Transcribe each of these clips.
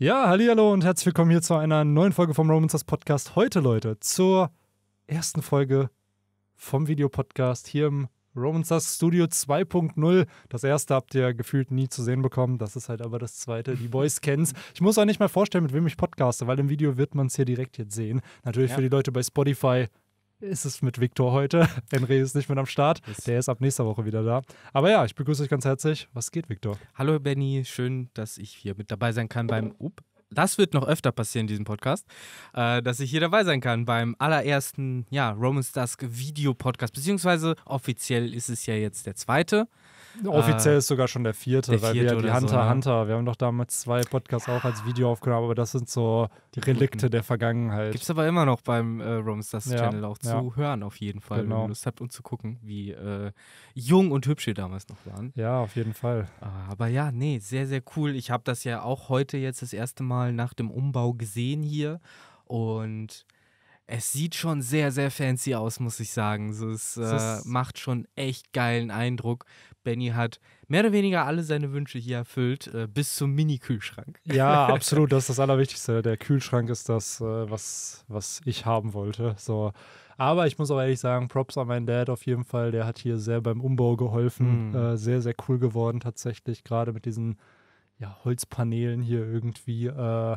Ja, hallo und herzlich willkommen hier zu einer neuen Folge vom Romancers Podcast. Heute, Leute, zur ersten Folge vom Videopodcast hier im Romancers Studio 2.0. Das erste habt ihr gefühlt nie zu sehen bekommen. Das ist halt aber das zweite. Die Boys kennen's. Ich muss auch nicht mal vorstellen, mit wem ich podcaste, weil im Video wird man es hier direkt jetzt sehen. Natürlich ja. für die Leute bei Spotify ist es mit Viktor heute. Henry ist nicht mit am Start. Der ist ab nächster Woche wieder da. Aber ja, ich begrüße euch ganz herzlich. Was geht, Viktor? Hallo, Benny. Schön, dass ich hier mit dabei sein kann beim UP das wird noch öfter passieren in diesem Podcast, äh, dass ich hier dabei sein kann beim allerersten ja, Romans Dusk Video-Podcast, beziehungsweise offiziell ist es ja jetzt der zweite. Offiziell äh, ist sogar schon der vierte, der weil vierte wir die Hunter so, ne? Hunter, wir haben doch damals zwei Podcasts auch als Video aufgenommen, aber das sind so die Relikte guten. der Vergangenheit. Gibt es aber immer noch beim äh, Romans Dusk Channel auch zu ja. hören, auf jeden Fall, genau. wenn ihr Lust habt, und zu gucken, wie äh, jung und hübsch ihr damals noch waren. Ja, auf jeden Fall. Ah, aber ja, nee, sehr, sehr cool. Ich habe das ja auch heute jetzt das erste Mal Mal nach dem Umbau gesehen hier und es sieht schon sehr, sehr fancy aus, muss ich sagen. So, es äh, macht schon echt geilen Eindruck. Benny hat mehr oder weniger alle seine Wünsche hier erfüllt, äh, bis zum Mini-Kühlschrank. Ja, absolut. Das ist das Allerwichtigste. Der Kühlschrank ist das, äh, was, was ich haben wollte. So. Aber ich muss auch ehrlich sagen, Props an meinen Dad auf jeden Fall. Der hat hier sehr beim Umbau geholfen. Mhm. sehr, sehr cool geworden tatsächlich. Gerade mit diesen ja, Holzpaneelen hier irgendwie. Äh,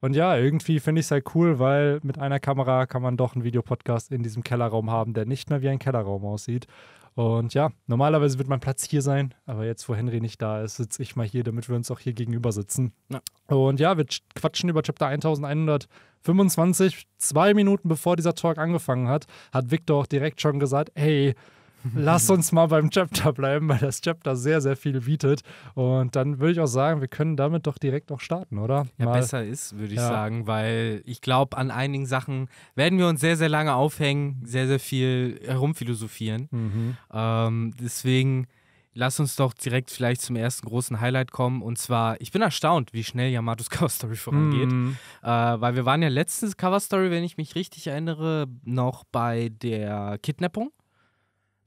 und ja, irgendwie finde ich es halt cool, weil mit einer Kamera kann man doch einen Videopodcast in diesem Kellerraum haben, der nicht mehr wie ein Kellerraum aussieht. Und ja, normalerweise wird mein Platz hier sein, aber jetzt, wo Henry nicht da ist, sitze ich mal hier, damit wir uns auch hier gegenüber sitzen. Ja. Und ja, wir quatschen über Chapter 1125. Zwei Minuten bevor dieser Talk angefangen hat, hat Victor auch direkt schon gesagt: Hey, lass uns mal beim Chapter bleiben, weil das Chapter sehr, sehr viel bietet. Und dann würde ich auch sagen, wir können damit doch direkt auch starten, oder? Ja, mal. besser ist, würde ich ja. sagen, weil ich glaube, an einigen Sachen werden wir uns sehr, sehr lange aufhängen, sehr, sehr viel herumphilosophieren. Mhm. Ähm, deswegen lass uns doch direkt vielleicht zum ersten großen Highlight kommen. Und zwar, ich bin erstaunt, wie schnell Yamatos Cover Story vorangeht. Mm. Äh, weil wir waren ja letztens Cover Story, wenn ich mich richtig erinnere, noch bei der Kidnappung.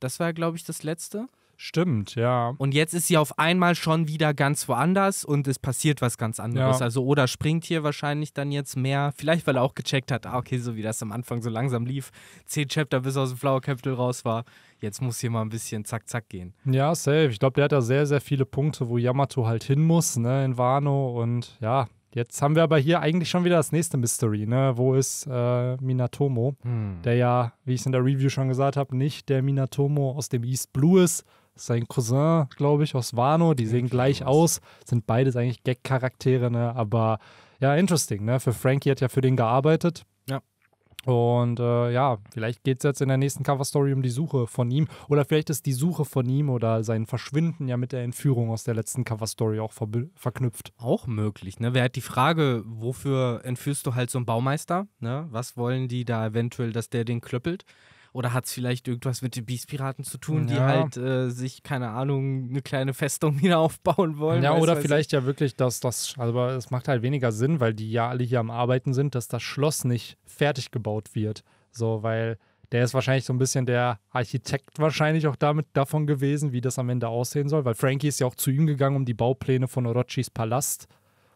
Das war, glaube ich, das letzte. Stimmt, ja. Und jetzt ist sie auf einmal schon wieder ganz woanders und es passiert was ganz anderes. Ja. Also Oda springt hier wahrscheinlich dann jetzt mehr, vielleicht weil er auch gecheckt hat, ah, okay, so wie das am Anfang so langsam lief, zehn Chapter bis aus dem Flower Capital raus war, jetzt muss hier mal ein bisschen zack, zack gehen. Ja, safe. Ich glaube, der hat da sehr, sehr viele Punkte, wo Yamato halt hin muss, ne, in Wano und ja, Jetzt haben wir aber hier eigentlich schon wieder das nächste Mystery, ne? Wo ist äh, Minatomo? Hm. Der ja, wie ich es in der Review schon gesagt habe, nicht der Minatomo aus dem East Blue ist. Sein Cousin, glaube ich, aus Wano. Die sehen gleich aus. Sind beides eigentlich Gag-Charaktere, ne? Aber ja, interesting, ne? Für Frankie hat ja für den gearbeitet. Und äh, ja, vielleicht geht es jetzt in der nächsten Cover-Story um die Suche von ihm. Oder vielleicht ist die Suche von ihm oder sein Verschwinden ja mit der Entführung aus der letzten Cover-Story auch ver verknüpft. Auch möglich, ne? Wer hat die Frage, wofür entführst du halt so einen Baumeister? Ne? Was wollen die da eventuell, dass der den klöppelt? Oder hat es vielleicht irgendwas mit den Beast-Piraten zu tun, ja. die halt äh, sich, keine Ahnung, eine kleine Festung wieder aufbauen wollen? Ja, weiß, oder vielleicht ich. ja wirklich, dass das, aber also es macht halt weniger Sinn, weil die ja alle hier am Arbeiten sind, dass das Schloss nicht fertig gebaut wird. So, weil der ist wahrscheinlich so ein bisschen der Architekt wahrscheinlich auch damit davon gewesen, wie das am Ende aussehen soll, weil Frankie ist ja auch zu ihm gegangen, um die Baupläne von Orochis Palast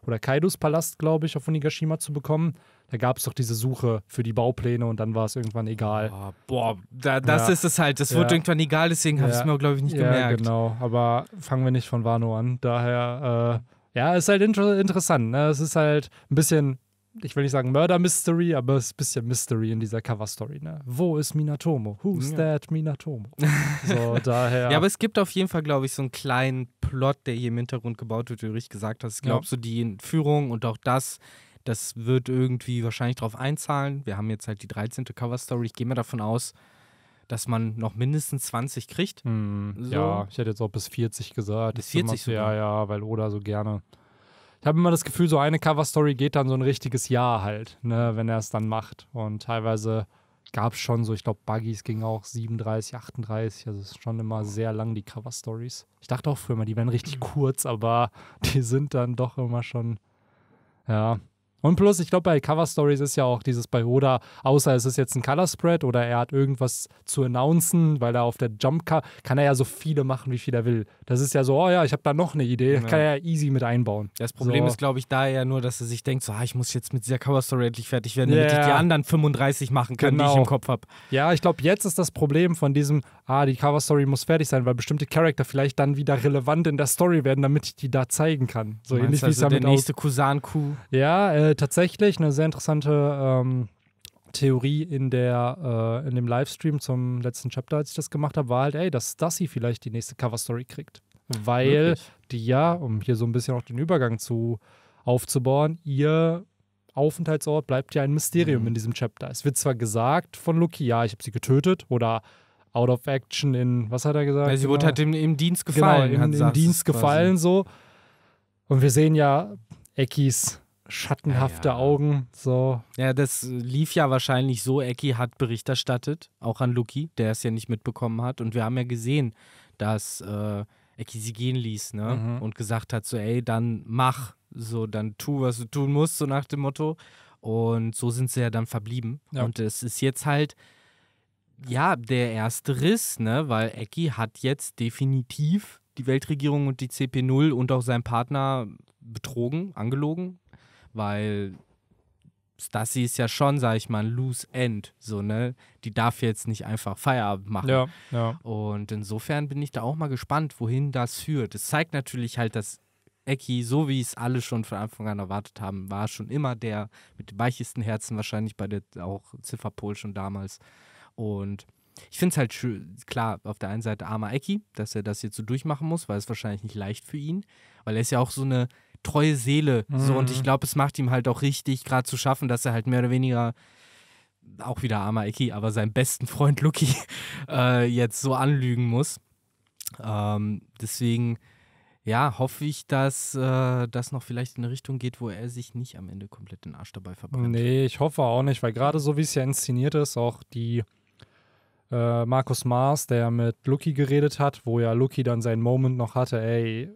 oder Kaidos Palast, glaube ich, auf Onigashima zu bekommen. Da gab es doch diese Suche für die Baupläne und dann war es irgendwann egal. Oh, boah, da, das ja. ist es halt. Das ja. wird irgendwann egal, deswegen habe ich es mir, glaube ich, nicht gemerkt. Ja, genau. Aber fangen wir nicht von Wano an. Daher, äh, ja, ist halt inter interessant. Ne? Es ist halt ein bisschen ich will nicht sagen Murder Mystery, aber es ist ein bisschen Mystery in dieser Cover-Story. Ne? Wo ist Minatomo? Who's ja. that Minatomo? So, daher. Ja, aber es gibt auf jeden Fall, glaube ich, so einen kleinen Plot, der hier im Hintergrund gebaut wird, wie du richtig gesagt hast. Ich glaube, ja. so die Entführung und auch das, das wird irgendwie wahrscheinlich drauf einzahlen. Wir haben jetzt halt die 13. Cover-Story. Ich gehe mal davon aus, dass man noch mindestens 20 kriegt. Hm, so. Ja, ich hätte jetzt auch bis 40 gesagt. Bis 40 sogar. Ja, ja, weil Oda so gerne ich habe immer das Gefühl, so eine Cover-Story geht dann so ein richtiges Jahr halt, ne, wenn er es dann macht. Und teilweise gab es schon so, ich glaube, Buggies ging auch 37, 38. Also es ist schon immer sehr lang, die Cover-Stories. Ich dachte auch früher mal, die wären richtig mhm. kurz, aber die sind dann doch immer schon, ja, und plus, ich glaube, bei Cover Stories ist ja auch dieses bei Oda, außer es ist jetzt ein Color Spread oder er hat irgendwas zu announcen, weil er auf der Jump Car kann er ja so viele machen, wie viel er will. Das ist ja so, oh ja, ich habe da noch eine Idee, ja. kann er ja easy mit einbauen. Das Problem so. ist, glaube ich, da ja nur, dass er sich denkt, so, ah, ich muss jetzt mit dieser Cover Story endlich fertig werden, damit yeah. ich die anderen 35 machen kann, genau. die ich genau. im Kopf habe. Ja, ich glaube, jetzt ist das Problem von diesem, ah, die Cover Story muss fertig sein, weil bestimmte Charakter vielleicht dann wieder relevant in der Story werden, damit ich die da zeigen kann. So ähnlich wie also es damit der nächste Kusan-Coup. Ja, äh, tatsächlich eine sehr interessante ähm, Theorie in, der, äh, in dem Livestream zum letzten Chapter, als ich das gemacht habe, war halt, ey, dass Dusty vielleicht die nächste Cover-Story kriegt. Weil Wirklich? die ja, um hier so ein bisschen auch den Übergang zu aufzubauen, ihr Aufenthaltsort bleibt ja ein Mysterium mhm. in diesem Chapter. Es wird zwar gesagt von Lucky, ja, ich habe sie getötet oder out of action in, was hat er gesagt? Ja, sie genau. halt im, im, Dienst genau, gefallen. Genau, im, im Dienst gefallen quasi. so. Und wir sehen ja Eckis schattenhafte ja, ja. Augen. So. Ja, das lief ja wahrscheinlich so. Eki hat Bericht erstattet, auch an Luki, der es ja nicht mitbekommen hat. Und wir haben ja gesehen, dass äh, Eki sie gehen ließ, ne? Mhm. Und gesagt hat: so, ey, dann mach, so, dann tu, was du tun musst, so nach dem Motto. Und so sind sie ja dann verblieben. Ja. Und es ist jetzt halt. Ja, der erste Riss, ne? Weil Eki hat jetzt definitiv die Weltregierung und die CP0 und auch seinen Partner betrogen, angelogen, weil Stassi ist ja schon, sag ich mal, ein loose end, so, ne? Die darf jetzt nicht einfach Feierabend machen. Ja, ja. Und insofern bin ich da auch mal gespannt, wohin das führt. Es zeigt natürlich halt, dass Ecki, so wie es alle schon von Anfang an erwartet haben, war schon immer der mit dem weichesten Herzen, wahrscheinlich bei der auch Zifferpol schon damals. Und ich finde es halt schön, klar, auf der einen Seite armer Ecki, dass er das jetzt so durchmachen muss, weil es wahrscheinlich nicht leicht für ihn, weil er ist ja auch so eine treue Seele. Mhm. So, und ich mhm. glaube, es macht ihm halt auch richtig, gerade zu schaffen, dass er halt mehr oder weniger auch wieder armer Eki, aber seinen besten Freund Lucky äh, jetzt so anlügen muss. Ähm, deswegen, ja, hoffe ich, dass äh, das noch vielleicht in eine Richtung geht, wo er sich nicht am Ende komplett den Arsch dabei verbrennt. Nee, ich hoffe auch nicht, weil gerade so wie es ja inszeniert ist, auch die äh, Markus Maas, der mit Lucky geredet hat, wo ja Lucky dann seinen Moment noch hatte, ey,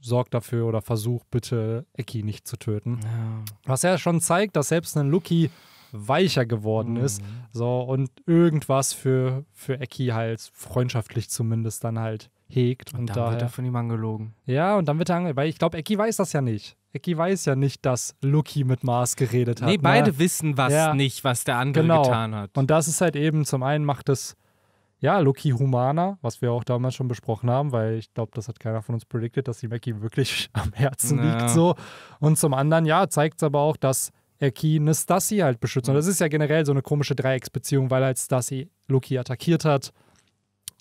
sorgt dafür oder versucht bitte Eki nicht zu töten. Ja. Was ja schon zeigt, dass selbst ein Lucky weicher geworden mhm. ist. So, und irgendwas für, für Eki halt freundschaftlich zumindest dann halt hegt. Und, und dann daher, wird er von ihm angelogen. Ja, und dann wird er angelogen, weil ich glaube, Eki weiß das ja nicht. Eki weiß ja nicht, dass Lucky mit Mars geredet hat. Nee, beide ne? wissen was ja. nicht, was der andere genau. getan hat. Und das ist halt eben, zum einen macht es ja, Loki Humana, was wir auch damals schon besprochen haben, weil ich glaube, das hat keiner von uns predicted, dass die Mackie wirklich am Herzen naja. liegt. So. Und zum anderen, ja, zeigt es aber auch, dass er Ki eine Stassi halt beschützt. Und mhm. das ist ja generell so eine komische Dreiecksbeziehung, weil als Stassi Loki attackiert hat,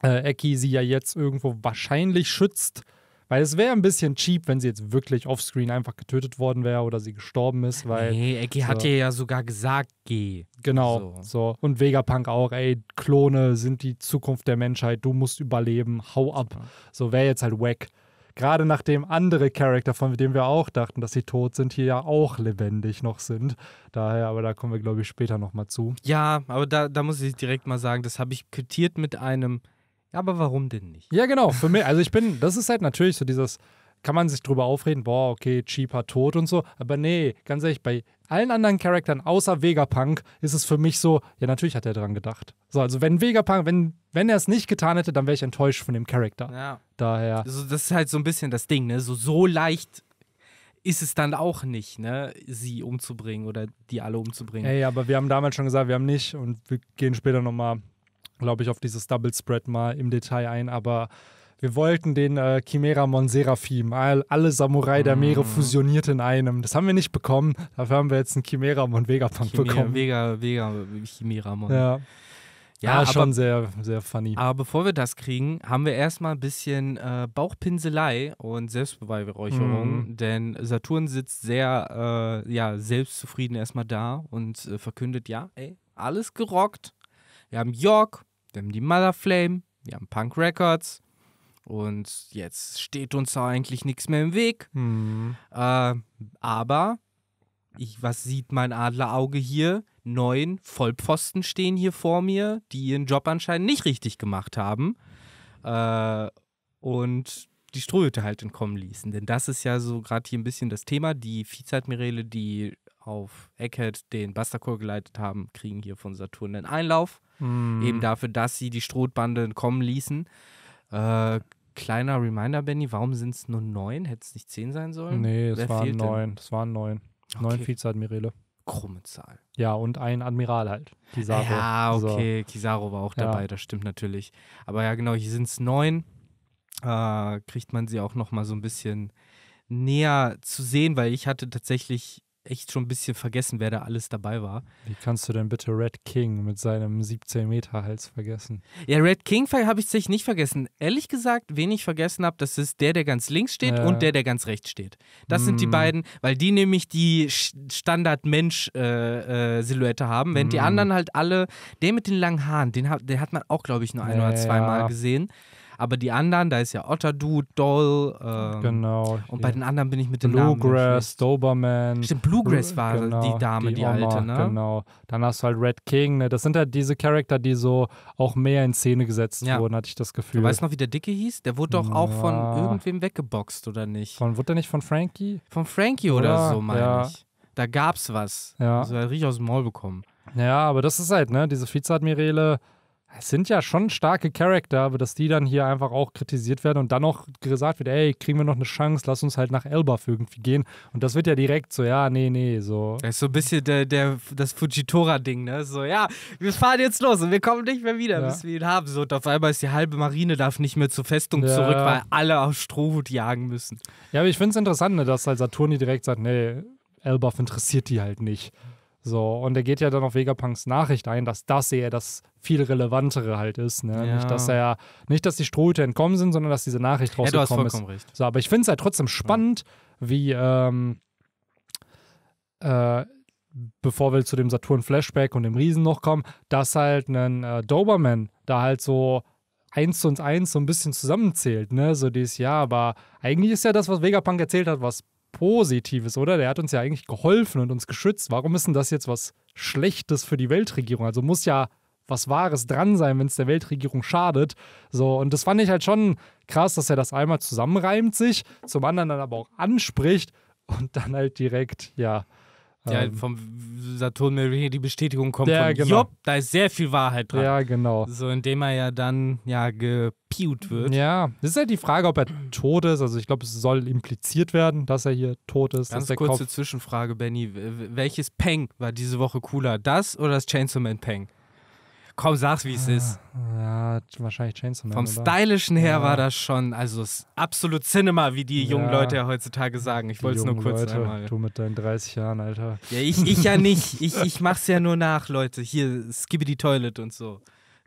äh, Eki sie ja jetzt irgendwo wahrscheinlich schützt weil es wäre ein bisschen cheap, wenn sie jetzt wirklich offscreen einfach getötet worden wäre oder sie gestorben ist, weil. Nee, Eggy so. hat ihr ja sogar gesagt, geh. Genau. So. so. Und Vegapunk auch, ey, Klone sind die Zukunft der Menschheit, du musst überleben, hau ab. Ja. So wäre jetzt halt wack. Gerade nachdem andere Charakter, von denen wir auch dachten, dass sie tot sind, hier ja auch lebendig noch sind. Daher, aber da kommen wir, glaube ich, später nochmal zu. Ja, aber da, da muss ich direkt mal sagen, das habe ich quittiert mit einem aber warum denn nicht? Ja, genau. Für mich, also ich bin, das ist halt natürlich so dieses, kann man sich drüber aufreden, boah, okay, cheaper tot und so. Aber nee, ganz ehrlich, bei allen anderen Charakteren außer Vegapunk ist es für mich so, ja, natürlich hat er dran gedacht. So, also wenn Vegapunk, wenn, wenn er es nicht getan hätte, dann wäre ich enttäuscht von dem Charakter. Ja. Daher. Also das ist halt so ein bisschen das Ding, ne? So, so leicht ist es dann auch nicht, ne, sie umzubringen oder die alle umzubringen. Ey, aber wir haben damals schon gesagt, wir haben nicht und wir gehen später nochmal glaube ich, auf dieses Double Spread mal im Detail ein, aber wir wollten den äh, Chimera Mon Seraphim, alle Samurai der Meere mhm. fusioniert in einem. Das haben wir nicht bekommen, dafür haben wir jetzt einen Chimera Mon Vegapunk Chimera, bekommen. Vega, Vega, Chimera Mon. Ja. Ja, ja ah, schon aber, sehr, sehr funny. Aber bevor wir das kriegen, haben wir erstmal ein bisschen äh, Bauchpinselei und Selbstbeweihräucherung, mm. denn Saturn sitzt sehr, äh, ja, selbstzufrieden erstmal da und äh, verkündet, ja, ey, alles gerockt. Wir haben York, wir haben die Mother Flame, wir haben Punk Records und jetzt steht uns da eigentlich nichts mehr im Weg. Mhm. Äh, aber, ich, was sieht mein Adlerauge hier? Neun Vollpfosten stehen hier vor mir, die ihren Job anscheinend nicht richtig gemacht haben. Äh, und die Strohhütte halt entkommen ließen. Denn das ist ja so gerade hier ein bisschen das Thema. Die Vizeadmirale, die auf Eckert, den Bastakur geleitet haben, kriegen hier von Saturn den Einlauf. Mm. Eben dafür, dass sie die Strohbande kommen ließen. Äh, kleiner Reminder, Benny, warum sind es nur neun? Hätte es nicht zehn sein sollen? Nee, es waren neun. Es waren neun. Okay. Neun Vizeadmirale. Krumme Zahl. Ja, und ein Admiral halt. Kisaro. Ja, okay. So. Kisaro war auch ja. dabei, das stimmt natürlich. Aber ja, genau, hier sind es neun. Äh, kriegt man sie auch noch mal so ein bisschen näher zu sehen, weil ich hatte tatsächlich echt schon ein bisschen vergessen, wer da alles dabei war. Wie kannst du denn bitte Red King mit seinem 17-Meter-Hals vergessen? Ja, Red King habe ich tatsächlich nicht vergessen. Ehrlich gesagt, wen ich vergessen habe, das ist der, der ganz links steht ja. und der, der ganz rechts steht. Das mm. sind die mm. beiden, weil die nämlich die Standard-Mensch-Silhouette äh, äh, haben, während mm. die anderen halt alle, der mit den langen Haaren, den, der hat man auch, glaube ich, nur ein ja, oder zweimal ja. gesehen. Aber die anderen, da ist ja Otterdude, Doll. Ähm, genau. Und bei den anderen bin ich mit dem Namen. Bluegrass, Doberman. Stimmt, Bluegrass war genau, die Dame, die, die Oma, alte, ne? Genau. Dann hast du halt Red King, ne? Das sind halt diese Charakter, die so auch mehr in Szene gesetzt ja. wurden, hatte ich das Gefühl. Du weißt noch, wie der Dicke hieß? Der wurde doch auch ja. von irgendwem weggeboxt, oder nicht? Von, wurde der nicht von Frankie? Von Frankie oder, oder so, meine ja. ich. Da gab's was. Ja. Also, er hat richtig aus dem Maul bekommen. Ja, aber das ist halt, ne? Diese Vizeadmirale es sind ja schon starke Charakter, aber dass die dann hier einfach auch kritisiert werden und dann auch gesagt wird, ey, kriegen wir noch eine Chance, lass uns halt nach Elbaf irgendwie gehen. Und das wird ja direkt so, ja, nee, nee, so. Das ist so ein bisschen der, der, das Fujitora-Ding, ne? So, ja, wir fahren jetzt los und wir kommen nicht mehr wieder, ja. bis wir ihn haben. So, und auf einmal ist die halbe Marine darf nicht mehr zur Festung ja. zurück, weil alle auf Strohhut jagen müssen. Ja, aber ich finde es interessant, ne, dass halt Saturni direkt sagt, nee, Elbaf interessiert die halt nicht. So, und er geht ja dann auf Vegapunks Nachricht ein, dass das eher das viel relevantere halt ist. Ne? Ja. Nicht, dass er, nicht, dass die Strohhüte entkommen sind, sondern dass diese Nachricht rausgekommen ja, ist. Recht. So, aber ich finde es halt trotzdem spannend, ja. wie, ähm, äh, bevor wir zu dem Saturn-Flashback und dem Riesen noch kommen, dass halt ein äh, Doberman da halt so eins und eins so ein bisschen zusammenzählt, ne? So dieses ja, aber eigentlich ist ja das, was Vegapunk erzählt hat, was Positives, oder? Der hat uns ja eigentlich geholfen und uns geschützt. Warum ist denn das jetzt was Schlechtes für die Weltregierung? Also muss ja was Wahres dran sein, wenn es der Weltregierung schadet. So, und das fand ich halt schon krass, dass er das einmal zusammenreimt sich, zum anderen dann aber auch anspricht und dann halt direkt, ja, ja, ähm, vom Saturn Marine die Bestätigung kommt ja, von genau. Job, da ist sehr viel Wahrheit dran. Ja, genau. So, indem er ja dann ja gepiut wird. Ja, das ist halt die Frage, ob er tot ist. Also ich glaube, es soll impliziert werden, dass er hier tot ist. Ganz kurze Kopf Zwischenfrage, Benny. Welches Peng war diese Woche cooler? Das oder das Chainsaw Man Peng? Komm, sag's, wie es ah, ist. Ja, wahrscheinlich Chainsaw Man. Vom oder? Stylischen her ja. war das schon, also absolut Cinema, wie die jungen Leute ja heutzutage sagen. Ich wollte es nur kurz Leute, einmal. Du mit deinen 30 Jahren, Alter. Ja, ich, ich ja nicht. Ich, ich mach's ja nur nach, Leute. Hier, Skibby die Toilet und so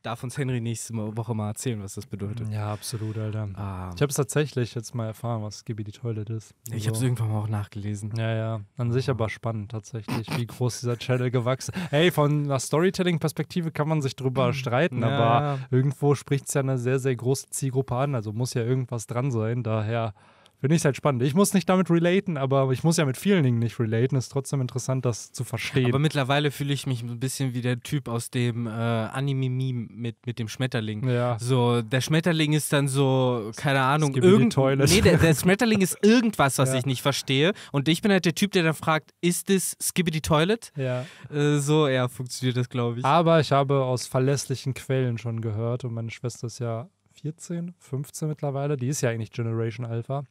darf uns Henry nächste Woche mal erzählen, was das bedeutet. Ja, absolut, Alter. Um, ähm. ich habe es tatsächlich jetzt mal erfahren, was Gibi die Toilet ist. Also, ich habe es irgendwann mal auch nachgelesen. Ja, ja. An sich aber spannend tatsächlich, wie groß dieser Channel gewachsen ist. Hey, von einer Storytelling-Perspektive kann man sich drüber mhm. streiten, ja, aber ja. irgendwo spricht es ja eine sehr, sehr große Zielgruppe an. Also muss ja irgendwas dran sein. Daher finde ich es halt spannend. Ich muss nicht damit relaten, aber ich muss ja mit vielen Dingen nicht relaten. Ist trotzdem interessant, das zu verstehen. Aber mittlerweile fühle ich mich ein bisschen wie der Typ aus dem äh, Anime-Meme mit, mit dem Schmetterling. Ja. So, der Schmetterling ist dann so, keine Ahnung, irgend Nee, der, der, Schmetterling ist irgendwas, was ja. ich nicht verstehe. Und ich bin halt der Typ, der dann fragt, ist es Skibbity Toilet? Ja. Äh, so, ja, funktioniert das, glaube ich. Aber ich habe aus verlässlichen Quellen schon gehört und meine Schwester ist ja 14, 15 mittlerweile, die ist ja eigentlich Generation Alpha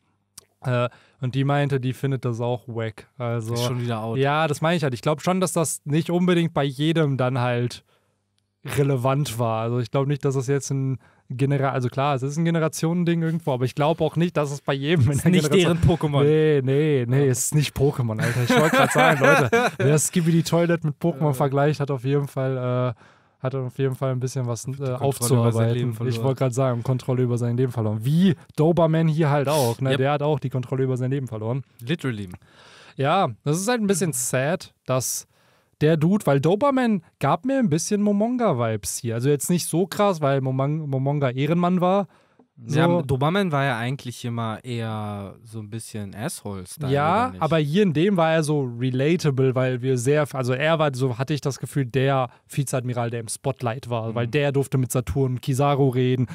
äh, und die meinte, die findet das auch wack. Also, ist schon wieder out. Ja, das meine ich halt. Ich glaube schon, dass das nicht unbedingt bei jedem dann halt relevant war. Also ich glaube nicht, dass das jetzt ein General, also klar, es ist ein Generationending irgendwo, aber ich glaube auch nicht, dass es bei jedem das ist nicht Generation deren Pokémon. Nee, nee, nee, es ist nicht Pokémon, Alter. Ich wollte gerade sagen, Leute, wer Skibidi Toilet mit Pokémon vergleicht, hat auf jeden Fall äh, hat er auf jeden Fall ein bisschen was äh, aufzuarbeiten. Ich wollte gerade sagen, Kontrolle über sein Leben verloren. Wie Doberman hier halt auch. Ne? Yep. Der hat auch die Kontrolle über sein Leben verloren. Literally. Ja, das ist halt ein bisschen sad, dass der Dude, weil Doberman gab mir ein bisschen Momonga-Vibes hier. Also jetzt nicht so krass, weil Momonga Ehrenmann war, so. Ja, Doberman war ja eigentlich immer eher so ein bisschen Asshole-Style. Ja, aber hier in dem war er so relatable, weil wir sehr, also er war, so hatte ich das Gefühl, der Vizeadmiral, der im Spotlight war, mhm. weil der durfte mit Saturn und Kizaru reden.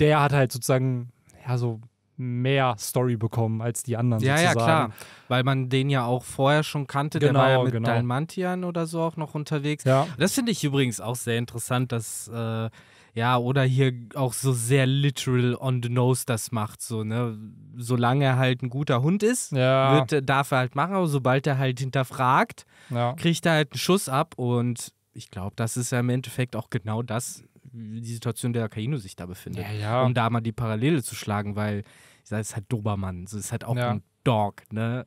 Der hat halt sozusagen, ja, so mehr Story bekommen als die anderen. Ja, sozusagen. ja, klar. Weil man den ja auch vorher schon kannte. Genau, der war ja genau, mit genau. Dalmantian oder so auch noch unterwegs. Ja. Das finde ich übrigens auch sehr interessant, dass äh, ja, oder hier auch so sehr literal on the nose das macht, so, ne? Solange er halt ein guter Hund ist, ja. wird, äh, darf er halt machen, aber sobald er halt hinterfragt, ja. kriegt er halt einen Schuss ab und ich glaube, das ist ja im Endeffekt auch genau das, die Situation, in der Kaino sich da befindet. Ja, um da mal die Parallele zu schlagen, weil, ich sage, es ist halt Dobermann, es ist halt auch ein Dog, ne?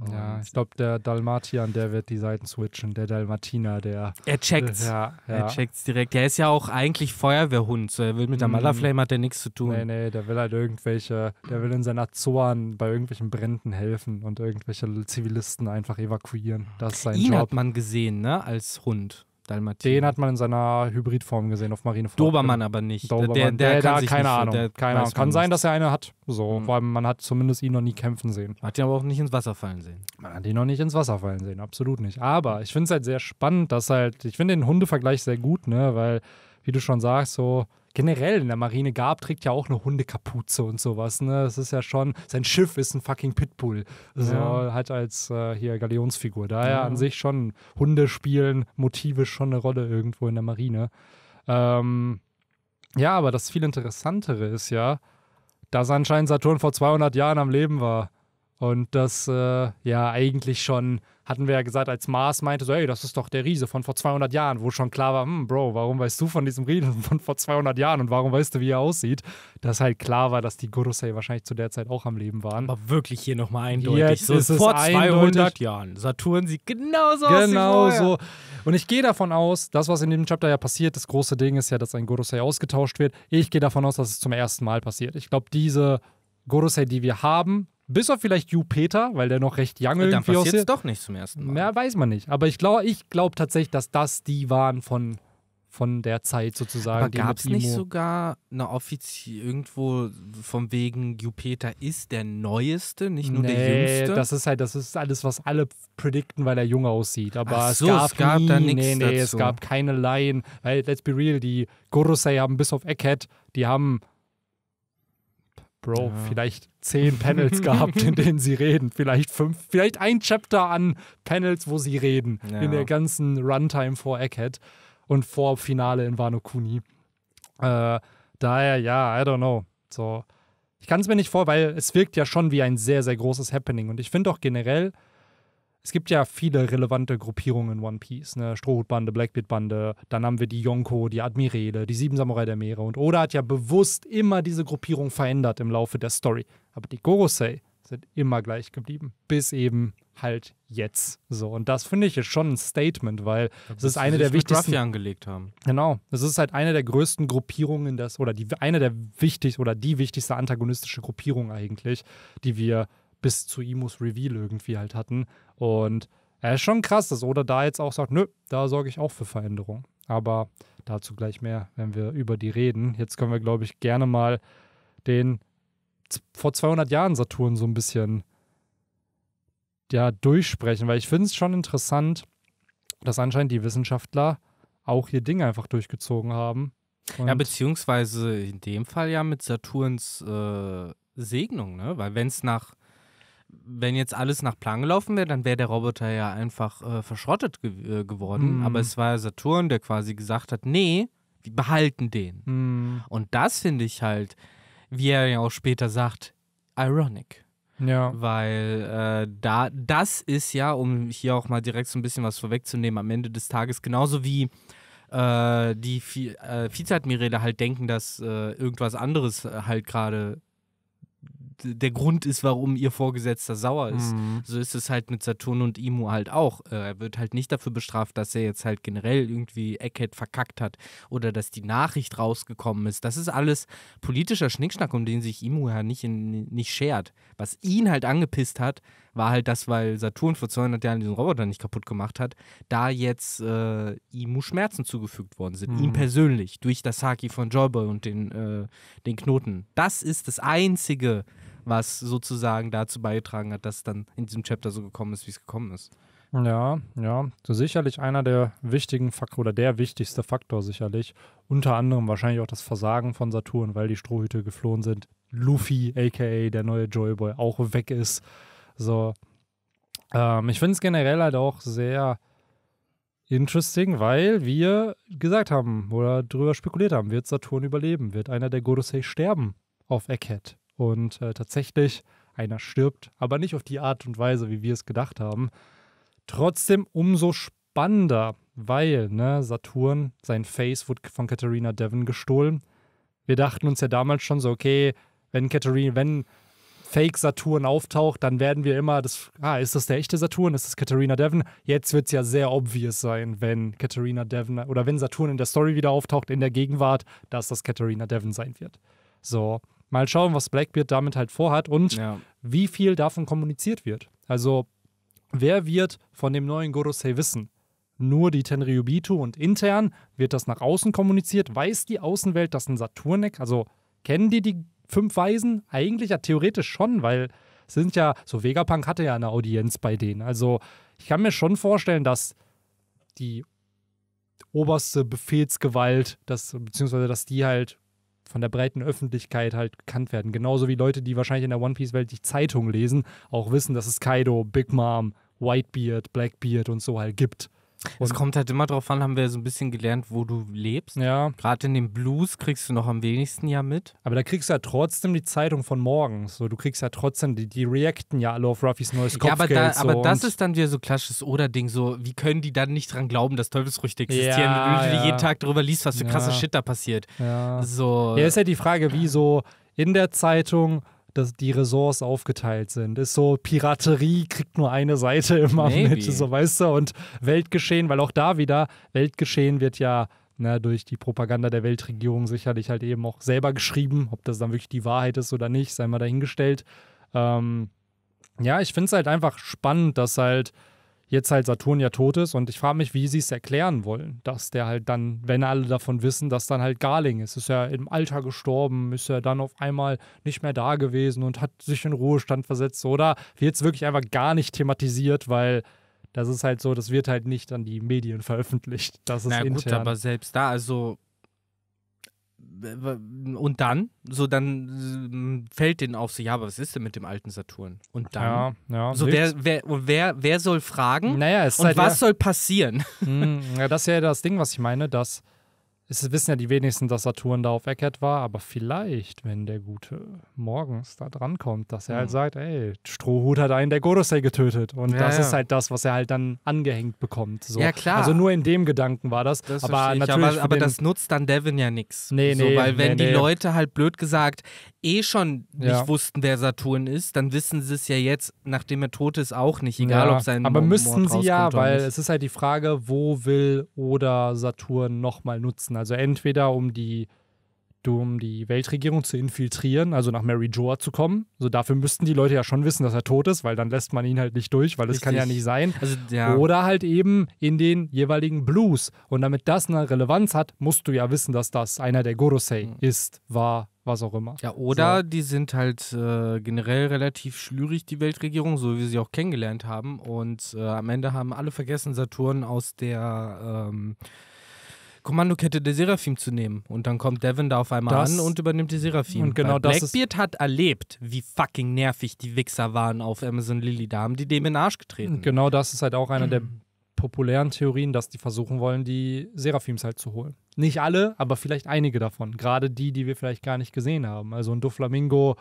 Und ja, ich glaube, der Dalmatian, der wird die Seiten switchen. Der Dalmatiner, der. Er checkt's. Ja, äh, ja. Er checkt's direkt. Der ist ja auch eigentlich Feuerwehrhund. So, er will mit der mm. Malaflame hat der nichts zu tun. Nee, nee, der will halt irgendwelche. Der will in seiner Zorn bei irgendwelchen Bränden helfen und irgendwelche Zivilisten einfach evakuieren. Das ist sein Ihn Job. hat man gesehen, ne, als Hund. Dalmatiner. Den hat man in seiner Hybridform gesehen auf Marineford. Dobermann aber nicht. Dobermann. Der, der, der, der keine Ahnung. Der keine Ahnung. Kann sein, dass er eine hat. So, mhm. weil man hat zumindest ihn noch nie kämpfen sehen. Man hat ihn aber auch nicht ins Wasser fallen sehen. Man hat ihn noch nicht ins Wasser fallen sehen, absolut nicht. Aber ich finde es halt sehr spannend, dass halt, ich finde den Hundevergleich sehr gut, ne, weil, wie du schon sagst, so, generell in der Marine gab, trägt ja auch eine Hundekapuze und sowas. Ne? Das ist ja schon, sein Schiff ist ein fucking Pitbull. So ja. halt als äh, hier Galeonsfigur. Daher ja. an sich schon Hunde spielen Motive schon eine Rolle irgendwo in der Marine. Ähm, ja, aber das viel interessantere ist ja, dass anscheinend Saturn vor 200 Jahren am Leben war. Und das äh, ja eigentlich schon hatten wir ja gesagt, als Mars meinte, so, hey, das ist doch der Riese von vor 200 Jahren, wo schon klar war, hm, Bro, warum weißt du von diesem Riesen von vor 200 Jahren und warum weißt du, wie er aussieht? Dass halt klar war, dass die Gorosei wahrscheinlich zu der Zeit auch am Leben waren. Aber wirklich hier nochmal eindeutig. Jetzt so ist es vor 200 Jahren. Saturn sieht genauso genau aus. Genau so. Und ich gehe davon aus, das, was in dem Chapter ja passiert, das große Ding ist ja, dass ein Gorosei ausgetauscht wird. Ich gehe davon aus, dass es zum ersten Mal passiert. Ich glaube, diese Gorosei, die wir haben, bis auf vielleicht Jupiter, weil der noch recht young ist. Dann passiert es doch nicht zum ersten Mal. Mehr weiß man nicht. Aber ich glaube ich glaub tatsächlich, dass das die waren von, von der Zeit sozusagen. Aber gab es nicht sogar eine offiziell irgendwo von wegen Jupiter ist der Neueste, nicht nur nee, der Jüngste? das ist halt, das ist alles, was alle predikten, weil er jung aussieht. Aber so, es gab, es gab nie, da nichts Nee, nee, dazu. es gab keine Laien. Weil, let's be real, die Gorosei haben bis auf Eckhead, die haben Bro, ja. vielleicht zehn Panels gehabt, in denen sie reden. Vielleicht fünf, vielleicht ein Chapter an Panels, wo sie reden. Ja. In der ganzen Runtime vor Egghead und vor Finale in Wano Kuni. Äh, daher, ja, I don't know. So, ich kann es mir nicht vor, weil es wirkt ja schon wie ein sehr, sehr großes Happening. Und ich finde auch generell, es gibt ja viele relevante Gruppierungen in One Piece. Ne? Strohhutbande, Blackbeardbande, dann haben wir die Yonko, die Admirale, die Sieben Samurai der Meere. Und Oda hat ja bewusst immer diese Gruppierung verändert im Laufe der Story. Aber die Gorosei sind immer gleich geblieben. Bis eben halt jetzt. So. Und das finde ich ist schon ein Statement, weil es ist eine der wichtigsten. Raffi angelegt haben. Genau. Es ist halt eine der größten Gruppierungen, das, oder die, eine der wichtigsten oder die wichtigste antagonistische Gruppierung eigentlich, die wir bis zu Imus Reveal irgendwie halt hatten. Und er ist schon krass, dass Oda da jetzt auch sagt, nö, da sorge ich auch für Veränderung. Aber dazu gleich mehr, wenn wir über die reden. Jetzt können wir, glaube ich, gerne mal den vor 200 Jahren Saturn so ein bisschen ja, durchsprechen, weil ich finde es schon interessant, dass anscheinend die Wissenschaftler auch hier Dinge einfach durchgezogen haben. ja, beziehungsweise in dem Fall ja mit Saturns äh, Segnung, ne? Weil wenn es nach wenn jetzt alles nach Plan gelaufen wäre, dann wäre der Roboter ja einfach äh, verschrottet ge äh, geworden. Mm. Aber es war Saturn, der quasi gesagt hat, nee, wir behalten den. Mm. Und das finde ich halt, wie er ja auch später sagt, ironic. Ja. Weil äh, da, das ist ja, um hier auch mal direkt so ein bisschen was vorwegzunehmen, am Ende des Tages genauso wie äh, die Vi äh, Vizeadmiräle halt denken, dass äh, irgendwas anderes äh, halt gerade der Grund ist, warum ihr Vorgesetzter sauer ist. Mhm. So ist es halt mit Saturn und Imu halt auch. Äh, er wird halt nicht dafür bestraft, dass er jetzt halt generell irgendwie Eckhead verkackt hat oder dass die Nachricht rausgekommen ist. Das ist alles politischer Schnickschnack, um den sich Imu ja nicht, in, nicht schert. Was ihn halt angepisst hat, war halt das, weil Saturn vor 200 Jahren diesen Roboter nicht kaputt gemacht hat, da jetzt äh, Imu Schmerzen zugefügt worden sind. Mhm. Ihm persönlich, durch das Haki von Joyboy und den, äh, den Knoten. Das ist das Einzige, was sozusagen dazu beigetragen hat, dass es dann in diesem Chapter so gekommen ist, wie es gekommen ist. Ja, ja, so sicherlich einer der wichtigen Faktoren oder der wichtigste Faktor sicherlich. Unter anderem wahrscheinlich auch das Versagen von Saturn, weil die Strohhüte geflohen sind. Luffy, aka der neue Joyboy, auch weg ist. So. Ähm, ich finde es generell halt auch sehr interesting, weil wir gesagt haben oder darüber spekuliert haben, wird Saturn überleben? Wird einer der Gorosei sterben auf Egghead? Und äh, tatsächlich, einer stirbt, aber nicht auf die Art und Weise, wie wir es gedacht haben. Trotzdem umso spannender, weil ne, Saturn, sein Face, wurde von Katharina Devon gestohlen. Wir dachten uns ja damals schon so, okay, wenn Katharina, wenn Fake Saturn auftaucht, dann werden wir immer das, ah, ist das der echte Saturn? Ist das Katharina Devon? Jetzt wird es ja sehr obvious sein, wenn Katharina Devon oder wenn Saturn in der Story wieder auftaucht in der Gegenwart, dass das Katharina Devon sein wird. So, Mal schauen, was Blackbeard damit halt vorhat und ja. wie viel davon kommuniziert wird. Also, wer wird von dem neuen Gorosei wissen? Nur die Tenryubitu und intern wird das nach außen kommuniziert. Weiß die Außenwelt, dass ein Saturnek, also kennen die die fünf Weisen? Eigentlich ja theoretisch schon, weil sind ja, so Vegapunk hatte ja eine Audienz bei denen. Also ich kann mir schon vorstellen, dass die oberste Befehlsgewalt, dass, beziehungsweise dass die halt von der breiten Öffentlichkeit halt bekannt werden. Genauso wie Leute, die wahrscheinlich in der One Piece-Welt die Zeitung lesen, auch wissen, dass es Kaido, Big Mom, Whitebeard, Blackbeard und so halt gibt es kommt halt immer darauf an, haben wir so ein bisschen gelernt, wo du lebst. Ja. Gerade in dem Blues kriegst du noch am wenigsten ja mit. Aber da kriegst du ja trotzdem die Zeitung von morgens. So, du kriegst ja trotzdem, die, die reacten ja alle auf Ruffys neues Kopfgeld. Ja, aber, da, so aber das ist dann wieder so klassisches Oder-Ding. So, wie können die dann nicht dran glauben, dass Teufelsfrüchte existieren, ja, wenn du ja. jeden Tag darüber liest, was für ja. krasser Shit da passiert. Ja. So. Ja, ist ja halt die Frage, wie so in der Zeitung dass die Ressorts aufgeteilt sind. Ist so, Piraterie kriegt nur eine Seite immer Maybe. mit, so weißt du, und Weltgeschehen, weil auch da wieder, Weltgeschehen wird ja na, ne, durch die Propaganda der Weltregierung sicherlich halt eben auch selber geschrieben, ob das dann wirklich die Wahrheit ist oder nicht, sei mal dahingestellt. Ähm, ja, ich finde es halt einfach spannend, dass halt jetzt halt Saturn ja tot ist und ich frage mich, wie sie es erklären wollen, dass der halt dann, wenn alle davon wissen, dass dann halt Garling ist, ist ja im Alter gestorben, ist ja dann auf einmal nicht mehr da gewesen und hat sich in Ruhestand versetzt oder wird es wirklich einfach gar nicht thematisiert, weil das ist halt so, das wird halt nicht an die Medien veröffentlicht. Das ist Na gut, intern. aber selbst da, also und dann, so dann mm, fällt denen auf, so, ja, aber was ist denn mit dem alten Saturn? Und dann, ja, ja, so wer, wer, wer, wer soll fragen? Naja, es und halt was soll passieren? Hm, ja, das ist ja das Ding, was ich meine, dass es wissen ja die wenigsten, dass Saturn da auf Eckert war, aber vielleicht, wenn der Gute morgens da drankommt, dass er halt mhm. halt sagt, ey, Strohhut hat einen der Gorosei getötet. Und ja, das ja. ist halt das, was er halt dann angehängt bekommt. So. Ja, klar. Also nur in dem Gedanken war das. das aber natürlich aber, aber das nutzt dann Devin ja nichts. Nee, nee. So, weil wenn nee, die nee. Leute halt blöd gesagt eh schon nicht ja. wussten, wer Saturn ist, dann wissen sie es ja jetzt, nachdem er tot ist, auch nicht, egal ob sein Aber Mord müssten sie ja, weil es ist halt die Frage, wo will oder Saturn nochmal nutzen. Also entweder um die, um die Weltregierung zu infiltrieren, also nach Mary Joa zu kommen. So also dafür müssten die Leute ja schon wissen, dass er tot ist, weil dann lässt man ihn halt nicht durch, weil das Richtig. kann ja nicht sein. Also, ja. Oder halt eben in den jeweiligen Blues. Und damit das eine Relevanz hat, musst du ja wissen, dass das einer der Gorosei mhm. ist, war, was auch immer. Ja, oder so. die sind halt äh, generell relativ schlürig, die Weltregierung, so wie sie auch kennengelernt haben. Und äh, am Ende haben alle vergessen, Saturn aus der ähm, Kommandokette der Seraphim zu nehmen. Und dann kommt Devin da auf einmal das an und übernimmt die Seraphim. Und genau das Blackbeard hat erlebt, wie fucking nervig die Wichser waren auf Amazon Lily. Da haben die dem in den Arsch getreten. Und genau das ist halt auch einer mhm. der populären Theorien, dass die versuchen wollen, die Seraphims halt zu holen. Nicht alle, aber vielleicht einige davon. Gerade die, die wir vielleicht gar nicht gesehen haben. Also ein Doflamingo,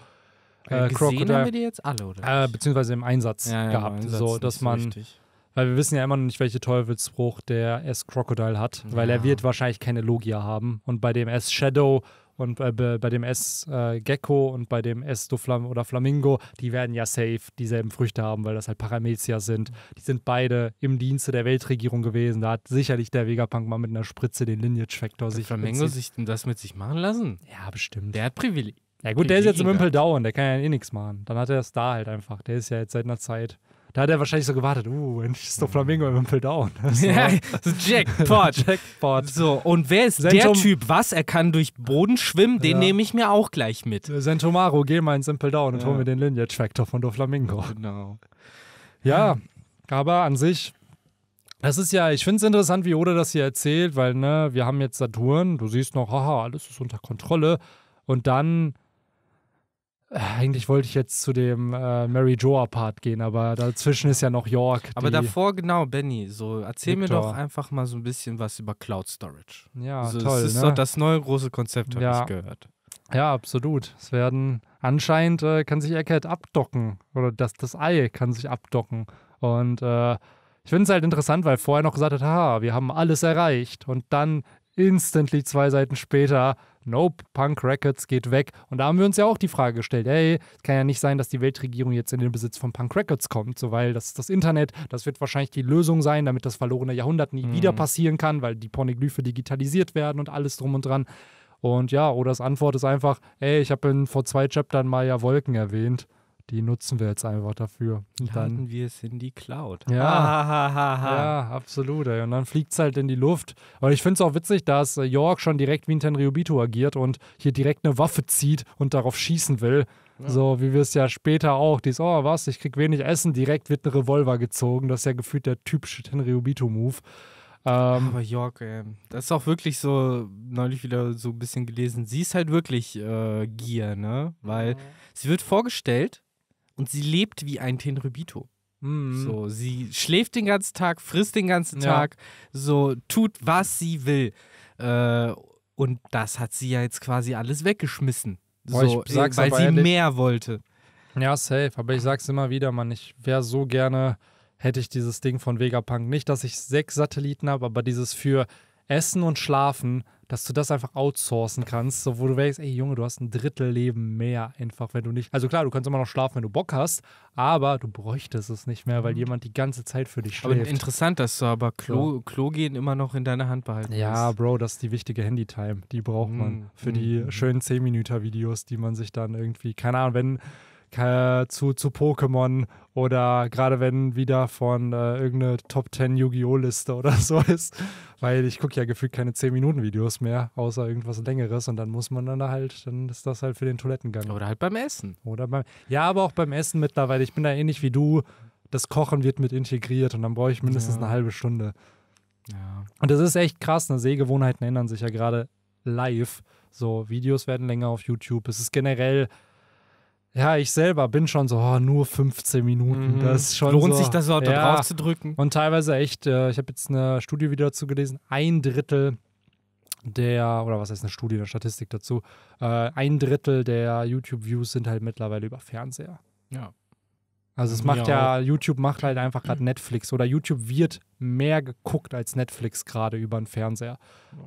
äh, äh Crocodile. haben wir die jetzt alle, oder? Äh, beziehungsweise im Einsatz ja, ja, gehabt. Im Einsatz so, dass man. Richtig weil wir wissen ja immer noch nicht, welche Teufelsbruch der S-Crocodile hat, ja. weil er wird wahrscheinlich keine Logia haben. Und bei dem S-Shadow und äh, bei, bei dem S-Gecko äh, und bei dem S-Doflam oder Flamingo, die werden ja safe dieselben Früchte haben, weil das halt Paramezia sind. Die sind beide im Dienste der Weltregierung gewesen. Da hat sicherlich der Vegapunk mal mit einer Spritze den Lineage-Factor sich Flamingo sich denn das mit sich machen lassen? Ja, bestimmt. Der hat Privileg. Ja gut, der ist jetzt im Wimpel down, der kann ja eh nichts machen. Dann hat er das da halt einfach. Der ist ja jetzt seit einer Zeit da hat er wahrscheinlich so gewartet, uh, endlich ist doch mhm. Flamingo im Impel down. So. Ja, so Jackpot. Jackpot. So, und wer ist Sentom der Typ? Was? Er kann durch Boden schwimmen, den ja. nehme ich mir auch gleich mit. Sentomaro, geh mal ins Impel down und hol mir den Lineage Factor von Doflamingo. Genau. Ja, hm. aber an sich, das ist ja, ich finde es interessant, wie Oda das hier erzählt, weil, ne, wir haben jetzt Saturn, du siehst noch, haha, alles ist unter Kontrolle. Und dann eigentlich wollte ich jetzt zu dem äh, Mary Joa Part gehen, aber dazwischen ist ja noch York. Aber davor genau, Benny, so erzähl Victor. mir doch einfach mal so ein bisschen was über Cloud Storage. Ja, so, toll. Das ist ne? doch das neue große Konzept, habe ja. ich gehört. Ja, absolut. Es werden anscheinend äh, kann sich Eckhead abdocken oder das das Ei kann sich abdocken und äh, ich finde es halt interessant, weil vorher noch gesagt hat, ha, wir haben alles erreicht und dann instantly zwei Seiten später Nope, Punk Records geht weg. Und da haben wir uns ja auch die Frage gestellt, ey, es kann ja nicht sein, dass die Weltregierung jetzt in den Besitz von Punk Records kommt, so weil das ist das Internet, das wird wahrscheinlich die Lösung sein, damit das verlorene Jahrhundert nie mhm. wieder passieren kann, weil die Pornoglyphe digitalisiert werden und alles drum und dran. Und ja, Odas Antwort ist einfach, ey, ich habe vor zwei Chaptern mal ja Wolken erwähnt die nutzen wir jetzt einfach dafür. Und dann Laden wir es in die Cloud. Ja, ah, ja absolut. Ey. Und dann fliegt es halt in die Luft. Und ich finde es auch witzig, dass äh, York schon direkt wie ein Tenryubito agiert und hier direkt eine Waffe zieht und darauf schießen will. Ja. So wie wir es ja später auch, dies, oh was, ich krieg wenig Essen, direkt wird ein Revolver gezogen. Das ist ja gefühlt der typische Tenryubito-Move. Ähm, aber York, ey, äh, das ist auch wirklich so, neulich wieder so ein bisschen gelesen, sie ist halt wirklich äh, Gier, ne? Weil ja. sie wird vorgestellt und sie lebt wie ein Tenrybito. Mhm. So, sie schläft den ganzen Tag, frisst den ganzen ja. Tag, so tut, was sie will. Äh, und das hat sie ja jetzt quasi alles weggeschmissen. Boah, so, äh, weil sie ehrlich, mehr wollte. Ja, safe. Aber ich sag's immer wieder, Mann, ich wäre so gerne, hätte ich dieses Ding von Vegapunk. Nicht, dass ich sechs Satelliten habe, aber dieses für Essen und Schlafen dass du das einfach outsourcen kannst, so wo du weißt, ey Junge, du hast ein Drittel Leben mehr einfach, wenn du nicht. Also klar, du kannst immer noch schlafen, wenn du Bock hast, aber du bräuchtest es nicht mehr, weil mhm. jemand die ganze Zeit für dich schläft. Aber interessant, dass du aber Klo, ja. Klo gehen immer noch in deiner Hand behalten Ja, hast. Bro, das ist die wichtige Handy-Time. Die braucht man mhm. für mm. die mhm. schönen 10-Minüter-Videos, die man sich dann irgendwie, keine Ahnung, wenn äh, zu, zu Pokémon oder gerade wenn wieder von äh, irgendeine Top 10 Yu-Gi-Oh! Liste oder so ist. Weil ich gucke ja gefühlt keine 10-Minuten-Videos mehr, außer irgendwas längeres und dann muss man dann halt, dann ist das halt für den Toilettengang. Oder halt beim Essen. Oder beim. Ja, aber auch beim Essen mittlerweile. Ich bin da ähnlich wie du. Das Kochen wird mit integriert und dann brauche ich mindestens ja. eine halbe Stunde. Ja. Und das ist echt krass. Ne? Sehgewohnheiten ändern sich ja gerade live. So, Videos werden länger auf YouTube. Es ist generell ja, ich selber bin schon so, oh, nur 15 Minuten. Mhm. Das ist schon Lohnt so, sich das auch da ja. drauf zu drücken? Und teilweise echt, äh, ich habe jetzt eine Studie wieder dazu gelesen, ein Drittel der, oder was heißt eine Studie, eine Statistik dazu, äh, ein Drittel der YouTube-Views sind halt mittlerweile über Fernseher. Ja. Also es macht ja, ja YouTube macht halt einfach gerade Netflix oder YouTube wird mehr geguckt als Netflix gerade über den Fernseher.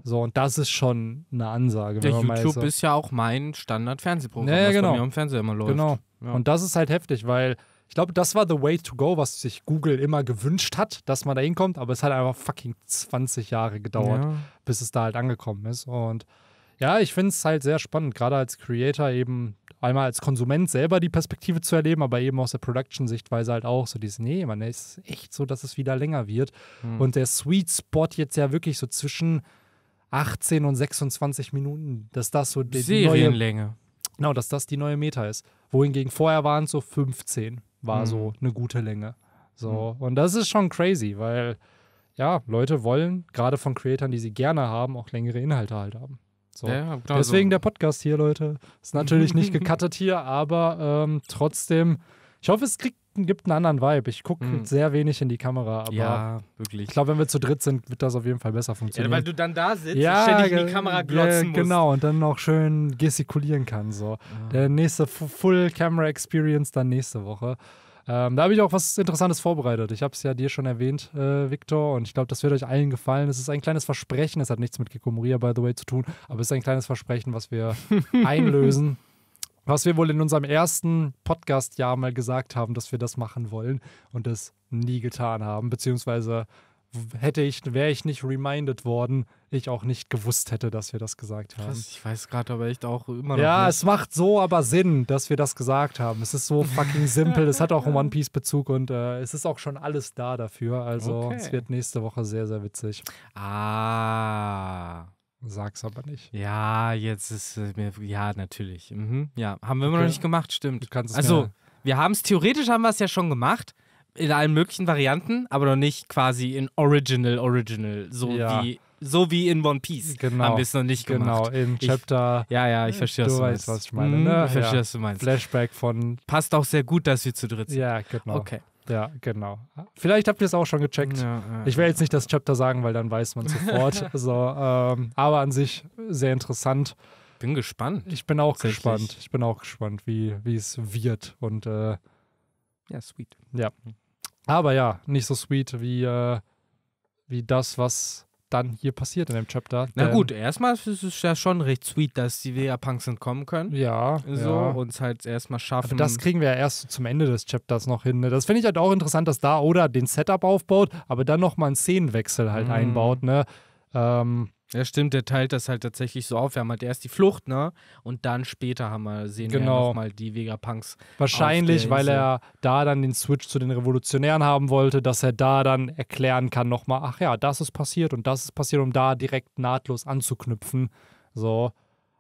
So, und das ist schon eine Ansage. Der YouTube so ist ja auch mein Standard-Fernsehprogramm, ja, ja, genau. bei mir am Fernseher immer läuft. Genau. Ja. Und das ist halt heftig, weil ich glaube, das war the way to go, was sich Google immer gewünscht hat, dass man da hinkommt, aber es hat einfach fucking 20 Jahre gedauert, bis es da halt angekommen ist. Und ja, ich finde es halt sehr spannend, gerade als Creator eben einmal als Konsument selber die Perspektive zu erleben, aber eben aus der Production-Sichtweise halt auch so dieses, nee, man ist echt so, dass es wieder länger wird. Mhm. Und der Sweet Spot jetzt ja wirklich so zwischen 18 und 26 Minuten, dass das so die, die neue Genau, dass das die neue Meta ist. Wohingegen vorher waren es so 15, war mhm. so eine gute Länge. So, mhm. und das ist schon crazy, weil ja, Leute wollen gerade von Creatoren, die sie gerne haben, auch längere Inhalte halt haben. So. Ja, genau Deswegen so. der Podcast hier, Leute. Ist natürlich nicht gecuttet hier, aber ähm, trotzdem, ich hoffe, es kriegt, gibt einen anderen Vibe. Ich gucke mhm. sehr wenig in die Kamera, aber ja, wirklich. ich glaube, wenn wir zu dritt sind, wird das auf jeden Fall besser funktionieren. Ja, weil du dann da sitzt ja, und ständig in die Kamera glotzen musst. Genau, und dann noch schön gestikulieren kann. So. Der nächste Full Camera Experience dann nächste Woche. Ähm, da habe ich auch was Interessantes vorbereitet. Ich habe es ja dir schon erwähnt, äh, Viktor, und ich glaube, das wird euch allen gefallen. Es ist ein kleines Versprechen, es hat nichts mit Kikomoria, by the way, zu tun, aber es ist ein kleines Versprechen, was wir einlösen. Was wir wohl in unserem ersten Podcast-Jahr mal gesagt haben, dass wir das machen wollen und das nie getan haben, beziehungsweise hätte ich, wäre ich nicht reminded worden, ich auch nicht gewusst hätte, dass wir das gesagt haben. Krass, ich weiß gerade aber echt auch immer noch. Ja, nicht. es macht so aber Sinn, dass wir das gesagt haben. Es ist so fucking simpel. es hat auch einen One Piece Bezug und äh, es ist auch schon alles da dafür. Also okay. es wird nächste Woche sehr, sehr witzig. Ah. Sag's aber nicht. Ja, jetzt ist äh, mir. Äh, ja, natürlich. Mhm. Ja, haben wir immer noch nicht gemacht, stimmt. also, wir haben es theoretisch haben wir es ja schon gemacht in allen möglichen Varianten, aber noch nicht quasi in Original, Original, so ja. wie so wie in One Piece genau. haben wir es noch nicht genau, gemacht. Genau, im Chapter. Ich, ja, ja, ich verstehe, du was du weißt, was ich meine. Mhm, ne? Ich verstehe, ja. was du meinst. Flashback von. Passt auch sehr gut, dass wir zu dritt sind. Ja, genau. Okay. Ja, genau. Vielleicht habt ihr es auch schon gecheckt. Ja, ja, ich werde jetzt nicht das Chapter sagen, weil dann weiß man sofort. so, ähm, aber an sich sehr interessant. Bin gespannt. Ich bin auch gespannt. Ich bin auch gespannt, wie es wird. Und äh, ja, sweet. Ja. Aber ja, nicht so sweet wie, äh, wie das, was dann hier passiert in dem Chapter. Na gut, erstmal ist es ja schon recht sweet, dass die Wehrpunks entkommen können. Ja. So, ja. uns halt erstmal schaffen. Aber das kriegen wir ja erst zum Ende des Chapters noch hin. Ne? Das finde ich halt auch interessant, dass da Oda den Setup aufbaut, aber dann nochmal einen Szenenwechsel halt mhm. einbaut, ne? Ähm, ja, stimmt, der teilt das halt tatsächlich so auf. Wir haben halt erst die Flucht, ne? Und dann später haben wir, sehen genau. wir nochmal die Vegapunks. Wahrscheinlich, weil er da dann den Switch zu den Revolutionären haben wollte, dass er da dann erklären kann nochmal, ach ja, das ist passiert und das ist passiert, um da direkt nahtlos anzuknüpfen. So.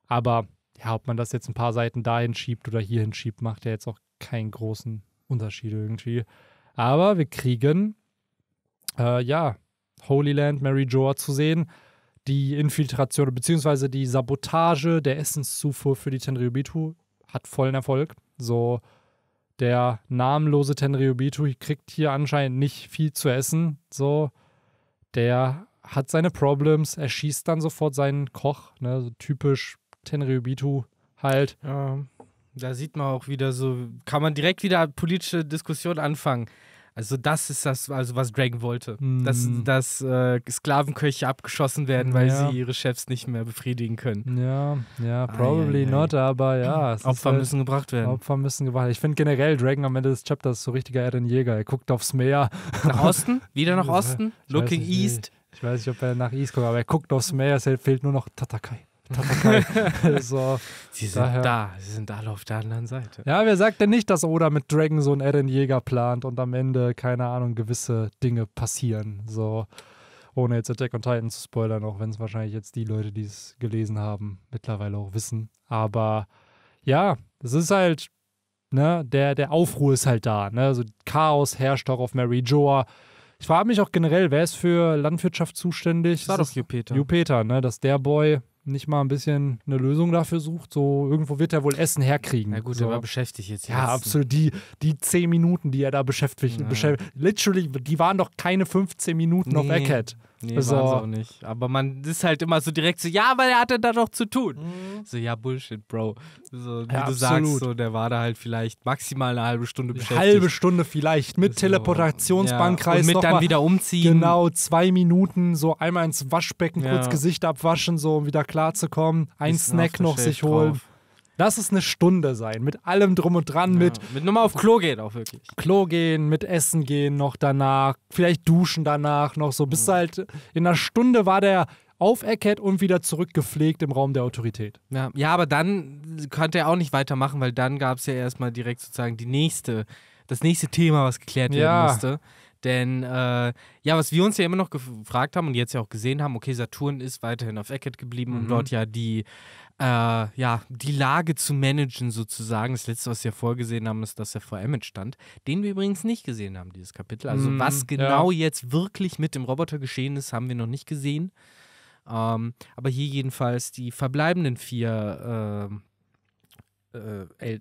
Aber ja, ob man das jetzt ein paar Seiten dahin schiebt oder hierhin schiebt, macht ja jetzt auch keinen großen Unterschied irgendwie. Aber wir kriegen, äh, ja, Holy Land Mary Joa zu sehen die Infiltration bzw. die Sabotage der Essenszufuhr für die Tenryubitu hat vollen Erfolg. So der namenlose Tenryubitu kriegt hier anscheinend nicht viel zu essen. So der hat seine Problems, er schießt dann sofort seinen Koch, ne, so typisch Tenryubitu halt. Ja, da sieht man auch wieder so, kann man direkt wieder politische Diskussion anfangen. Also das ist das, also was Dragon wollte. Mm. Dass, hm. dass äh, Sklavenköche abgeschossen werden, weil ja. sie ihre Chefs nicht mehr befriedigen können. Ja, ja, probably ah, ja, ja. not, aber ja. Opfer halt, müssen gebracht werden. Opfer müssen gebracht werden. Ich finde generell Dragon am Ende des Chapters so richtiger Erdenjäger. Er guckt aufs Meer. Nach Osten? Wieder nach Osten? Looking nicht, East? Ich weiß nicht, ob er nach East guckt, aber er guckt aufs Meer. Es fehlt nur noch Tatakai. so, sie sind daher. da, sie sind alle auf der anderen Seite. Ja, wer sagt denn nicht, dass Oda mit Dragon so einen Eren-Jäger plant und am Ende, keine Ahnung, gewisse Dinge passieren? So, ohne jetzt Attack on Titan zu spoilern, auch wenn es wahrscheinlich jetzt die Leute, die es gelesen haben, mittlerweile auch wissen. Aber ja, es ist halt, ne, der, der Aufruhr ist halt da, ne? Also Chaos herrscht auch auf Mary Joa. Ich frage mich auch generell, wer ist für Landwirtschaft zuständig? Das war doch Jupiter. Jupiter, ne? Dass der Boy nicht mal ein bisschen eine Lösung dafür sucht, so irgendwo wird er wohl Essen herkriegen. Na gut, so. er war beschäftigt jetzt. Ja, jetzt. absolut. Die, die zehn Minuten, die er da beschäftigt, ja. beschäftigt, literally, die waren doch keine 15 Minuten nee. auf Eckhead. Nee, so. waren sie auch nicht. Aber man ist halt immer so direkt so, ja, aber er hatte da doch zu tun. Mhm. So, ja, Bullshit, Bro. So, wie ja, du absolut. sagst, so, der war da halt vielleicht maximal eine halbe Stunde eine beschäftigt. Halbe Stunde vielleicht, mit so, Teleportationsbahnkreis. Ja. Und mit dann mal, wieder umziehen. Genau, zwei Minuten, so einmal ins Waschbecken, ja. kurz Gesicht abwaschen, so um wieder klarzukommen. Ein Snack noch sich holen. Drauf. Lass es eine Stunde sein, mit allem drum und dran, ja, mit. Mit mal auf Klo gehen auch wirklich. Klo gehen, mit Essen gehen noch danach, vielleicht duschen danach noch so. Bis ja. halt in einer Stunde war der auferkehrt und wieder zurückgepflegt im Raum der Autorität. Ja, ja aber dann konnte er auch nicht weitermachen, weil dann gab es ja erstmal direkt sozusagen die nächste, das nächste Thema, was geklärt werden ja. musste. Denn äh, ja, was wir uns ja immer noch gefragt haben und jetzt ja auch gesehen haben, okay, Saturn ist weiterhin auf Eckert geblieben mhm. und dort ja die äh, ja, die Lage zu managen sozusagen. Das letzte, was wir vorgesehen haben, ist, dass er vor Emmett stand, den wir übrigens nicht gesehen haben, dieses Kapitel. Also mm, was genau ja. jetzt wirklich mit dem Roboter geschehen ist, haben wir noch nicht gesehen. Ähm, aber hier jedenfalls die verbleibenden vier äh, äh,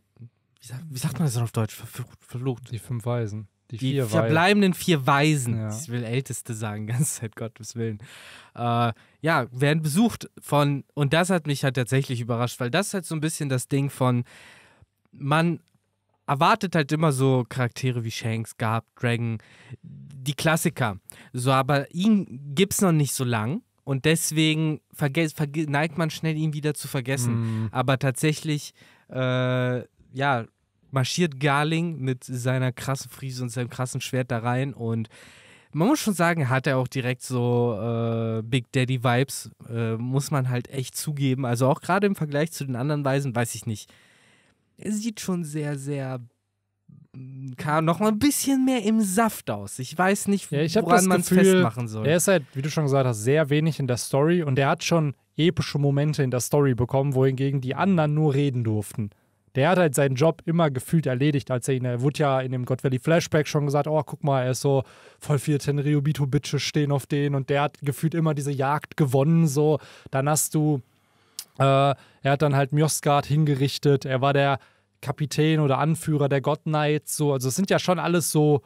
wie, sagt, wie sagt man das auf Deutsch? Verflucht. Die fünf Weisen. Die, die vier verbleibenden vier Weisen, ja. ich will Älteste sagen, ganz seit Gottes Willen, äh, ja, werden besucht von, und das hat mich halt tatsächlich überrascht, weil das ist halt so ein bisschen das Ding von, man erwartet halt immer so Charaktere wie Shanks, Garb, Dragon, die Klassiker. So, aber ihn gibt es noch nicht so lang. Und deswegen neigt man schnell, ihn wieder zu vergessen. Mm. Aber tatsächlich, äh, ja, marschiert Garling mit seiner krassen Friese und seinem krassen Schwert da rein und man muss schon sagen, hat er auch direkt so äh, Big Daddy Vibes, äh, muss man halt echt zugeben. Also auch gerade im Vergleich zu den anderen Weisen, weiß ich nicht. Er sieht schon sehr, sehr mm, noch mal ein bisschen mehr im Saft aus. Ich weiß nicht, ja, ich woran man es festmachen soll. Er ist halt, wie du schon gesagt hast, sehr wenig in der Story und er hat schon epische Momente in der Story bekommen, wohingegen die anderen nur reden durften der hat halt seinen Job immer gefühlt erledigt, als er ihn, er wurde ja in dem God Valley Flashback schon gesagt, oh, guck mal, er ist so, voll viel Tenryubito-Bitches stehen auf den und der hat gefühlt immer diese Jagd gewonnen, so. Dann hast du, äh, er hat dann halt Mjosgard hingerichtet, er war der Kapitän oder Anführer der God Knights, so. Also es sind ja schon alles so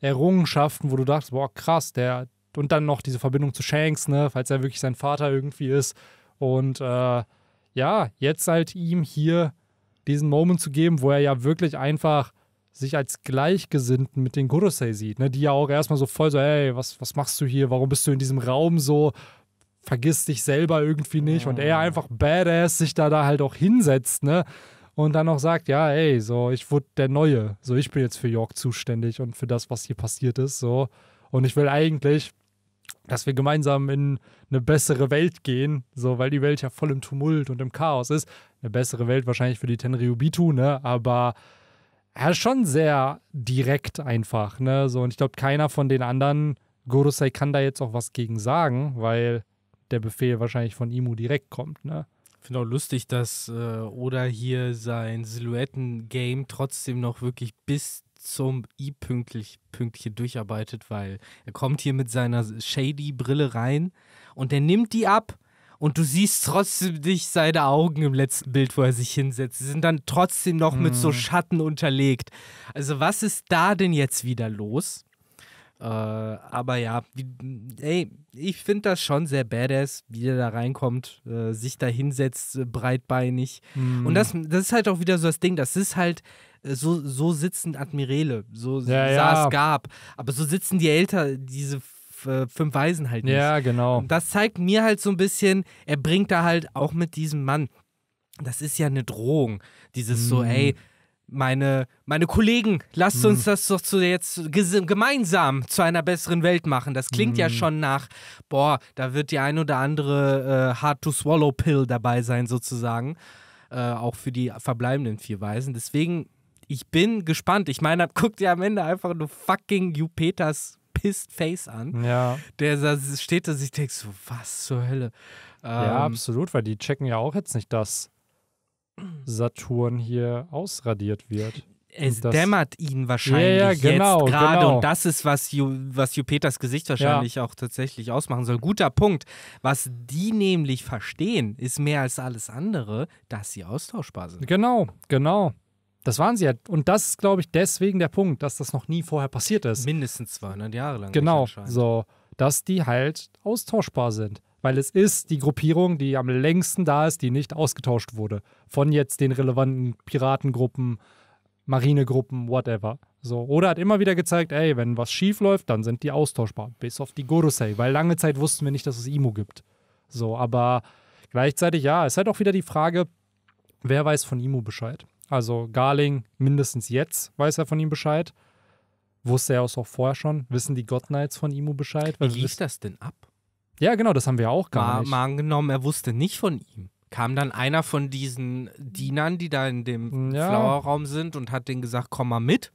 Errungenschaften, wo du dachtest, boah, krass, der, und dann noch diese Verbindung zu Shanks, ne, falls er wirklich sein Vater irgendwie ist und, äh, ja, jetzt halt ihm hier diesen Moment zu geben, wo er ja wirklich einfach sich als Gleichgesinnten mit den Gurusei sieht, ne? die ja auch erstmal so voll so, hey, was, was machst du hier? Warum bist du in diesem Raum so? Vergiss dich selber irgendwie nicht. Und er einfach badass sich da, da halt auch hinsetzt, ne? Und dann auch sagt, ja, ey, so, ich wurde der Neue. So, ich bin jetzt für York zuständig und für das, was hier passiert ist. So. Und ich will eigentlich, dass wir gemeinsam in eine bessere Welt gehen, so weil die Welt ja voll im Tumult und im Chaos ist. Eine bessere Welt wahrscheinlich für die Tenryubitu, ne? Aber ist schon sehr direkt einfach, ne? So, und ich glaube, keiner von den anderen Gorosei kann da jetzt auch was gegen sagen, weil der Befehl wahrscheinlich von Imu direkt kommt, ne? Ich finde auch lustig, dass äh, Oda hier sein Silhouetten-Game trotzdem noch wirklich bis zum I pünktlich, pünktlich durcharbeitet, weil er kommt hier mit seiner shady Brille rein und er nimmt die ab und du siehst trotzdem nicht seine Augen im letzten Bild, wo er sich hinsetzt. Sie sind dann trotzdem noch mit so mhm. Schatten unterlegt. Also was ist da denn jetzt wieder los? Äh, aber ja, ey, ich finde das schon sehr badass, wie der da reinkommt, äh, sich da hinsetzt, äh, breitbeinig. Mm. Und das, das ist halt auch wieder so das Ding, das ist halt äh, so, so sitzen Admirale, so ja, ja. gab. Aber so sitzen die Eltern, diese äh, fünf Weisen halt nicht. Ja, genau. Und das zeigt mir halt so ein bisschen, er bringt da halt auch mit diesem Mann. Das ist ja eine Drohung. Dieses mm. so, mhm. ey, meine, meine Kollegen, lasst mm. uns das doch zu jetzt gemeinsam zu einer besseren Welt machen. Das klingt mm. ja mhm. schon nach, boah, da wird die ein oder andere äh, Hard-to-Swallow-Pill dabei sein, sozusagen. Äh, auch für die verbleibenden vier Weisen. Deswegen ich bin gespannt. Ich meine, guck dir am Ende einfach nur fucking Jupeters pissed Face an. Ja. Der steht da, sich denkt so, was zur Hölle. ja, ähm, absolut, weil die checken ja auch jetzt nicht, dass Saturn hier ausradiert wird. Es dämmert ihn wahrscheinlich ja, ja, genau, jetzt gerade genau. und das ist, was, Ju, was Jupeters Gesicht wahrscheinlich ja. auch tatsächlich ausmachen soll. Guter Punkt. Was die nämlich verstehen, ist mehr als alles andere, dass sie austauschbar sind. Genau, genau. Das waren sie ja. Und das ist, glaube ich, deswegen der Punkt, dass das noch nie vorher passiert ist. Mindestens 200 Jahre lang. Genau, so. Dass die halt austauschbar sind. Weil es ist die Gruppierung, die am längsten da ist, die nicht ausgetauscht wurde. Von jetzt den relevanten Piratengruppen, Marinegruppen, whatever. So. Oder hat immer wieder gezeigt, ey, wenn was schief läuft, dann sind die austauschbar. Bis auf die Gorosei. Weil lange Zeit wussten wir nicht, dass es Imo gibt. So, aber gleichzeitig, ja, es ist halt auch wieder die Frage, wer weiß von Imo Bescheid? Also Garling, mindestens jetzt weiß er von ihm Bescheid. Wusste er es auch vorher schon. Wissen die God Knights von Imu Bescheid? Wie also lief das denn ab? Ja, genau, das haben wir auch gar mal, nicht. Mal angenommen, er wusste nicht von ihm. Kam dann einer von diesen Dienern, die da in dem mm, ja. Flowerraum sind und hat denen gesagt, komm mal mit.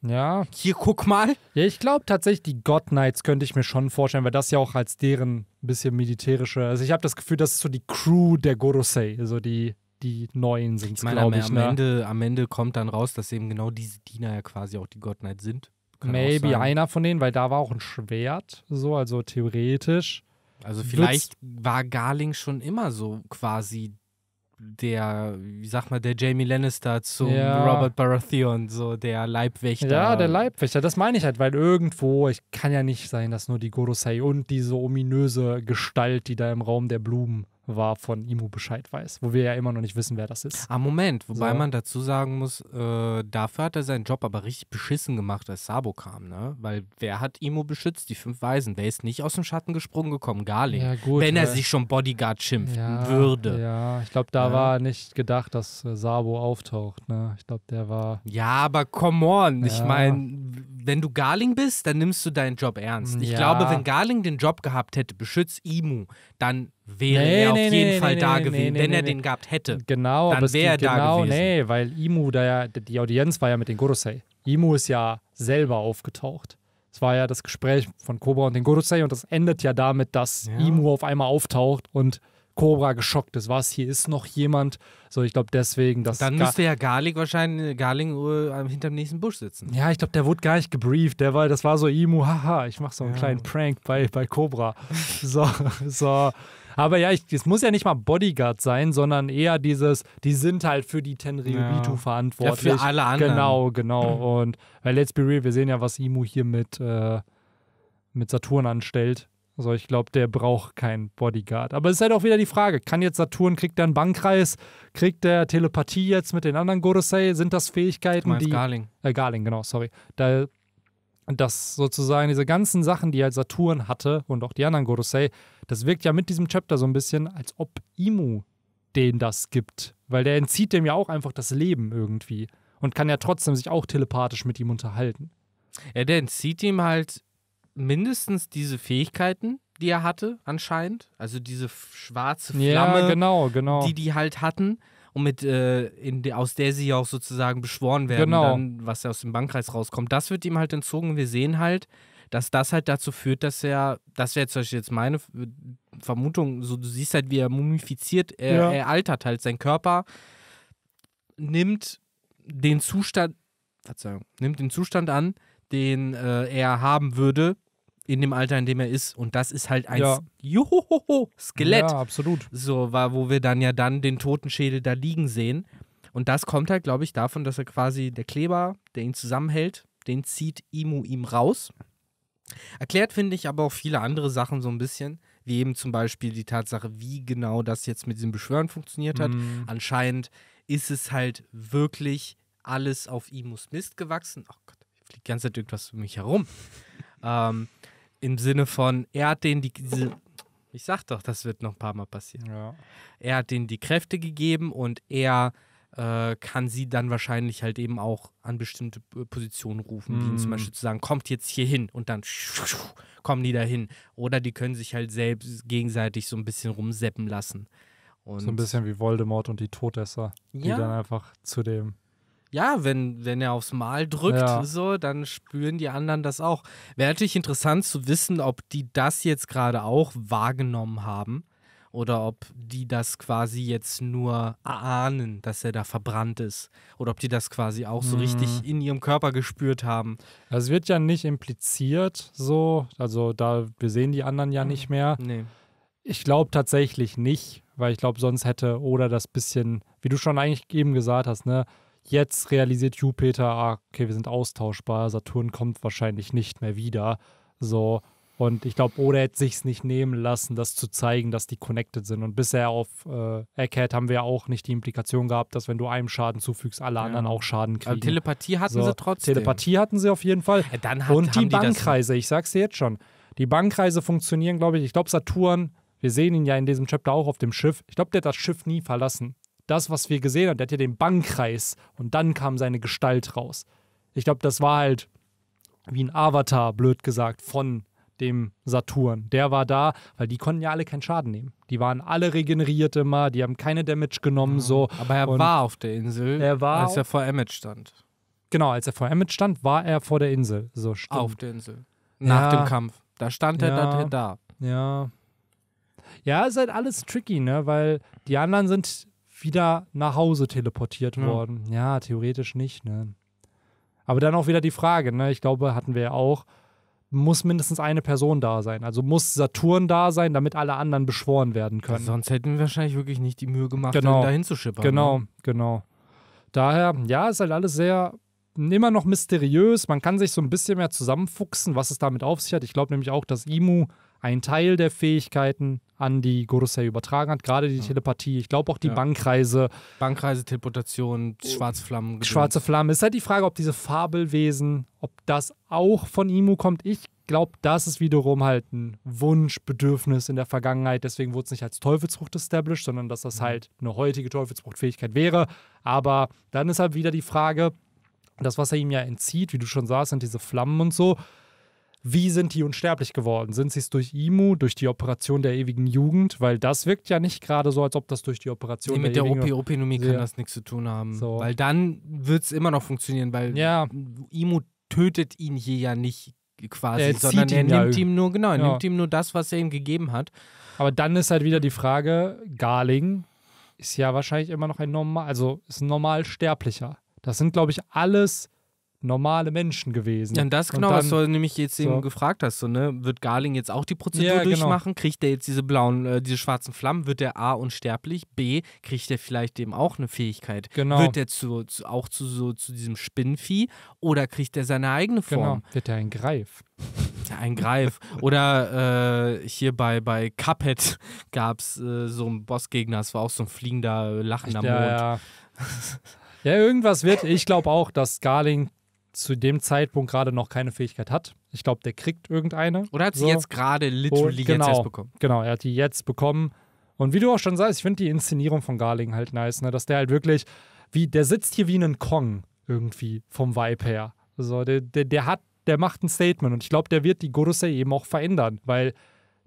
Ja. Hier, guck mal. Ja, ich glaube tatsächlich, die God Knights könnte ich mir schon vorstellen, weil das ja auch als deren bisschen militärische. Also ich habe das Gefühl, das ist so die Crew der Gorosei, also die die Neuen sind es, glaube ich. Am, ne? Ende, am Ende kommt dann raus, dass eben genau diese Diener ja quasi auch die God Knight sind. Kann Maybe einer von denen, weil da war auch ein Schwert, so, also theoretisch. Also vielleicht war Garling schon immer so quasi der, wie sag mal, der Jamie Lannister zum ja. Robert Baratheon, so der Leibwächter. Ja, der Leibwächter, das meine ich halt, weil irgendwo, ich kann ja nicht sein, dass nur die Gorosei und diese ominöse Gestalt, die da im Raum der Blumen war, von Imu Bescheid weiß, wo wir ja immer noch nicht wissen, wer das ist. Ah, Moment, wobei so. man dazu sagen muss, äh, dafür hat er seinen Job aber richtig beschissen gemacht, als Sabo kam, ne? Weil wer hat Imu beschützt? Die fünf Weisen. Wer ist nicht aus dem Schatten gesprungen gekommen? Garling. Ja, gut, Wenn er äh, sich schon Bodyguard schimpfen ja, würde. Ja, ich glaube, da ja. Ne? war nicht gedacht, dass äh, Sabo auftaucht, ne? Ich glaube, der war. Ja, aber come on. Ich meine, wenn du Garling bist, dann nimmst du deinen Job ernst. Ich glaube, wenn Garling den Job gehabt hätte, beschützt Imu, dann wäre nee, er nee, auf jeden nee, Fall da gewesen, wenn er den gehabt hätte. Genau, dann wäre er da genau, gewesen. Nee, weil Imu, da ja, die Audienz war ja mit den Gorosei. Imu ist ja selber aufgetaucht. Es war ja das Gespräch von Cobra und den Gorosei und das endet ja damit, dass ja. Imu auf einmal auftaucht und Cobra geschockt ist. Was, hier ist noch jemand? So, ich glaube deswegen, dass. Dann müsste ja Garlic wahrscheinlich, Garling äh, hinterm nächsten Busch sitzen. Ja, ich glaube, der wurde gar nicht gebrieft. Der war, das war so Imu, haha, ich mache so einen ja. kleinen Prank bei, bei Cobra. So, so. Aber ja, es muss ja nicht mal Bodyguard sein, sondern eher dieses, die sind halt für die Tenryubitu ja. verantwortlich. Ja, für alle anderen. Genau, genau. Und weil let's be real, wir sehen ja, was Imu hier mit, äh, mit Saturn anstellt. Also ich glaube, der braucht keinen Bodyguard. Aber es ist halt auch wieder die Frage, kann jetzt Saturn, kriegt er einen Bankkreis, kriegt der Telepathie jetzt mit den anderen Gorosei? Sind das Fähigkeiten, du die... Garling. Äh, Garling, genau, sorry. Da dass sozusagen diese ganzen Sachen, die halt Saturn hatte und auch die anderen Gorosei, das wirkt ja mit diesem Chapter so ein bisschen, als ob Imu den das gibt. Weil der entzieht dem ja auch einfach das Leben irgendwie und kann ja trotzdem sich auch telepathisch mit ihm unterhalten. Ja, der entzieht ihm halt mindestens diese Fähigkeiten, die er hatte, anscheinend. Also diese schwarze Flamme, ja, genau, genau. die die halt hatten und mit, äh, in de, aus der sie ja auch sozusagen beschworen werden, genau. dann, was ja aus dem Bankkreis rauskommt. Das wird ihm halt entzogen. Wir sehen halt, dass das halt dazu führt, dass er, das wäre jetzt, jetzt meine äh, Vermutung, so du siehst halt, wie er mumifiziert, er, ja. er altert halt. Sein Körper nimmt den Zustand, Verzeihung, nimmt den Zustand an, den äh, er haben würde, in dem Alter, in dem er ist. Und das ist halt ein ja. Johohoho, Skelett. Ja, absolut. So, war, wo wir dann ja dann den Totenschädel da liegen sehen. Und das kommt halt, glaube ich, davon, dass er quasi der Kleber, der ihn zusammenhält, den zieht Imu ihm raus. Erklärt, finde ich, aber auch viele andere Sachen so ein bisschen. Wie eben zum Beispiel die Tatsache, wie genau das jetzt mit diesem Beschwören funktioniert hat. Mm. Anscheinend ist es halt wirklich alles auf Imus Mist gewachsen. Oh Gott, fliegt die ganze Zeit irgendwas um mich herum. ähm, im Sinne von, er hat denen die, diese, ich sag doch, das wird noch ein paar Mal passieren. Ja. Er hat denen die Kräfte gegeben und er äh, kann sie dann wahrscheinlich halt eben auch an bestimmte Positionen rufen, mm. wie zum Beispiel zu sagen, kommt jetzt hier hin und dann kommen die da hin. Oder die können sich halt selbst gegenseitig so ein bisschen rumseppen lassen. Und so ein bisschen wie Voldemort und die Todesser, ja. die dann einfach zu dem ja, wenn, wenn er aufs Mal drückt, ja. so, dann spüren die anderen das auch. Wäre natürlich interessant zu wissen, ob die das jetzt gerade auch wahrgenommen haben oder ob die das quasi jetzt nur ahnen, dass er da verbrannt ist oder ob die das quasi auch so mhm. richtig in ihrem Körper gespürt haben. Es wird ja nicht impliziert so, also da wir sehen die anderen ja nicht mehr. Nee. Ich glaube tatsächlich nicht, weil ich glaube, sonst hätte oder das bisschen, wie du schon eigentlich eben gesagt hast, ne, Jetzt realisiert Jupiter, ah, okay, wir sind austauschbar, Saturn kommt wahrscheinlich nicht mehr wieder. So, und ich glaube, Oda hätte sich's nicht nehmen lassen, das zu zeigen, dass die connected sind. Und bisher auf äh, Egghead haben wir auch nicht die Implikation gehabt, dass wenn du einem Schaden zufügst, alle ja. anderen auch Schaden kriegen. Aber Telepathie hatten so, sie trotzdem. Telepathie hatten sie auf jeden Fall. Ja, dann hat, Und die, Bankreise, ich sag's dir jetzt schon. Die Bankreise funktionieren, glaube ich. Ich glaube, Saturn, wir sehen ihn ja in diesem Chapter auch auf dem Schiff. Ich glaube, der hat das Schiff nie verlassen das, was wir gesehen haben, der hat ja den Bankkreis und dann kam seine Gestalt raus. Ich glaube, das war halt wie ein Avatar, blöd gesagt, von dem Saturn. Der war da, weil die konnten ja alle keinen Schaden nehmen. Die waren alle regeneriert immer, die haben keine Damage genommen. Ja, so. Aber er und war auf der Insel, er als er vor Emmet stand. Genau, als er vor Emmet stand, war er vor der Insel. So, stimmt. Auf der Insel. Nach ja. dem Kampf. Da stand er, ja. da, da. Ja. Ja, ist halt alles tricky, ne? Weil die anderen sind wieder nach Hause teleportiert ja. worden. Ja, theoretisch nicht, ne? Aber dann auch wieder die Frage, ne? Ich glaube, hatten wir ja auch, muss mindestens eine Person da sein. Also muss Saturn da sein, damit alle anderen beschworen werden können. Sonst hätten wir wahrscheinlich wirklich nicht die Mühe gemacht, genau. da hinzuschippern. Genau, ne? genau. Daher, ja, ist halt alles sehr immer noch mysteriös. Man kann sich so ein bisschen mehr zusammenfuchsen, was es damit auf sich hat. Ich glaube nämlich auch, dass Imu ein Teil der Fähigkeiten an die Gorosei übertragen hat. Gerade die ja. Telepathie, ich glaube auch die ja. Bankreise. Bankreise, Teleportation, schwarze Flammen. Schwarze Flammen. ist halt die Frage, ob diese Fabelwesen, ob das auch von Imu kommt. Ich glaube, das ist wiederum halt ein Wunsch, Bedürfnis in der Vergangenheit. Deswegen wurde es nicht als Teufelsfrucht established, sondern dass das mhm. halt eine heutige Teufelsfruchtfähigkeit wäre. Aber dann ist halt wieder die Frage, das, was er ihm ja entzieht, wie du schon sagst, sind diese Flammen und so wie sind die unsterblich geworden? Sind sie es durch Imu, durch die Operation der ewigen Jugend? Weil das wirkt ja nicht gerade so, als ob das durch die Operation nee, mit der, der OP, Opinomie kann das nichts zu tun haben. So. Weil dann wird es immer noch funktionieren, weil ja. Imu tötet ihn hier ja nicht quasi, er sondern er nimmt ja ihm nur, genau, er ja. nimmt ihm nur das, was er ihm gegeben hat. Aber dann ist halt wieder die Frage, Garling ist ja wahrscheinlich immer noch ein normal, also ist ein normal Sterblicher. Das sind, glaube ich, alles normale Menschen gewesen. Ja, und das genau, und dann, was du nämlich jetzt so. eben gefragt hast, so, ne? Wird Garling jetzt auch die Prozedur ja, genau. durchmachen? Genau. Kriegt der jetzt diese blauen, äh, diese schwarzen Flammen? Wird der A unsterblich? B, kriegt der vielleicht eben auch eine Fähigkeit? Genau. Wird der zu, zu, auch zu, so, zu diesem Spinnvieh? Oder kriegt er seine eigene Form? Genau. Wird er ein Greif? Ein Greif. Oder äh, hier bei, bei Cuphead gab es äh, so einen Bossgegner, es war auch so ein fliegender, lachender Echt, Mond. Ja, ja. ja, irgendwas wird. Ich glaube auch, dass Garling zu dem Zeitpunkt gerade noch keine Fähigkeit hat. Ich glaube, der kriegt irgendeine. Oder hat sie so. jetzt gerade literally oh, genau, jetzt erst bekommen? Genau, er hat die jetzt bekommen. Und wie du auch schon sagst, ich finde die Inszenierung von Garling halt nice, ne? dass der halt wirklich, wie, der sitzt hier wie ein Kong irgendwie vom Vibe her. So, der, der, der hat, der macht ein Statement und ich glaube, der wird die Gorosei eben auch verändern, weil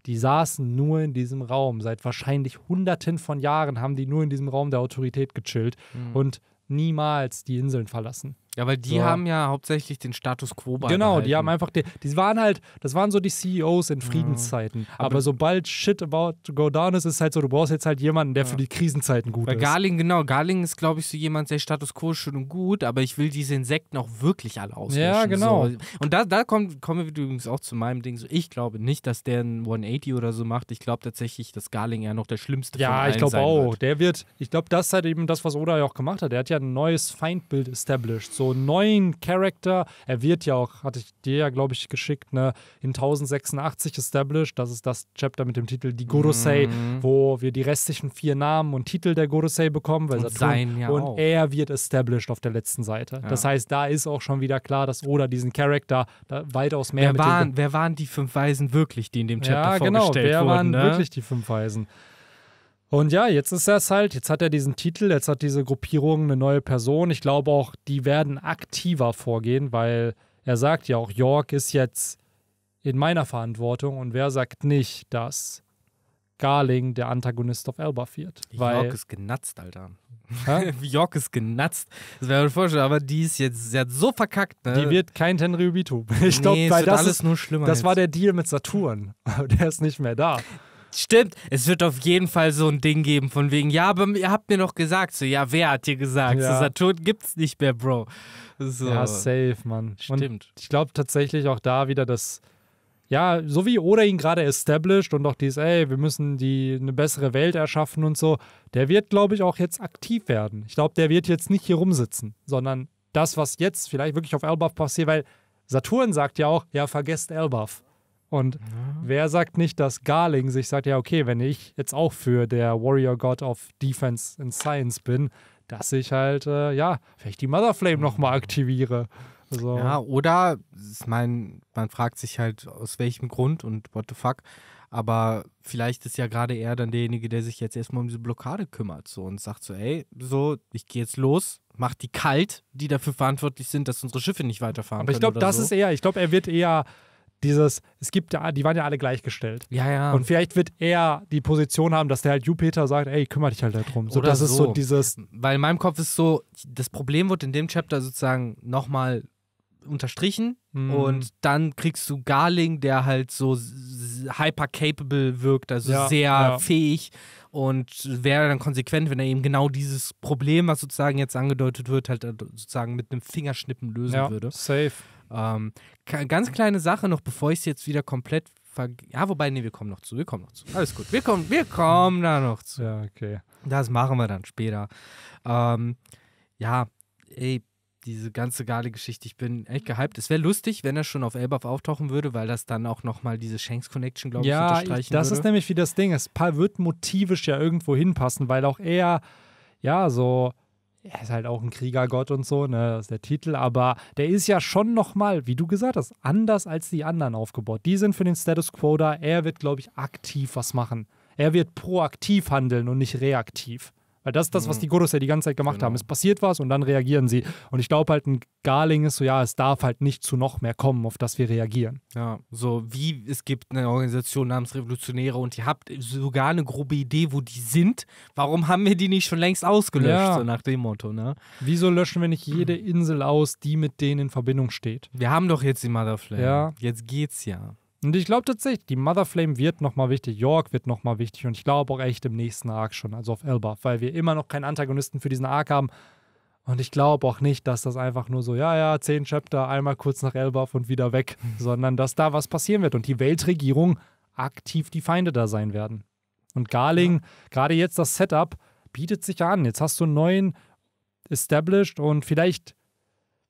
die saßen nur in diesem Raum. Seit wahrscheinlich hunderten von Jahren haben die nur in diesem Raum der Autorität gechillt mhm. und niemals die Inseln verlassen. Ja, weil die so. haben ja hauptsächlich den Status quo Genau, die haben einfach, die, die waren halt, das waren so die CEOs in mhm. Friedenszeiten. Ja. Aber, aber, sobald Shit about to go down ist, ist es halt so, du brauchst jetzt halt jemanden, der ja. für die Krisenzeiten gut weil ist. Garling, genau, Garling ist, glaube ich, so jemand, der Status quo schön und gut, aber ich will diese Insekten auch wirklich alle auslöschen. Ja, genau. So. Und da, da kommt, kommen wir übrigens auch zu meinem Ding. So, ich glaube nicht, dass der ein 180 oder so macht. Ich glaube tatsächlich, dass Garling ja noch der schlimmste Ja, ich glaube auch. Wird. Der wird, ich glaube, das ist halt eben das, was Oda ja auch gemacht hat. Der hat ja ein neues Feindbild established. So so einen neuen Charakter. Er wird ja auch, hatte ich dir ja, glaube ich, geschickt, ne, in 1086 established. Das ist das Chapter mit dem Titel Die Gorosei, mhm. wo wir die restlichen vier Namen und Titel der Gorosei bekommen, weil und sein ja und auch. er wird established auf der letzten Seite. Ja. Das heißt, da ist auch schon wieder klar, dass Oda diesen Charakter weitaus mehr wer waren, Wer waren die fünf Weisen wirklich, die in dem Chapter ja, genau. vorgestellt wer wurden? Wer waren ne? wirklich die fünf Weisen? Und ja, jetzt ist er es halt, jetzt hat er diesen Titel, jetzt hat diese Gruppierung eine neue Person. Ich glaube auch, die werden aktiver vorgehen, weil er sagt ja auch, York ist jetzt in meiner Verantwortung und wer sagt nicht, dass Garling der Antagonist auf Elba wird? York ist genatzt, Alter. York ist genatzt. Das wäre mir vorstellen, aber die ist jetzt, sie hat so verkackt, ne? Die wird kein Tenryubitu. Ich glaube, nee, das alles ist, nur schlimmer. Das jetzt. war der Deal mit Saturn. Der ist nicht mehr da. Stimmt, es wird auf jeden Fall so ein Ding geben, von wegen, ja, aber ihr habt mir noch gesagt, so, ja, wer hat dir gesagt, ja. so, Saturn gibt's nicht mehr, Bro. So. Ja, safe, Mann. Stimmt. Und ich glaube tatsächlich auch da wieder, dass, ja, so wie Oda ihn gerade established und auch dieses, ey, wir müssen die eine bessere Welt erschaffen und so, der wird, glaube ich, auch jetzt aktiv werden. Ich glaube, der wird jetzt nicht hier rumsitzen, sondern das, was jetzt vielleicht wirklich auf Elbaf passiert, weil Saturn sagt ja auch, ja, vergesst Elbaf. Und ja. wer sagt nicht, dass Garling sich sagt, ja, okay, wenn ich jetzt auch für der Warrior God of Defense and Science bin, dass ich halt, äh, ja, vielleicht die Mother Flame mhm. nochmal aktiviere. So. Also ja, oder, ich meine, man fragt sich halt, aus welchem Grund und what the fuck. Aber vielleicht ist ja gerade er dann derjenige, der sich jetzt erstmal um diese Blockade kümmert so, und sagt so, ey, so, ich gehe jetzt los, mach die kalt, die dafür verantwortlich sind, dass unsere Schiffe nicht weiterfahren. Aber ich glaube, das so. ist eher, ich glaube, er wird eher dieses, es gibt ja, die waren ja alle gleichgestellt. Ja, ja. Und vielleicht wird er die Position haben, dass der halt Jupiter sagt, ey, kümmere dich halt darum. So, das so. ist so dieses. Weil in meinem Kopf ist so, das Problem wird in dem Chapter sozusagen nochmal unterstrichen mhm. und dann kriegst du Garling, der halt so hyper capable wirkt, also ja, sehr ja. fähig und wäre dann konsequent, wenn er eben genau dieses Problem, was sozusagen jetzt angedeutet wird, halt äh, sozusagen mit einem Fingerschnippen lösen ja, würde. Safe. Ähm, ganz kleine Sache noch, bevor ich es jetzt wieder komplett ja, wobei, nee, wir kommen noch zu, wir kommen noch zu. Alles gut, wir kommen, wir kommen da noch zu. Ja, okay. Das machen wir dann später. Ähm, ja, ey, diese ganze Gale-Geschichte, ich bin echt gehypt. Es wäre lustig, wenn er schon auf Elbaf auftauchen würde, weil das dann auch nochmal diese Shanks-Connection, glaube ich, unterstreichen ich, das würde. das ist nämlich wie das Ding. Es wird motivisch ja irgendwo hinpassen, weil auch er, ja, so, er ist halt auch ein Kriegergott und so, ne, das ist der Titel, aber der ist ja schon nochmal, wie du gesagt hast, anders als die anderen aufgebaut. Die sind für den Status Quo da. Er wird, glaube ich, aktiv was machen. Er wird proaktiv handeln und nicht reaktiv. Weil das ist das, was mhm. die Gurus ja die ganze Zeit gemacht genau. haben. Es passiert was und dann reagieren sie. Und ich glaube halt, ein Garling ist so, ja, es darf halt nicht zu noch mehr kommen, auf das wir reagieren. Ja, so wie es gibt eine Organisation namens Revolutionäre und ihr habt sogar eine grobe Idee, wo die sind. Warum haben wir die nicht schon längst ausgelöscht, ja. so nach dem Motto, ne? Wieso löschen wir nicht jede Insel aus, die mit denen in Verbindung steht? Wir haben doch jetzt die Motherflare. Ja. Jetzt geht's ja. Und ich glaube tatsächlich, die Mother Flame wird nochmal wichtig, York wird nochmal wichtig und ich glaube auch echt im nächsten Arc schon, also auf Elba, weil wir immer noch keinen Antagonisten für diesen Arc haben. Und ich glaube auch nicht, dass das einfach nur so, ja, ja, zehn Chapter, einmal kurz nach Elbaf und wieder weg, sondern dass da was passieren wird und die Weltregierung aktiv die Feinde da sein werden. Und Garling, ja. gerade jetzt das Setup, bietet sich an. Jetzt hast du einen neuen established und vielleicht,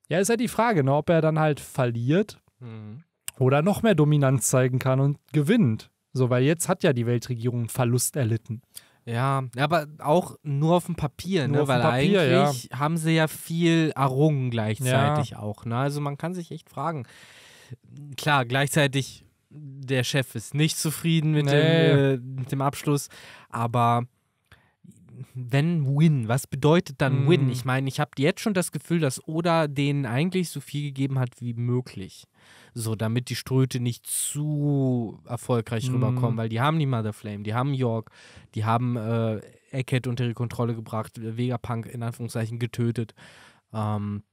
ja, ist ja halt die Frage, ne, ob er dann halt verliert. Mhm oder noch mehr Dominanz zeigen kann und gewinnt. So, weil jetzt hat ja die Weltregierung einen Verlust erlitten. Ja, aber auch nur auf dem Papier, ne? weil Papier, eigentlich ja. haben sie ja viel errungen gleichzeitig ja. auch. Ne? Also man kann sich echt fragen. Klar, gleichzeitig, der Chef ist nicht zufrieden mit, nee. dem, äh, mit dem Abschluss, aber wenn Win, was bedeutet dann mm. Win? Ich meine, ich habe jetzt schon das Gefühl, dass Oda denen eigentlich so viel gegeben hat wie möglich. So, damit die Ströte nicht zu erfolgreich mm. rüberkommen, weil die haben die Mother Flame, die haben York, die haben äh, Eckhead unter ihre Kontrolle gebracht, Vegapunk in Anführungszeichen getötet. Ähm,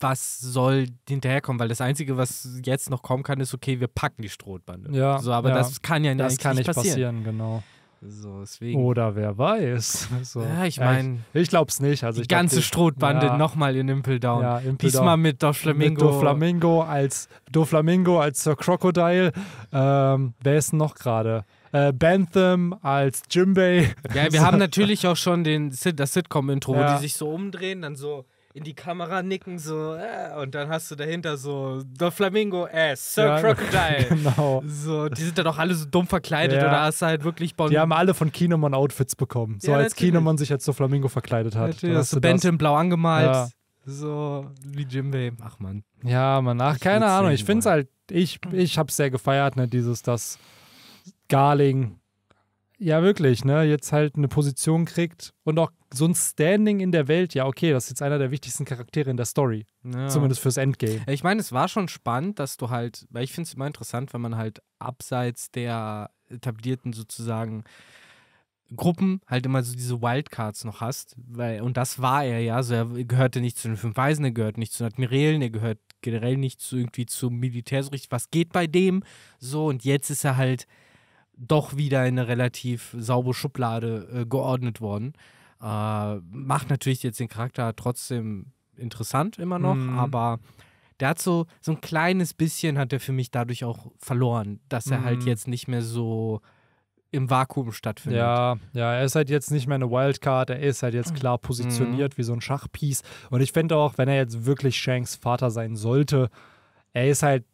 was soll hinterherkommen? Weil das Einzige, was jetzt noch kommen kann, ist, okay, wir packen die Strohbande. Ja, so, aber ja. das kann ja das kann nicht, passieren. passieren genau. So, deswegen. Oder wer weiß. So. Ja, ich meine. ich, ich glaube es nicht. Also die ganze glaub, Strohbande ja. nochmal in Impel Down. Ja, Impel Diesmal Down. mit Doflamingo. Mit Doflamingo als Doflamingo als Sir Crocodile. Ähm, wer ist noch gerade? Äh, Bentham als Jimbei. Ja, wir haben natürlich auch schon den, das Sitcom-Intro, ja. wo die sich so umdrehen, dann so in die Kamera nicken, so, äh, und dann hast du dahinter so The Flamingo Ass, Sir ja, genau. Crocodile. Genau. So, die sind dann auch alle so dumm verkleidet ja. oder hast du halt wirklich Bon. Die haben alle von Kinemon Outfits bekommen. So ja, als natürlich. Kinemon sich als The Flamingo verkleidet hat. Natürlich. Hast du Benton blau angemalt. So wie Jimbei. Ach man. Ja, man, ach, keine Ahnung. Ich finde es halt, ich, ich es sehr gefeiert, ne, dieses, das Garling ja, wirklich, ne? Jetzt halt eine Position kriegt und auch so ein Standing in der Welt. Ja, okay, das ist jetzt einer der wichtigsten Charaktere in der Story. Ja. Zumindest fürs Endgame. Ich meine, es war schon spannend, dass du halt, weil ich finde es immer interessant, wenn man halt abseits der etablierten sozusagen Gruppen halt immer so diese Wildcards noch hast. Weil, und das war er ja. Also er gehörte nicht zu den fünf Weisen, er gehört nicht zu den Admirälen, er gehört generell nicht zu irgendwie zum Militär so richtig. Was geht bei dem? So, und jetzt ist er halt doch wieder in eine relativ saubere Schublade äh, geordnet worden. Äh, macht natürlich jetzt den Charakter trotzdem interessant immer noch, mhm. aber der hat so, so ein kleines bisschen hat er für mich dadurch auch verloren, dass er halt mhm. halt jetzt nicht mehr so im Vakuum stattfindet. Ja, ja, er ist halt jetzt nicht mehr eine Wildcard, er ist halt jetzt mhm. klar mhm. positioniert mhm. wie so ein Schachpiece. Und ich fände auch, wenn er jetzt wirklich Shanks Vater sein sollte, er ist halt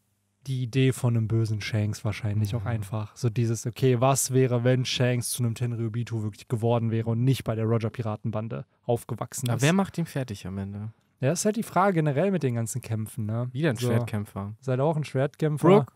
die Idee von einem bösen Shanks wahrscheinlich mhm. auch einfach. So dieses, okay, was wäre, wenn Shanks zu einem Tenryubito wirklich geworden wäre und nicht bei der Roger-Piratenbande aufgewachsen ist. Aber wer macht ihn fertig am Ende? Ja, ist halt die Frage generell mit den ganzen Kämpfen, ne? Wieder ein so, Schwertkämpfer. Seid halt auch ein Schwertkämpfer. Brooke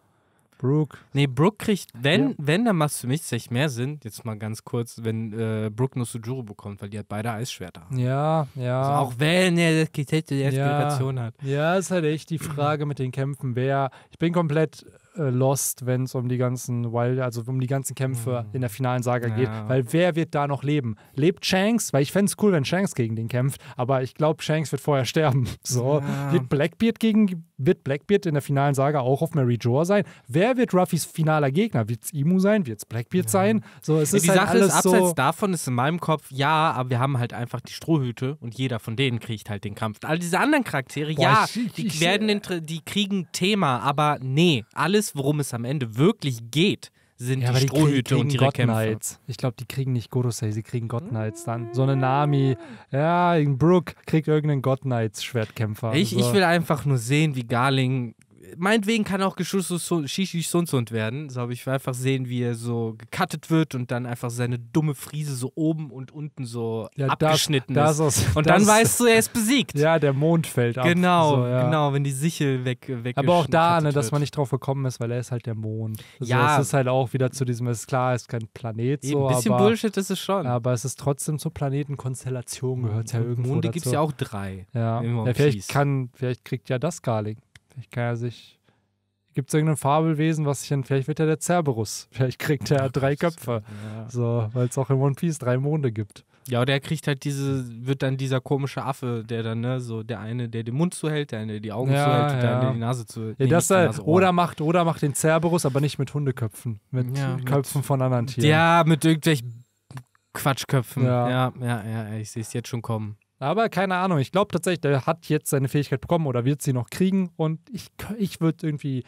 Brooke. Nee, Brooke kriegt, wenn, ja. wenn, dann machst du mich tatsächlich mehr Sinn, jetzt mal ganz kurz, wenn äh, Brooke nur Sujuro bekommt, weil die hat beide Eisschwerter. Ja, ja. Also auch wenn er die Eskalation ja. hat. Ja, ist halt echt die Frage mit den Kämpfen, wer. Ich bin komplett äh, Lost, wenn es um die ganzen Wild, also um die ganzen Kämpfe mhm. in der finalen Saga ja. geht. Weil wer wird da noch leben? Lebt Shanks? Weil ich fände es cool, wenn Shanks gegen den kämpft, aber ich glaube, Shanks wird vorher sterben. So, ja. wird Blackbeard gegen, wird Blackbeard in der finalen Saga auch auf Mary Joa sein? Wer wird Ruffys finaler Gegner? Wird es Imu sein? Wird es Blackbeard ja. sein? So, es ist die halt Sache alles ist, abseits so davon ist in meinem Kopf, ja, aber wir haben halt einfach die Strohhüte und jeder von denen kriegt halt den Kampf. All diese anderen Charaktere, Boah, ja, ich, ich, die werden, die kriegen Thema, aber nee, alles weiß, worum es am Ende wirklich geht, sind ja, die, die Strohhüte und ihre God Kämpfe. Ich glaube, die kriegen nicht Gorosei, sie kriegen God Knights dann. So eine Nami, ja, ein Brook kriegt irgendeinen God Knights Schwertkämpfer. Ich, also. ich will einfach nur sehen, wie Garling meinetwegen kann auch Shishi Sunsund werden. So, habe ich einfach sehen, wie er so gecuttet wird und dann einfach seine dumme Friese so oben und unten so ja, abgeschnitten das, das ist. und das, dann weißt du, er ist besiegt. Ja, der Mond fällt ab. Genau, so, ja. genau, wenn die Sichel weg, weg Aber auch da, ne, dass man nicht drauf gekommen ist, weil er ist halt der Mond. Also ja. Es ist halt auch wieder zu diesem, ist klar, es ist kein Planet. So, ein bisschen aber, Bullshit ist es schon. Aber es ist trotzdem zur Planetenkonstellation, gehört ja irgendwo Monde gibt es ja auch drei. Ja, ja vielleicht, kann, vielleicht kriegt ja das Garling Vielleicht kann er sich. Gibt es irgendein Fabelwesen, was sich dann. Vielleicht wird er der Cerberus. Vielleicht kriegt er drei Köpfe. Ja. So, weil es auch in One Piece drei Monde gibt. Ja, der kriegt halt diese, wird dann dieser komische Affe, der dann, ne, so der eine, der den Mund zuhält, der eine, der die Augen ja, zuhält, ja. der andere die Nase zuhält. Ja, nee, das, Nase, oh. oder, macht, oder macht den Cerberus, aber nicht mit Hundeköpfen, mit ja, Köpfen mit, von anderen Tieren. Ja, mit irgendwelchen Quatschköpfen. Ja, ja, ja, ja ich sehe es jetzt schon kommen. Aber keine Ahnung, ich glaube tatsächlich, der hat jetzt seine Fähigkeit bekommen oder wird sie noch kriegen. Und ich, ich würde irgendwie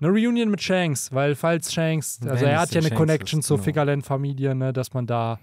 eine Reunion mit Shanks, weil falls Shanks, also Wenn er hat ja eine Shanks Connection ist, zur genau. Fingerland-Familie, ne, dass man da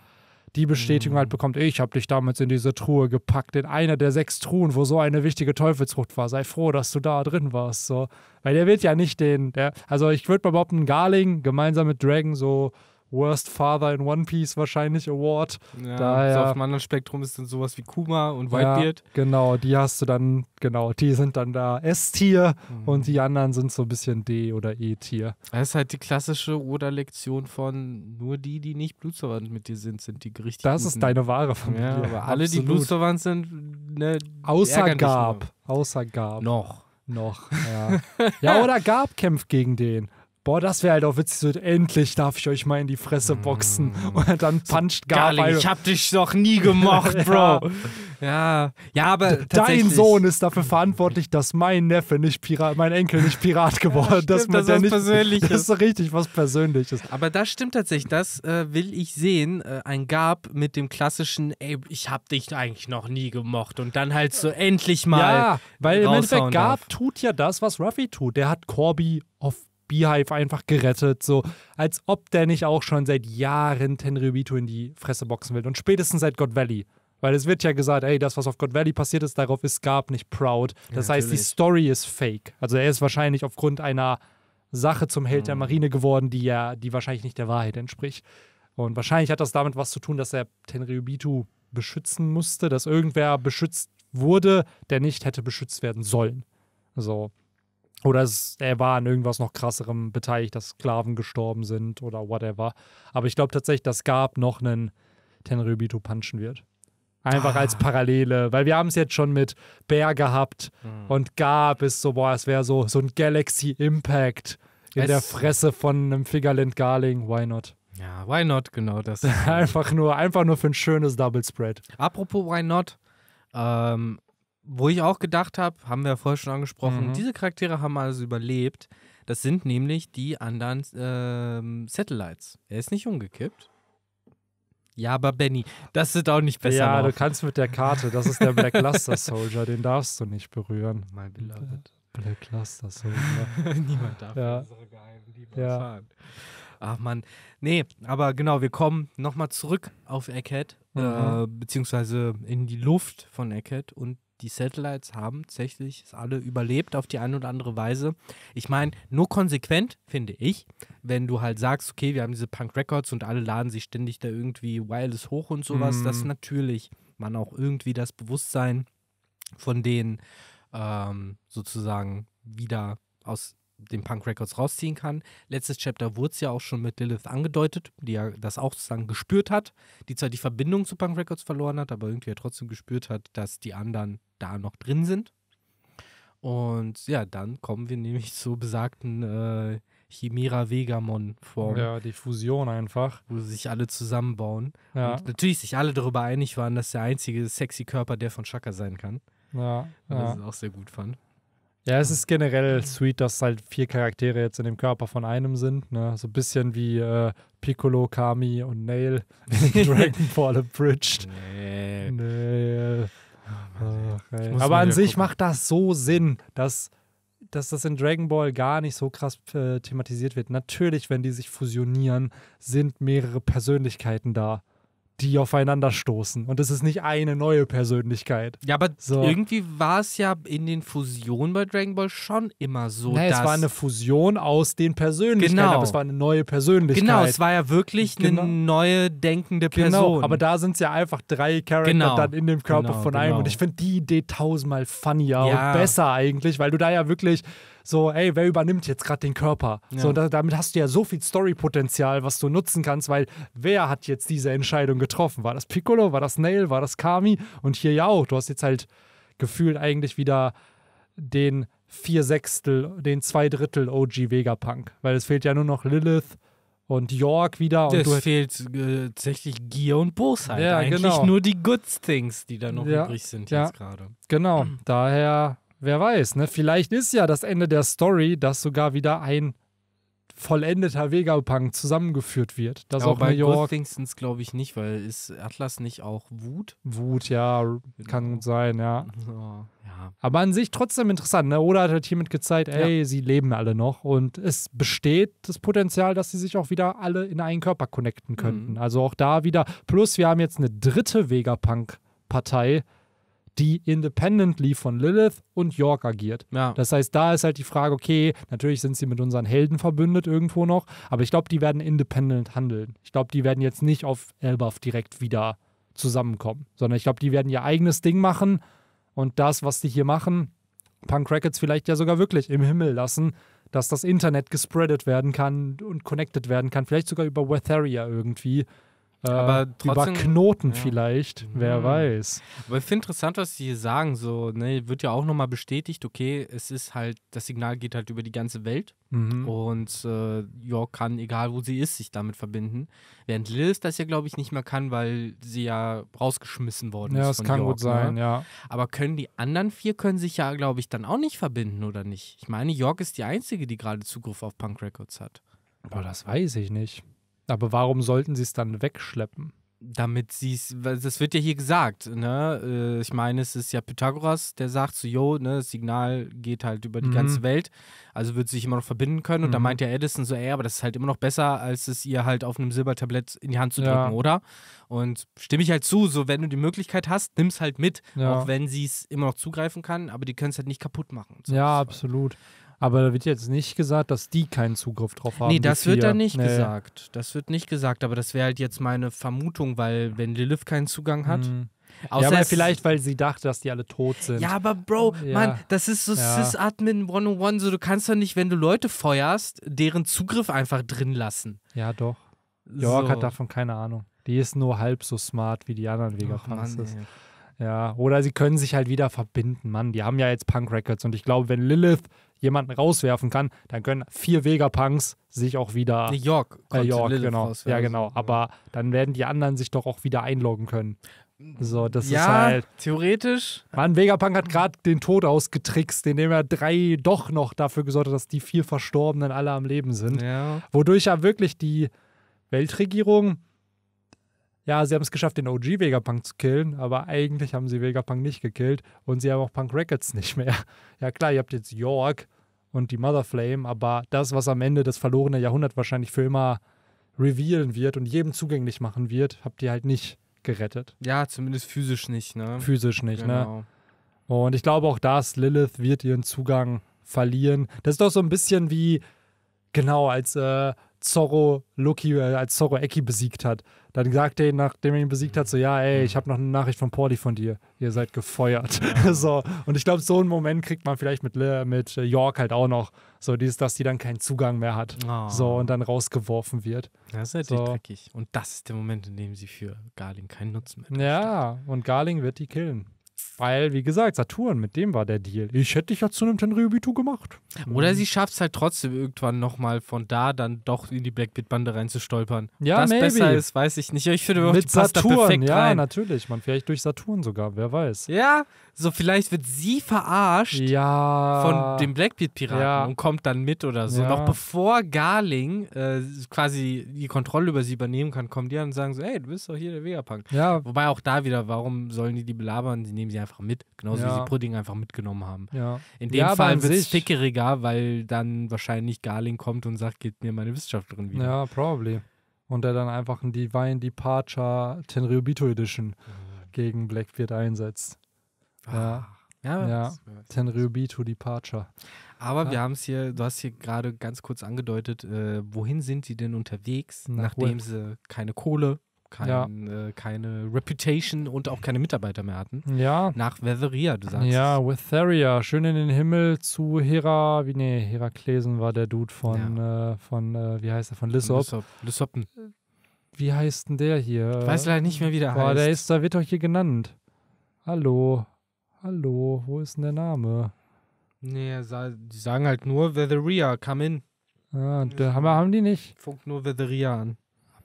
die Bestätigung mhm. halt bekommt, ich habe dich damals in diese Truhe gepackt, in einer der sechs Truhen, wo so eine wichtige Teufelsfrucht war. Sei froh, dass du da drin warst. So. Weil der wird ja nicht den, der, also ich würde mal behaupten, Garling gemeinsam mit Dragon so Worst Father in One Piece wahrscheinlich Award. Ja, Daher, also auf dem anderen Spektrum ist dann sowas wie Kuma und Whitebeard. Ja, genau, die hast du dann, genau, die sind dann da S-Tier mhm. und die anderen sind so ein bisschen D- oder E-Tier. Das ist halt die klassische Oder-Lektion von nur die, die nicht blutsverwandt mit dir sind, sind die richtig. Das guten. ist deine wahre Familie. Ja, aber alle, Absolut. die blutsverwandt sind, ne, außer Gab. Außer Gab. Noch. Noch, ja. ja, oder Gab kämpft gegen den. Boah, das wäre halt auch witzig, endlich darf ich euch mal in die Fresse mm. boxen. Und dann puncht Garling. Garling ich hab dich noch nie gemocht, Bro. ja. ja. ja, aber Dein Sohn ist dafür verantwortlich, dass mein Neffe nicht Pirat, mein Enkel nicht Pirat geworden ja, stimmt, das, das ist. Persönliches. Das ist richtig was Persönliches. Aber das stimmt tatsächlich, das äh, will ich sehen. Äh, ein Gab mit dem klassischen, ey, ich hab dich eigentlich noch nie gemocht. Und dann halt so endlich mal. Ja, weil im Endeffekt Gab darf. tut ja das, was Ruffy tut. Der hat Corby auf Beehive einfach gerettet, so als ob der nicht auch schon seit Jahren Tenryubito in die Fresse boxen will und spätestens seit God Valley. Weil es wird ja gesagt, ey, das, was auf God Valley passiert ist, darauf ist Garb nicht proud. Das ja, heißt, die Story ist fake. Also er ist wahrscheinlich aufgrund einer Sache zum Held mhm. der Marine geworden, die ja, die wahrscheinlich nicht der Wahrheit entspricht. Und wahrscheinlich hat das damit was zu tun, dass er Tenryubitu beschützen musste, dass irgendwer beschützt wurde, der nicht hätte beschützt werden sollen. So. Oder es, er war an irgendwas noch krasserem beteiligt, dass Sklaven gestorben sind oder whatever. Aber ich glaube tatsächlich, dass Gab noch einen Tenryubito punchen wird. Einfach ah. als Parallele, weil wir haben es jetzt schon mit Bär gehabt mhm. und Gab ist so, boah, es wäre so, so ein Galaxy Impact in es der Fresse von einem Figerland Garling, why not? Ja, why not, genau das. einfach, nur, einfach nur für ein schönes Double Spread. Apropos why not, ähm, wo ich auch gedacht habe, haben wir ja vorher schon angesprochen, mhm. diese Charaktere haben alles überlebt. Das sind nämlich die anderen ähm, Satellites. Er ist nicht umgekippt. Ja, aber Benny, das ist auch nicht besser. Ja, laufen. du kannst mit der Karte, das ist der Black Luster Soldier, den darfst du nicht berühren. My äh. beloved. Black Luster Soldier. Niemand darf ja. unsere geheimen Liebe ja. erfahren. Ach man, nee, aber genau, wir kommen nochmal zurück auf Eckhead, mhm. äh, beziehungsweise in die Luft von Eckhead und die Satellites haben tatsächlich alle überlebt auf die eine oder andere Weise. Ich meine, nur konsequent, finde ich, wenn du halt sagst, okay, wir haben diese Punk Records und alle laden sich ständig da irgendwie wireless hoch und sowas, mhm. dass natürlich man auch irgendwie das Bewusstsein von denen ähm, sozusagen wieder aus den Punk Records rausziehen kann. Letztes Chapter wurde es ja auch schon mit Lilith angedeutet, die ja das auch sozusagen gespürt hat, die zwar die Verbindung zu Punk Records verloren hat, aber irgendwie ja trotzdem gespürt hat, dass die anderen da noch drin sind. Und ja, dann kommen wir nämlich zur besagten äh, Chimera Vegamon Form. Ja, die Fusion einfach. Wo sie sich alle zusammenbauen. Ja. Und natürlich sich alle darüber einig waren, dass der einzige sexy Körper der von Shaka sein kann. Ja. Was ja. ich auch sehr gut fand. Ja, es ist generell sweet, dass halt vier Charaktere jetzt in dem Körper von einem sind. Ne? So ein bisschen wie äh, Piccolo, Kami und Nail in Dragonfall Abridged. Nee. nee. Oh Ach, ey. Aber an sich gucken. macht das so Sinn, dass, dass das in Dragon Ball gar nicht so krass äh, thematisiert wird. Natürlich, wenn die sich fusionieren, sind mehrere Persönlichkeiten da die aufeinander stoßen. Und es ist nicht eine neue Persönlichkeit. Ja, aber so. irgendwie war es ja in den Fusionen bei Dragon Ball schon immer so. Naja, es war eine Fusion aus den Persönlichkeiten, genau. aber es war eine neue Persönlichkeit. Genau, es war ja wirklich genau. eine neue denkende genau, Person. Genau, aber da sind es ja einfach drei Charakter genau. dann in dem Körper genau, von einem. Und genau. ich finde die Idee tausendmal funnier ja. und besser eigentlich, weil du da ja wirklich so, ey, wer übernimmt jetzt gerade den Körper? Ja. So, da, damit hast du ja so viel Storypotenzial, was du nutzen kannst, weil wer hat jetzt diese Entscheidung getroffen? War das Piccolo? War das Nail? War das Kami? Und hier ja auch. Du hast jetzt halt gefühlt eigentlich wieder den vier Sechstel, den zwei Drittel OG Vegapunk, weil es fehlt ja nur noch Lilith und York wieder. Und es fehlt äh, tatsächlich Gier und Bosheit. Ja, Eigentlich genau. nur die Good Things, die da noch ja, übrig sind ja, jetzt gerade. Genau, mhm. daher Wer weiß, ne? Vielleicht ist ja das Ende der Story, dass sogar wieder ein vollendeter Vegapunk zusammengeführt wird. Das auch bei New York. Thingsons glaube ich nicht, weil ist Atlas nicht auch Wut? Wut, ja, genau. kann gut sein, ja. Oh, ja. Aber an sich trotzdem interessant, ne? Oder hat halt hiermit gezeigt, ey, ja. sie leben alle noch und es besteht das Potenzial, dass sie sich auch wieder alle in einen Körper connecten könnten. Mhm. Also auch da wieder. Plus, wir haben jetzt eine dritte Vegapunk-Partei, die independently von Lilith und York agiert. Ja. Das heißt, da ist halt die Frage, okay, natürlich sind sie mit unseren Helden verbündet irgendwo noch, aber ich glaube, die werden independent handeln. Ich glaube, die werden jetzt nicht auf Elbaf direkt wieder zusammenkommen, sondern ich glaube, die werden ihr eigenes Ding machen und das, was die hier machen, Punk Rackets vielleicht ja sogar wirklich im Himmel lassen, dass das Internet gespreadet werden kann und connected werden kann, vielleicht sogar über Wetheria irgendwie aber äh, trotzdem, über Knoten ja. vielleicht, mhm. wer mhm. weiß. Aber ich finde interessant, was Sie hier sagen. So, ne, wird ja auch nochmal bestätigt, okay, es ist halt, das Signal geht halt über die ganze Welt mhm. und äh, York kann, egal wo sie ist, sich damit verbinden. Während Lilith das ja, glaube ich, nicht mehr kann, weil sie ja rausgeschmissen worden ja, ist. Ja, das kann York, gut ne? sein, ne? ja. Aber können die anderen vier können sich ja, glaube ich, dann auch nicht verbinden, oder nicht? Ich meine, York ist die einzige, die gerade Zugriff auf Punk Records hat. Boah, das weiß ich nicht. Aber warum sollten sie es dann wegschleppen? Damit sie es, das wird ja hier gesagt, ne? Äh, ich meine, es ist ja Pythagoras, der sagt so, jo, ne, das Signal geht halt über die mhm. ganze Welt, also wird sich immer noch verbinden können. Und mhm. da meint ja Edison so, ey, aber das ist halt immer noch besser, als es ihr halt auf einem Silbertablett in die Hand zu drücken, ja. oder? Und stimme ich halt zu, so wenn du die Möglichkeit hast, nimm es halt mit, ja. auch wenn sie es immer noch zugreifen kann, aber die können es halt nicht kaputt machen. ja, absolut. Fall. Aber da wird jetzt nicht gesagt, dass die keinen Zugriff drauf haben. Nee, das wird da nicht nee. gesagt. Das wird nicht gesagt, aber das wäre halt jetzt meine Vermutung, weil wenn Lilith keinen Zugang hat. Mhm. Außer ja, vielleicht, weil sie dachte, dass die alle tot sind. Ja, aber Bro, ja. Mann, das ist so ja. Sysadmin 101, so du kannst doch nicht, wenn du Leute feuerst, deren Zugriff einfach drin lassen. Ja, doch. Jörg so. hat davon keine Ahnung. Die ist nur halb so smart wie die anderen Vegapanzers. Ja, oder sie können sich halt wieder verbinden, Mann. Die haben ja jetzt Punk Records und ich glaube, wenn Lilith jemanden rauswerfen kann, dann können vier Vegapunks sich auch wieder. New York, äh, York genau. Ja, genau. Aber dann werden die anderen sich doch auch wieder einloggen können. So, das ja, ist halt. Theoretisch. Mann, Vegapunk hat gerade den Tod ausgetrickst, indem er drei doch noch dafür gesorgt hat, dass die vier Verstorbenen alle am Leben sind. Ja. Wodurch ja wirklich die Weltregierung ja, sie haben es geschafft, den OG Vegapunk zu killen, aber eigentlich haben sie Vegapunk nicht gekillt und sie haben auch Punk Records nicht mehr. Ja klar, ihr habt jetzt York und die Mother Flame, aber das, was am Ende das verlorene Jahrhundert wahrscheinlich für immer revealen wird und jedem zugänglich machen wird, habt ihr halt nicht gerettet. Ja, zumindest physisch nicht, ne? Physisch nicht, ne? genau. ne? Und ich glaube auch das, Lilith wird ihren Zugang verlieren. Das ist doch so ein bisschen wie, genau, als äh, Zorro Loki, äh, als Zorro Eki besiegt hat. Dann sagt er, nachdem er ihn besiegt hat, so, ja, ey, mhm. ich habe noch eine Nachricht von Porty von dir. Ihr seid gefeuert. Ja. so. Und ich glaube, so einen Moment kriegt man vielleicht mit, mit äh, York halt auch noch. So dieses, dass die dann keinen Zugang mehr hat. Oh. So und dann rausgeworfen wird. Das ist natürlich so. dreckig. Und das ist der Moment, in dem sie für Garling keinen Nutzen mehr hat. Ja, und Garling wird die killen. Weil, wie gesagt, Saturn, mit dem war der Deal. Ich hätte dich ja zu einem Tenryubitu gemacht. Oder mhm. sie schafft es halt trotzdem irgendwann nochmal von da dann doch in die Blackbit-Bande reinzustolpern. Ja, Was maybe. besser ist, weiß ich nicht. Ich finde, mit Saturn, ja, rein. natürlich. Man, fährt durch Saturn sogar, wer weiß. Ja, so vielleicht wird sie verarscht ja. von dem Blackbeard-Piraten ja. und kommt dann mit oder so. Ja. Noch bevor Garling äh, quasi die Kontrolle über sie übernehmen kann, kommen die an und sagen so, hey, du bist doch hier der Vegapunk. Ja. Wobei auch da wieder, warum sollen die die belabern? Die nehmen sie einfach einfach mit, genauso ja. wie sie Pudding einfach mitgenommen haben. Ja. In dem ja, Fall wird es stickeriger, weil dann wahrscheinlich Garling kommt und sagt, gebt mir meine Wissenschaftlerin wieder. Ja, probably. Und er dann einfach ein Divine Departure Tenryubito Edition mhm. gegen Blackbeard einsetzt. Ah. Ja. Ja, ja. Tenryubito Departure. Aber ja. wir haben es hier, du hast hier gerade ganz kurz angedeutet, äh, wohin sind sie denn unterwegs, Nach nachdem Web. sie keine Kohle kein, ja. äh, keine Reputation und auch keine Mitarbeiter mehr hatten. Ja. Nach Wetheria, du sagst. Ja, Wetheria, schön in den Himmel zu Hera, wie nee, Heraklesen war der Dude von, ja. äh, von äh, wie heißt er, von Lissop. Lissop. Lissoppen. Wie heißt denn der hier? Ich weiß leider nicht mehr, wie der Boah, heißt. Der ist, da wird doch hier genannt. Hallo, hallo, wo ist denn der Name? Nee, die sagen halt nur Wetheria, come in. Ah, da äh, haben, haben die nicht. Funkt nur Wetheria an.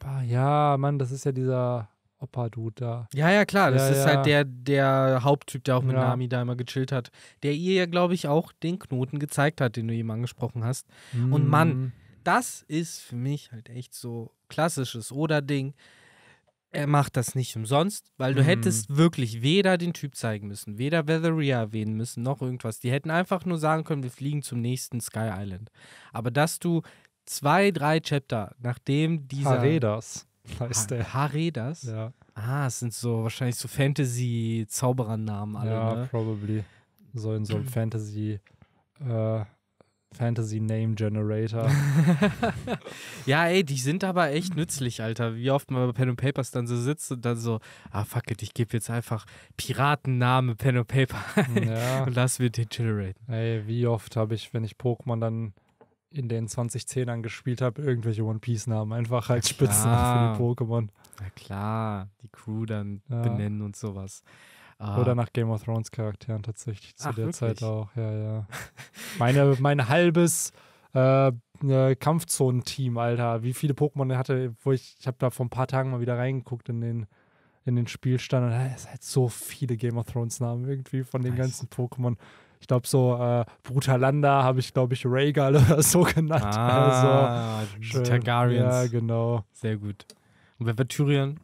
Opa, ah, ja, Mann, das ist ja dieser Opa-Dude da. Ja, ja, klar. Das ja, ist ja. halt der, der Haupttyp, der auch mit ja. Nami da immer gechillt hat. Der ihr ja, glaube ich, auch den Knoten gezeigt hat, den du eben angesprochen hast. Mm. Und mhm. Mann, das ist für mich halt echt so klassisches Oder-Ding. Er macht das nicht umsonst, weil du mm. hättest wirklich weder den Typ zeigen müssen, weder Weatheria erwähnen müssen, noch irgendwas. Die hätten einfach nur sagen können, wir fliegen zum nächsten Sky Island. Aber dass du zwei, drei Chapter, nachdem dieser. Haredas heißt der. Haredas? Ja. Ah, es sind so wahrscheinlich so Fantasy-Zauberernamen alle. Ja, ne? probably. So in so einem Fantasy. Äh, Fantasy Name Generator. ja, ey, die sind aber echt nützlich, Alter. Wie oft man bei Pen and Papers dann so sitzt und dann so, ah fuck it, ich gebe jetzt einfach Piratenname Pen and Paper ja. und lass wir den generaten. Ey, wie oft habe ich, wenn ich Pokémon dann in den 2010ern gespielt habe, irgendwelche One Piece-Namen einfach als Spitznamen für die Pokémon. Na klar, die Crew dann ja. benennen und sowas. Ah. Oder nach Game of Thrones Charakteren tatsächlich zu Ach, der wirklich? Zeit auch, ja, ja. Meine, mein halbes äh, äh, Alter. Wie viele Pokémon er hatte, wo ich, ich habe da vor ein paar Tagen mal wieder reingeguckt in den, in den Spielstand und es ist halt so viele Game of Thrones Namen irgendwie von den nice. ganzen Pokémon ich glaube, so äh, Brutalanda habe ich, glaube ich, Rhaegal oder so genannt. Ah, also, schön. die Targaryens. Ja, genau. Sehr gut. Und wer wird Tyrion?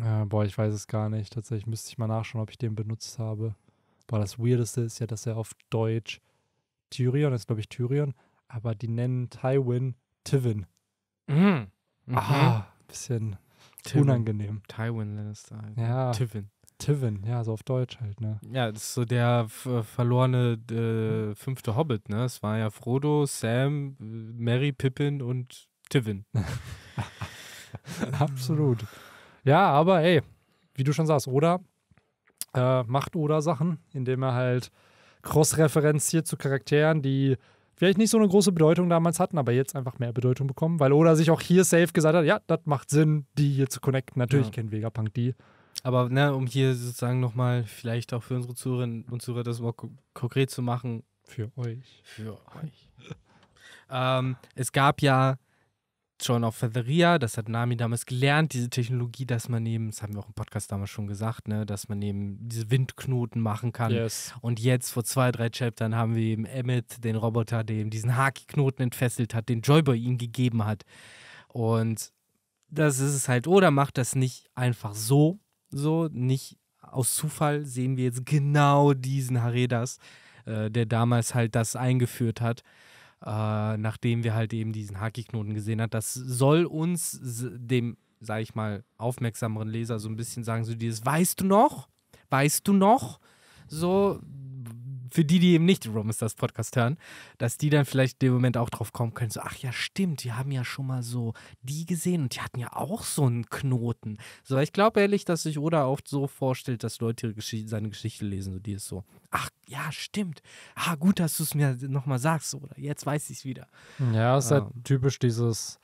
Äh, boah, ich weiß es gar nicht. Tatsächlich müsste ich mal nachschauen, ob ich den benutzt habe. Boah, das Weirdeste ist ja, dass er auf Deutsch Tyrion ist, glaube ich, Tyrion, aber die nennen Tywin Tivin. Mhm. mhm. Aha, bisschen Tim. unangenehm. Tywin Lannister. Ja. Tivin. Tivin, ja, so auf Deutsch halt, ne? Ja, das ist so der äh, verlorene äh, fünfte Hobbit, ne? Es war ja Frodo, Sam, äh, Mary, Pippin und Tivin. Absolut. Ja, aber ey, wie du schon sagst, Oda äh, macht oda Sachen, indem er halt cross-referenziert zu Charakteren, die vielleicht nicht so eine große Bedeutung damals hatten, aber jetzt einfach mehr Bedeutung bekommen, weil Oda sich auch hier safe gesagt hat, ja, das macht Sinn, die hier zu connecten. Natürlich ja. kennt Vegapunk die. Aber ne, um hier sozusagen nochmal vielleicht auch für unsere Zuhörerinnen und Zuhörer das mal konkret zu machen. Für euch. Für euch. ähm, es gab ja schon auf Featheria, das hat Nami damals gelernt, diese Technologie, dass man eben, das haben wir auch im Podcast damals schon gesagt, ne, dass man eben diese Windknoten machen kann. Yes. Und jetzt vor zwei, drei Chaptern haben wir eben Emmett, den Roboter, der eben diesen Haki-Knoten entfesselt hat, den Joyboy ihm gegeben hat. Und das ist es halt, oder macht das nicht einfach so, so, nicht aus Zufall sehen wir jetzt genau diesen Haredas, äh, der damals halt das eingeführt hat, äh, nachdem wir halt eben diesen Haki-Knoten gesehen hat. Das soll uns dem, sag ich mal, aufmerksameren Leser so ein bisschen sagen, so dieses, weißt du noch? Weißt du noch? So, für die, die eben nicht Roman Stars Podcast hören, dass die dann vielleicht in dem Moment auch drauf kommen können, so, ach ja, stimmt, die haben ja schon mal so die gesehen und die hatten ja auch so einen Knoten. So, ich glaube ehrlich, dass sich Oda oft so vorstellt, dass Leute Geschichte, seine Geschichte lesen, so, die ist so, ach ja, stimmt. Ah, gut, dass du es mir nochmal sagst, oder? Jetzt weiß ich es wieder. Ja, es ist halt ähm, halt typisch dieses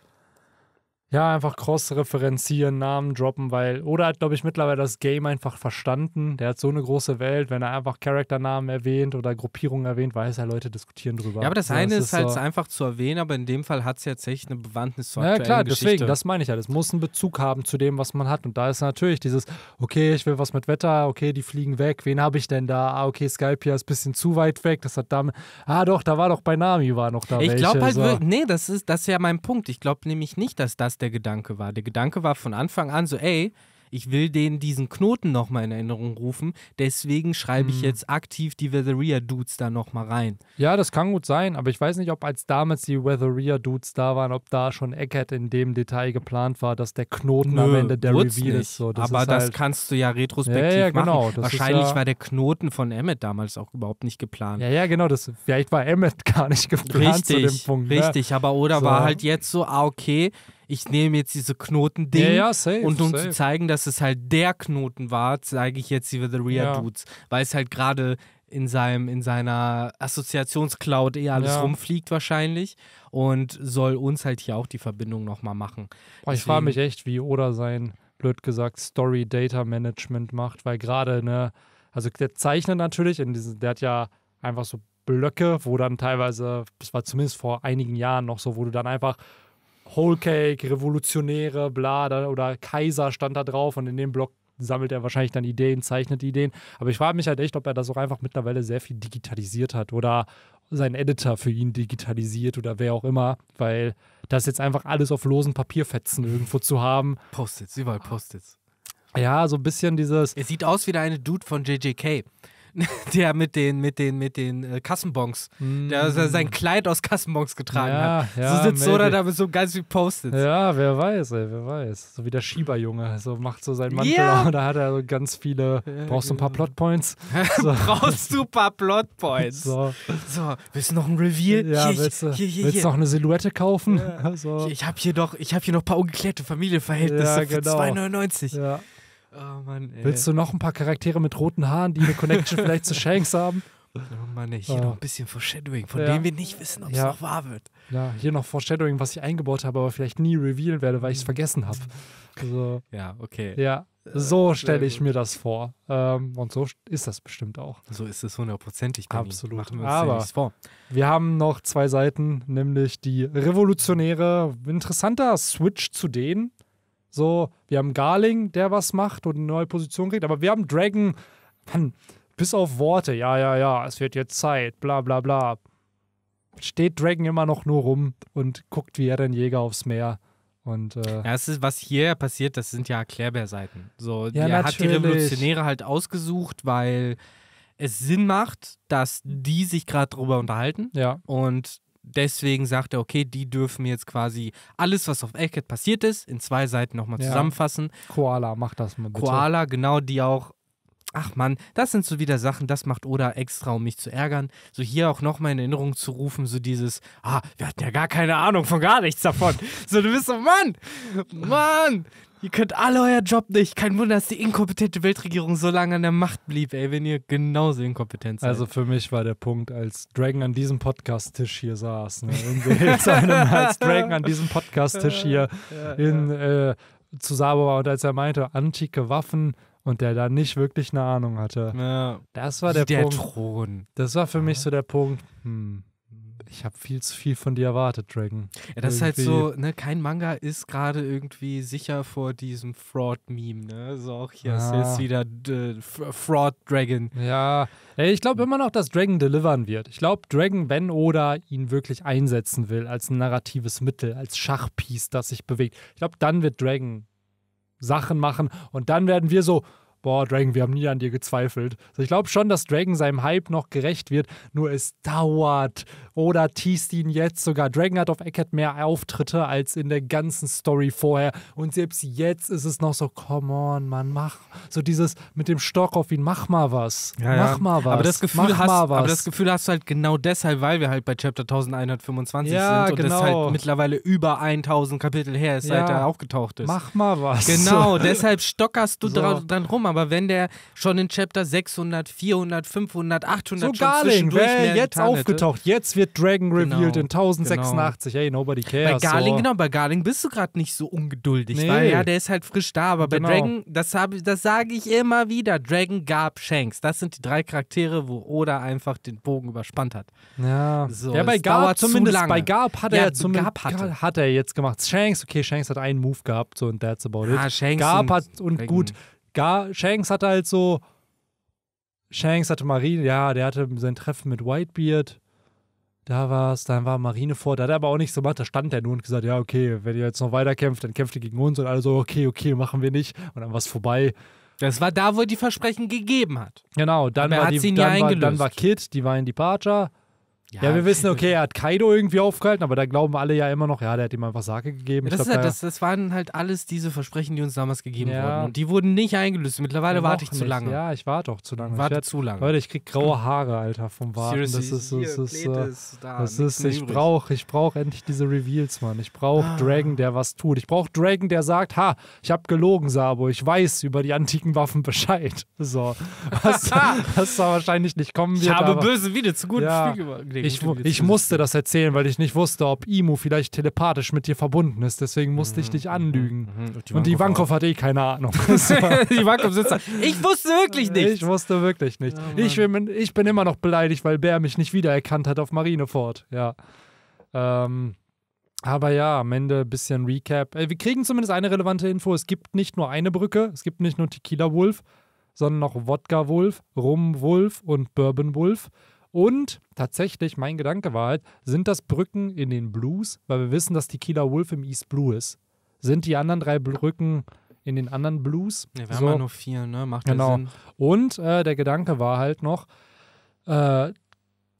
ja, einfach cross-referenzieren, Namen droppen, weil Oder hat, glaube ich, mittlerweile das Game einfach verstanden. Der hat so eine große Welt, wenn er einfach Charakternamen erwähnt oder Gruppierungen erwähnt, weiß er, Leute diskutieren drüber. Ja, aber das ja, eine ist, ist halt so einfach zu erwähnen, aber in dem Fall hat es ja tatsächlich eine Bewandtnis zur ja, klar, Geschichte. deswegen, das meine ich halt. Es muss einen Bezug haben zu dem, was man hat. Und da ist natürlich dieses, okay, ich will was mit Wetter, okay, die fliegen weg, wen habe ich denn da? Ah, okay, Skype hier ist ein bisschen zu weit weg, das hat damit, ah doch, da war doch bei Nami war noch da Ich glaube halt, so. nee, das ist, das ist ja mein Punkt. Ich glaube nämlich nicht, dass das der Gedanke war. Der Gedanke war von Anfang an so, ey, ich will denen diesen Knoten nochmal in Erinnerung rufen. Deswegen schreibe ich hm. jetzt aktiv die Weatheria Dudes da nochmal rein. Ja, das kann gut sein, aber ich weiß nicht, ob als damals die Weatheria Dudes da waren, ob da schon Eckert in dem Detail geplant war, dass der Knoten Nö, am Ende der Reveal ist. So, das aber ist halt, das kannst du ja retrospektiv ja, ja, genau, machen. Wahrscheinlich ja, war der Knoten von Emmet damals auch überhaupt nicht geplant. Ja, ja, genau. Das, vielleicht war Emmet gar nicht geplant richtig, zu dem Punkt. Ne? Richtig, aber oder so. war halt jetzt so, ah, okay ich nehme jetzt diese knoten Knotending ja, ja, safe, und um safe. zu zeigen, dass es halt der Knoten war, zeige ich jetzt die The Rear ja. Dudes, weil es halt gerade in seinem in seiner Assoziationscloud eh alles ja. rumfliegt wahrscheinlich und soll uns halt hier auch die Verbindung nochmal machen. Boah, ich frage mich echt, wie Oda sein blöd gesagt Story Data Management macht, weil gerade ne also der zeichnet natürlich in diesen der hat ja einfach so Blöcke, wo dann teilweise, das war zumindest vor einigen Jahren noch so, wo du dann einfach Whole Cake, Revolutionäre, bla, oder Kaiser stand da drauf und in dem Blog sammelt er wahrscheinlich dann Ideen, zeichnet Ideen. Aber ich frage mich halt echt, ob er das auch einfach mittlerweile sehr viel digitalisiert hat oder seinen Editor für ihn digitalisiert oder wer auch immer, weil das jetzt einfach alles auf losen Papierfetzen irgendwo zu haben. Post-its, überall Post-its. Ja, so ein bisschen dieses. Er sieht aus wie der eine Dude von JJK. der mit den, mit den, mit den äh, Kassenbons, mm. der hm. sein Kleid aus Kassenbons getragen ja, hat. Ja, so sitzt maybe. Soda da mit so ganz viel Post-its. Ja, wer weiß, ey, wer weiß. So wie der Schieberjunge, so macht so seinen Mantel yeah. und da hat er so ganz viele, brauchst du ein paar äh, Plotpoints? So. brauchst du ein paar Plotpoints? so. so, willst du noch ein Reveal? Ja, hier, willst, du, hier, hier, willst du noch eine Silhouette kaufen? Ja. So. Ich, ich habe hier, noch, hier noch ein paar ungeklärte Familienverhältnisse ja, genau. für 2,99. Ja. Oh Mann, ey. Willst du noch ein paar Charaktere mit roten Haaren, die eine Connection vielleicht zu Shanks haben? Oh Mann, ey, hier ja. Ah. noch ein bisschen Foreshadowing, von ja. dem wir nicht wissen, ob es ja. noch wahr wird. Ja, hier noch Foreshadowing, was ich eingebaut habe, aber vielleicht nie revealen werde, weil ich es vergessen habe. Also, ja, okay. Ja, so äh, stelle ich mir das vor. Ähm, und so ist das bestimmt auch. So ist es hundertprozentig. Absolut. Machen wir uns Aber ja vor. wir haben noch zwei Seiten, nämlich die revolutionäre, interessanter Switch zu denen, so, wir haben Garling, der was macht und eine neue Position kriegt, aber wir haben Dragon, Mann, bis auf Worte, ja, ja, ja, es wird jetzt Zeit, bla, bla, bla. Steht Dragon immer noch nur rum und guckt, wie er den Jäger aufs Meer. Und, äh ja, das ist, was hier passiert, das sind ja erklärbär So, ja, er hat die Revolutionäre halt ausgesucht, weil es Sinn macht, dass die sich gerade drüber unterhalten. Ja. Und deswegen sagt er, okay, die dürfen jetzt quasi alles, was auf Elkett passiert ist, in zwei Seiten nochmal ja. zusammenfassen. Koala macht das mal bitte. Koala, genau, die auch Ach man, das sind so wieder Sachen, das macht Oda extra, um mich zu ärgern. So hier auch nochmal in Erinnerung zu rufen, so dieses, ah, wir hatten ja gar keine Ahnung von gar nichts davon. So, du bist so, Mann, Mann, ihr könnt alle euer Job nicht. Kein Wunder, dass die inkompetente Weltregierung so lange an der Macht blieb, ey, wenn ihr genauso inkompetent seid. Also für mich war der Punkt, als Dragon an diesem Podcast-Tisch hier saß, ne, in seinem, als Dragon an diesem Podcast-Tisch hier ja, ja. äh, zu Sabo war und als er meinte, antike Waffen, und der da nicht wirklich eine Ahnung hatte. Ja, das war der, der Punkt. Thron. Das war für ja. mich so der Punkt. Hm, ich habe viel zu viel von dir erwartet, Dragon. Ja, das irgendwie. ist halt so, ne, kein Manga ist gerade irgendwie sicher vor diesem Fraud-Meme, ne? So auch hier ah. ist jetzt wieder äh, Fraud Dragon. Ja, ich glaube immer noch, dass Dragon delivern wird. Ich glaube, Dragon, wenn oder ihn wirklich einsetzen will als narratives Mittel, als Schachpiece, das sich bewegt. Ich glaube, dann wird Dragon Sachen machen und dann werden wir so, boah, Dragon, wir haben nie an dir gezweifelt. Also ich glaube schon, dass Dragon seinem Hype noch gerecht wird, nur es dauert oder teast ihn jetzt sogar. Dragon hat auf Eck hat mehr Auftritte als in der ganzen Story vorher. Und selbst jetzt ist es noch so, come on, Mann, mach. So dieses mit dem Stock auf ihn, mach mal was. Ja, mach ja. mal was. Aber das, Gefühl hast, aber das Gefühl hast du halt genau deshalb, weil wir halt bei Chapter 1125 ja, sind und genau. das halt mittlerweile über 1000 Kapitel her ist, seit er aufgetaucht ist. Mach mal was. Genau, deshalb stockerst du so. dran rum. Aber wenn der schon in Chapter 600, 400, 500, 800 so schon zwischendurch Wer jetzt aufgetaucht, hätte, jetzt wird Dragon genau, revealed in genau. 1086. Genau. Hey, nobody cares. Bei Garling, so. genau, bei Garling bist du gerade nicht so ungeduldig, nee. weil ja, der ist halt frisch da. Aber bei genau. Dragon, das, das sage ich immer wieder: Dragon gab Shanks. Das sind die drei Charaktere, wo Oda einfach den Bogen überspannt hat. Ja, so, ja bei Garb zumindest. Bei Garb hat er ja zumindest. Hatte. Hat er jetzt gemacht. Shanks, okay, Shanks hat einen Move gehabt, so und that's about it. Ah, Shanks Garb hat, und Dragon. gut, Gar, Shanks hatte halt so. Shanks hatte Marine, ja, der hatte sein Treffen mit Whitebeard da war es, dann war Marine vor, da hat er aber auch nicht so gemacht, da stand er nur und gesagt, ja, okay, wenn ihr jetzt noch weiterkämpft, dann kämpft ihr gegen uns und alle so, okay, okay, machen wir nicht und dann war es vorbei. Das war da, wo er die Versprechen gegeben hat. Genau, dann, aber war, die, dann, war, dann war Kit, die war in Departure, ja, ja, wir wissen, okay, er hat Kaido irgendwie aufgehalten, aber da glauben alle ja immer noch, ja, der hat ihm einfach Sake gegeben. Ja, das, glaub, halt, das, das, waren halt alles diese Versprechen, die uns damals gegeben ja. wurden. Und die wurden nicht eingelöst. Mittlerweile warte ich nicht. zu lange. Ja, ich warte auch zu lange. Warte werd, zu lange. Leute, ich krieg graue Haare, Alter, vom Warten. Seriously, das ist, das ist, äh, das ist, das ist ich brauche ich brauch endlich diese Reveals, Mann. Ich brauche ah. Dragon, der was tut. Ich brauche Dragon, der sagt, ha, ich habe gelogen, Sabo. Ich weiß über die antiken Waffen Bescheid. So, was, was da wahrscheinlich nicht kommen wird. Ich habe aber, böse wieder zu guten ja. Spiel gemacht. René, ich, ich musste das erzählen, weil ich nicht wusste, ob Imu vielleicht telepathisch mit dir verbunden ist. Deswegen musste ich mhm, dich mhm, anlügen. Mhm. Und Ivankov hat eh keine Ahnung. Also, Ivankov sitzt da. Ich wusste wirklich nicht. Ich wusste wirklich nicht. Ja, oh, ich, bin, ich bin immer noch beleidigt, weil Bär mich nicht wiedererkannt hat auf Marineford. Ja. Ähm, aber ja, am Ende ein bisschen Recap. Äh, wir kriegen zumindest eine relevante Info. Es gibt nicht nur eine Brücke, es gibt nicht nur Tequila Wolf, sondern noch Wodka Wolf, Rum Wolf und Bourbon Wolf. Und tatsächlich, mein Gedanke war halt, sind das Brücken in den Blues, weil wir wissen, dass die Killer Wolf im East Blue ist. Sind die anderen drei Brücken in den anderen Blues? Ja, wir so. haben ja nur vier, ne? Macht genau. Sinn. Und äh, der Gedanke war halt noch, äh,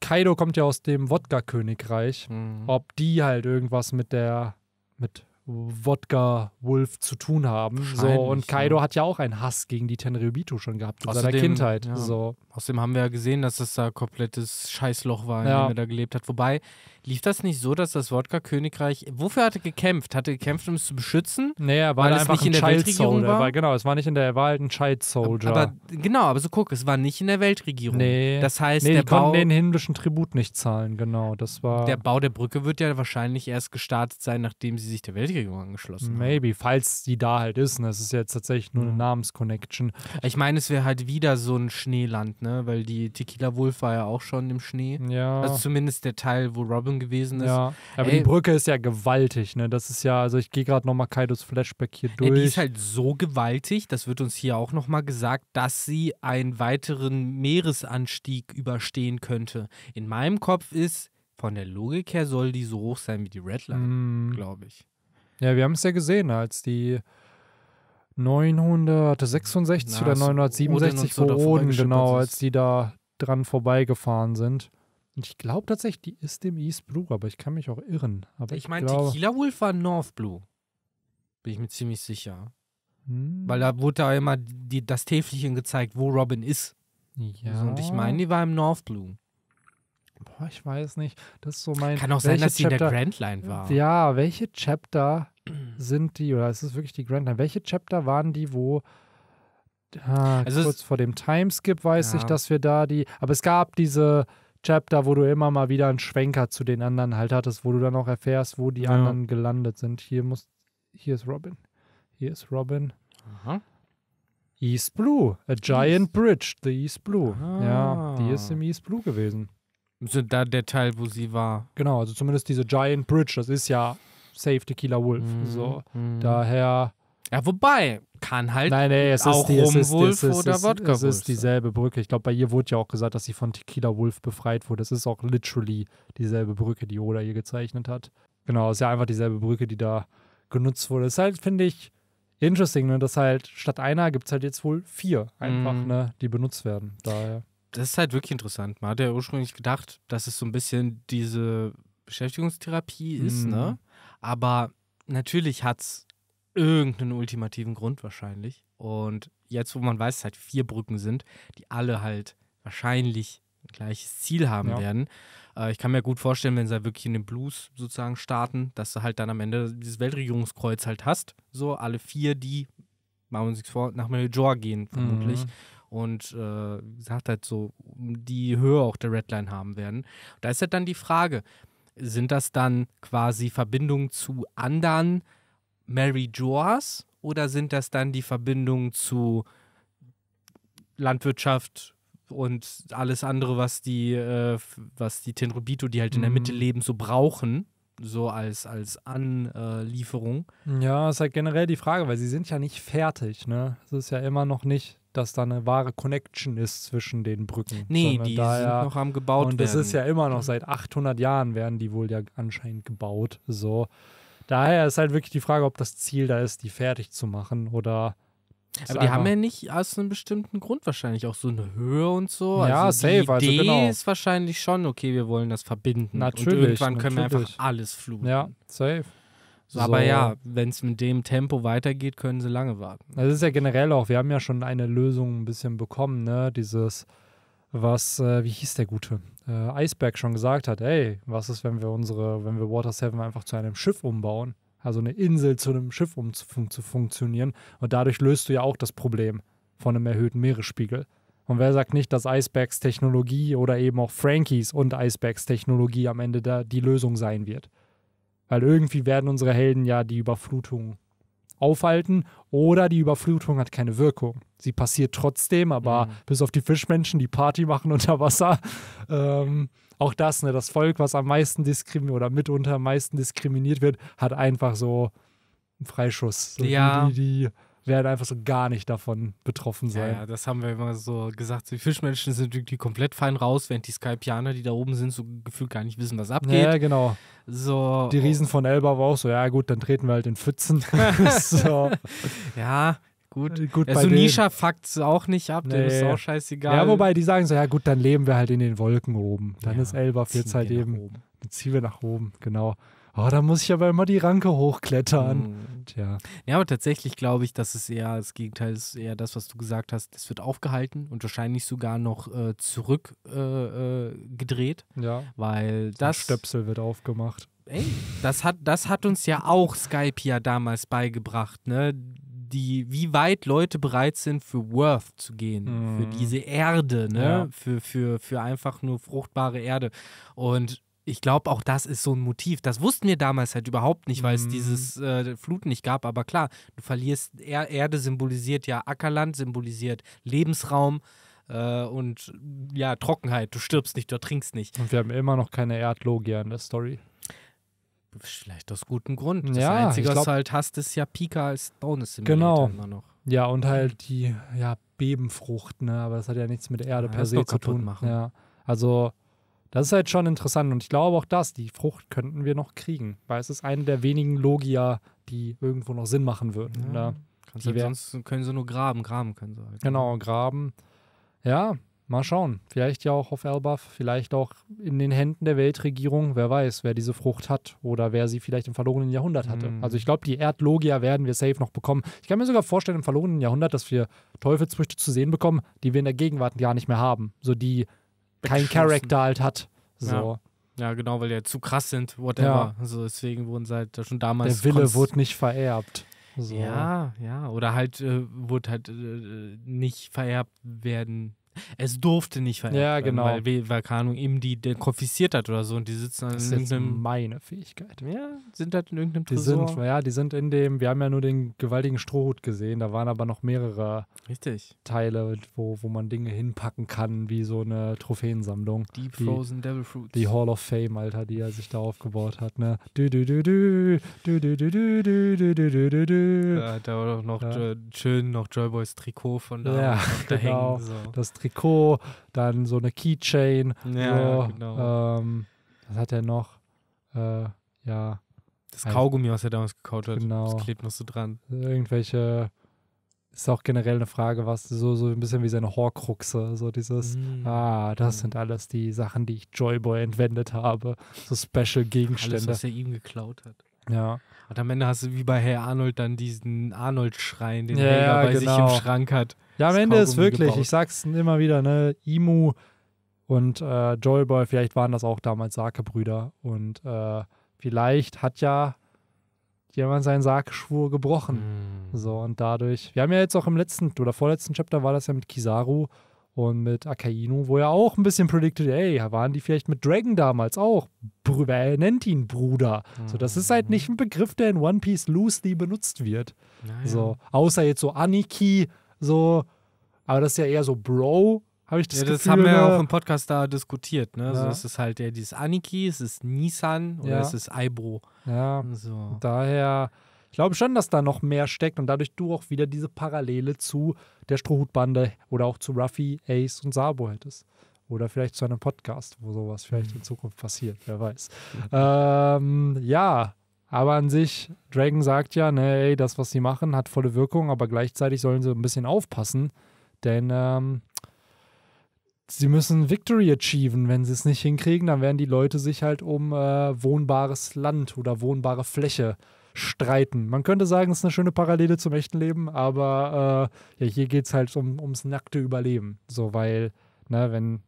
Kaido kommt ja aus dem Wodka-Königreich. Mhm. Ob die halt irgendwas mit der, mit Wodka Wolf zu tun haben. So, und Kaido ja. hat ja auch einen Hass gegen die Tenryubito schon gehabt in seiner Kindheit. Ja. So. Außerdem haben wir ja gesehen, dass das da komplettes Scheißloch war, in ja. dem er da gelebt hat. Wobei, lief das nicht so, dass das Wodka-Königreich. Wofür hat er gekämpft? Hatte gekämpft, um es zu beschützen? Nee, er war weil einfach es nicht ein in der Child Weltregierung war? war? Genau, es war nicht in der, er war halt ein Child Soldier. Aber, genau, aber so guck, es war nicht in der Weltregierung. Nee. Das heißt, nee, der die Bau, konnten den himmlischen Tribut nicht zahlen, genau. Das war. Der Bau der Brücke wird ja wahrscheinlich erst gestartet sein, nachdem sie sich der Weltregierung Regierung angeschlossen Maybe, haben. falls die da halt ist. Und ne? das ist jetzt tatsächlich nur eine mhm. Namensconnection. Ich meine, es wäre halt wieder so ein Schneeland, ne? Weil die Tequila Wolf war ja auch schon im Schnee. Ja. Also zumindest der Teil, wo Robin gewesen ist. Ja. Aber ey, die Brücke ist ja gewaltig, ne? Das ist ja, also ich gehe gerade nochmal Kaidos Flashback hier durch. Ey, die ist halt so gewaltig, das wird uns hier auch nochmal gesagt, dass sie einen weiteren Meeresanstieg überstehen könnte. In meinem Kopf ist, von der Logik her soll die so hoch sein wie die Redline, mm. glaube ich. Ja, wir haben es ja gesehen, als die 966 Na, oder 967 so genau, als die da dran vorbeigefahren sind. Und ich glaube tatsächlich, die ist im East Blue, aber ich kann mich auch irren. Aber ich, ich meine, Tequila Wolf war North Blue. Bin ich mir ziemlich sicher. Hm. Weil da wurde da immer die, das Täfelchen gezeigt, wo Robin ist. Ja. Und ich meine, die war im North Blue. Boah, ich weiß nicht. Das ist so mein. Kann auch sein, dass sie in der Grand Line war. Ja, welche Chapter sind die, oder ist es wirklich die Grand Line? Welche Chapter waren die, wo ah, also kurz vor dem Timeskip weiß ja. ich, dass wir da die, aber es gab diese Chapter, wo du immer mal wieder einen Schwenker zu den anderen halt hattest, wo du dann auch erfährst, wo die ja. anderen gelandet sind. Hier muss, hier ist Robin. Hier ist Robin. Aha. East Blue, a giant East. bridge, the East Blue. Ah. Ja, die ah. ist im East Blue gewesen. Also da der Teil, wo sie war. Genau, also zumindest diese Giant Bridge, das ist ja safety Killer Wolf. Mm, so, mm. daher. Ja, wobei, kann halt Nein, nee, es auch ist die, Rum es Wolf ist, oder Wodka Es ist dieselbe Brücke. Ich glaube, bei ihr wurde ja auch gesagt, dass sie von Tequila Wolf befreit wurde. Das ist auch literally dieselbe Brücke, die Oda hier gezeichnet hat. Genau, es ist ja einfach dieselbe Brücke, die da genutzt wurde. Das ist halt, finde ich, interesting, ne? dass halt statt einer gibt es halt jetzt wohl vier einfach, mm. ne? die benutzt werden. Daher. Das ist halt wirklich interessant. Man hat ja ursprünglich gedacht, dass es so ein bisschen diese Beschäftigungstherapie ist, mm. ne? Mhm. Aber natürlich hat es irgendeinen ultimativen Grund wahrscheinlich. Und jetzt, wo man weiß, dass halt vier Brücken sind, die alle halt wahrscheinlich ein gleiches Ziel haben ja. werden. Äh, ich kann mir gut vorstellen, wenn sie halt wirklich in den Blues sozusagen starten, dass du halt dann am Ende dieses Weltregierungskreuz halt hast. So alle vier, die, machen wir uns nichts vor, nach Major gehen vermutlich. Mhm. Und äh, wie gesagt, halt so die Höhe auch der Redline haben werden. Da ist halt dann die Frage, sind das dann quasi Verbindungen zu anderen Mary Joas oder sind das dann die Verbindungen zu Landwirtschaft und alles andere, was die, äh, was die Tenrubito, die halt in der mhm. Mitte leben, so brauchen? so als, als Anlieferung. Ja, ist halt generell die Frage, weil sie sind ja nicht fertig, ne? Es ist ja immer noch nicht, dass da eine wahre Connection ist zwischen den Brücken. Nee, die daher, sind noch am gebaut und werden. Und das ist ja immer noch, seit 800 Jahren werden die wohl ja anscheinend gebaut, so. Daher ist halt wirklich die Frage, ob das Ziel da ist, die fertig zu machen oder das aber die haben ja nicht aus einem bestimmten Grund wahrscheinlich auch so eine Höhe und so. Ja, also safe. Die also Idee also genau. ist wahrscheinlich schon, okay, wir wollen das verbinden. Natürlich. Und irgendwann natürlich. können wir einfach alles fluten. Ja, safe. So, aber ja, wenn es mit dem Tempo weitergeht, können sie lange warten. Das ist ja generell auch, wir haben ja schon eine Lösung ein bisschen bekommen, ne? Dieses, was, äh, wie hieß der Gute? Äh, Iceberg schon gesagt hat, ey, was ist, wenn wir unsere, wenn wir Water 7 einfach zu einem Schiff umbauen? also eine Insel zu einem Schiff umzufunktionieren. Und dadurch löst du ja auch das Problem von einem erhöhten Meeresspiegel. Und wer sagt nicht, dass Icebergs Technologie oder eben auch Frankies und Icebergs Technologie am Ende da die Lösung sein wird? Weil irgendwie werden unsere Helden ja die Überflutung aufhalten oder die Überflutung hat keine Wirkung. Sie passiert trotzdem, aber mhm. bis auf die Fischmenschen, die Party machen unter Wasser, ähm, auch das, ne, das Volk, was am meisten diskriminiert oder mitunter am meisten diskriminiert wird, hat einfach so einen Freischuss. So ja. Die, die, werden einfach so gar nicht davon betroffen sein. Ja, das haben wir immer so gesagt. Die Fischmenschen sind wirklich komplett fein raus, während die Skypianer, die da oben sind, so gefühlt gar nicht wissen, was abgeht. Ja, genau. So, die Riesen von Elba war auch so, ja gut, dann treten wir halt in Pfützen. so. Ja, gut. Äh, gut ja, so Nisha fuckt es auch nicht ab, nee. dem ist auch scheißegal. Ja, wobei die sagen so, ja gut, dann leben wir halt in den Wolken oben. Dann ja, ist Elbaf jetzt halt eben, oben. ziehen wir nach oben, genau. Oh, da muss ich aber immer die Ranke hochklettern. Mhm. Tja. Ja, aber tatsächlich glaube ich, dass es eher das Gegenteil ist, eher das, was du gesagt hast. es wird aufgehalten und wahrscheinlich sogar noch äh, zurückgedreht. Äh, äh ja. Weil das. Der Stöpsel wird aufgemacht. Ey, das hat, das hat uns ja auch Skype ja damals beigebracht, ne? die, wie weit Leute bereit sind, für Worth zu gehen, mhm. für diese Erde, ne? Ja. Für, für, für einfach nur fruchtbare Erde. Und ich glaube, auch das ist so ein Motiv. Das wussten wir damals halt überhaupt nicht, weil es mhm. dieses äh, Fluten nicht gab. Aber klar, du verlierst, er Erde symbolisiert ja Ackerland, symbolisiert Lebensraum äh, und ja, Trockenheit. Du stirbst nicht, du trinkst nicht. Und wir haben immer noch keine Erdlogie in der Story. Vielleicht aus gutem Grund. Das ja, Einzige, glaub, was du halt hast, ist ja Pika als Bonus im Genau. Immer noch. Ja, und halt die ja, Bebenfrucht, ne? Aber das hat ja nichts mit Erde ja, per se zu tun. Machen. Ja. Also, das ist halt schon interessant. Und ich glaube auch das, die Frucht könnten wir noch kriegen, weil es ist eine der wenigen Logia, die irgendwo noch Sinn machen würden. Ja. Ne? die halt sonst können sie nur graben, graben können sie halt. Ne? Genau, graben. Ja, mal schauen. Vielleicht ja auch auf Elbaf, vielleicht auch in den Händen der Weltregierung. Wer weiß, wer diese Frucht hat oder wer sie vielleicht im verlorenen Jahrhundert hatte. Mhm. Also ich glaube, die Erdlogia werden wir safe noch bekommen. Ich kann mir sogar vorstellen, im verlorenen Jahrhundert, dass wir Teufelsfrüchte zu sehen bekommen, die wir in der Gegenwart gar nicht mehr haben. So die kein Charakter halt hat. So. Ja. Ja, genau, weil die ja halt zu krass sind, whatever. Ja. Also deswegen wurden sie halt schon damals. Der Wille wurde nicht vererbt. So. Ja, ja. Oder halt äh, wurde halt äh, äh nicht vererbt werden es durfte nicht vererbt ja, genau. weil, weil Kanu ihm die konfisziert hat oder so und die sitzen das in ist irgendeinem. meine Fähigkeit. Ja, sind halt in irgendeinem die Sind, ja, die sind in dem, wir haben ja nur den gewaltigen Strohhut gesehen, da waren aber noch mehrere Richtig. Teile, wo, wo man Dinge hinpacken kann, wie so eine Trophäensammlung. Deep die, Frozen Devil Fruits. Die Hall of Fame, Alter, die er sich da aufgebaut hat, ne? Du, du, du, du, du, du, du, du, du, du, du, du, du. Da war doch noch ja. schön noch Joyboys Trikot von da ja, genau. hängen. So. Das Trikot Trikot, dann so eine Keychain. Ja, so, genau. Ähm, was hat er noch? Äh, ja. Das Kaugummi, was er damals gekaut hat, genau. das klebt noch so dran. Irgendwelche ist auch generell eine Frage, was so, so ein bisschen wie seine Horcruxe, so dieses, mm. ah, das sind alles die Sachen, die ich Joyboy entwendet habe, so Special Gegenstände. Alles, was er ihm geklaut hat. Ja. Und am Ende hast du wie bei Herr Arnold dann diesen Arnold-Schrein, den ja, Helga bei genau. sich im genau. Schrank hat. Ja, am Ende ist wirklich, gebaut. ich sag's immer wieder, ne, Imu und äh, Joel Boy, vielleicht waren das auch damals Sake-Brüder und äh, vielleicht hat ja jemand seinen sake gebrochen. Mm. So, und dadurch, wir haben ja jetzt auch im letzten oder vorletzten Chapter war das ja mit Kizaru und mit Akainu, wo ja auch ein bisschen predicted, ey, waren die vielleicht mit Dragon damals auch? Br wer nennt ihn Bruder? Mhm. So, das ist halt hm. nicht ein Begriff, der in One Piece loosely benutzt wird. Naja. So, außer jetzt so Aniki so, aber das ist ja eher so Bro, habe ich das ja, Gefühl. Das haben wir ja ne? auch im Podcast da diskutiert, ne? Ja. So, es ist halt ja dieses Aniki, es ist Nissan oder ja. es ist Ibro. Ja. So. Daher, ich glaube schon, dass da noch mehr steckt und dadurch du auch wieder diese Parallele zu der Strohhutbande oder auch zu Ruffy, Ace und Sabo hättest. Oder vielleicht zu einem Podcast, wo sowas vielleicht mhm. in Zukunft passiert, wer weiß. Ähm, ja, aber an sich, Dragon sagt ja, ne, ey, das, was sie machen, hat volle Wirkung, aber gleichzeitig sollen sie ein bisschen aufpassen, denn ähm, sie müssen Victory achieven. Wenn sie es nicht hinkriegen, dann werden die Leute sich halt um äh, wohnbares Land oder wohnbare Fläche streiten. Man könnte sagen, es ist eine schöne Parallele zum echten Leben, aber äh, ja, hier geht es halt um, ums nackte Überleben. So, weil, ne, wenn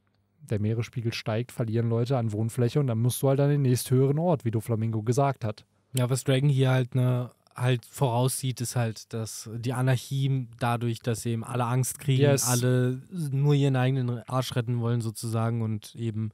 der Meeresspiegel steigt, verlieren Leute an Wohnfläche und dann musst du halt an den nächsthöheren Ort, wie du Flamingo gesagt hat. Ja, was Dragon hier halt ne, halt voraussieht, ist halt, dass die Anarchie dadurch, dass sie eben alle Angst kriegen, yes. alle nur ihren eigenen Arsch retten wollen sozusagen und eben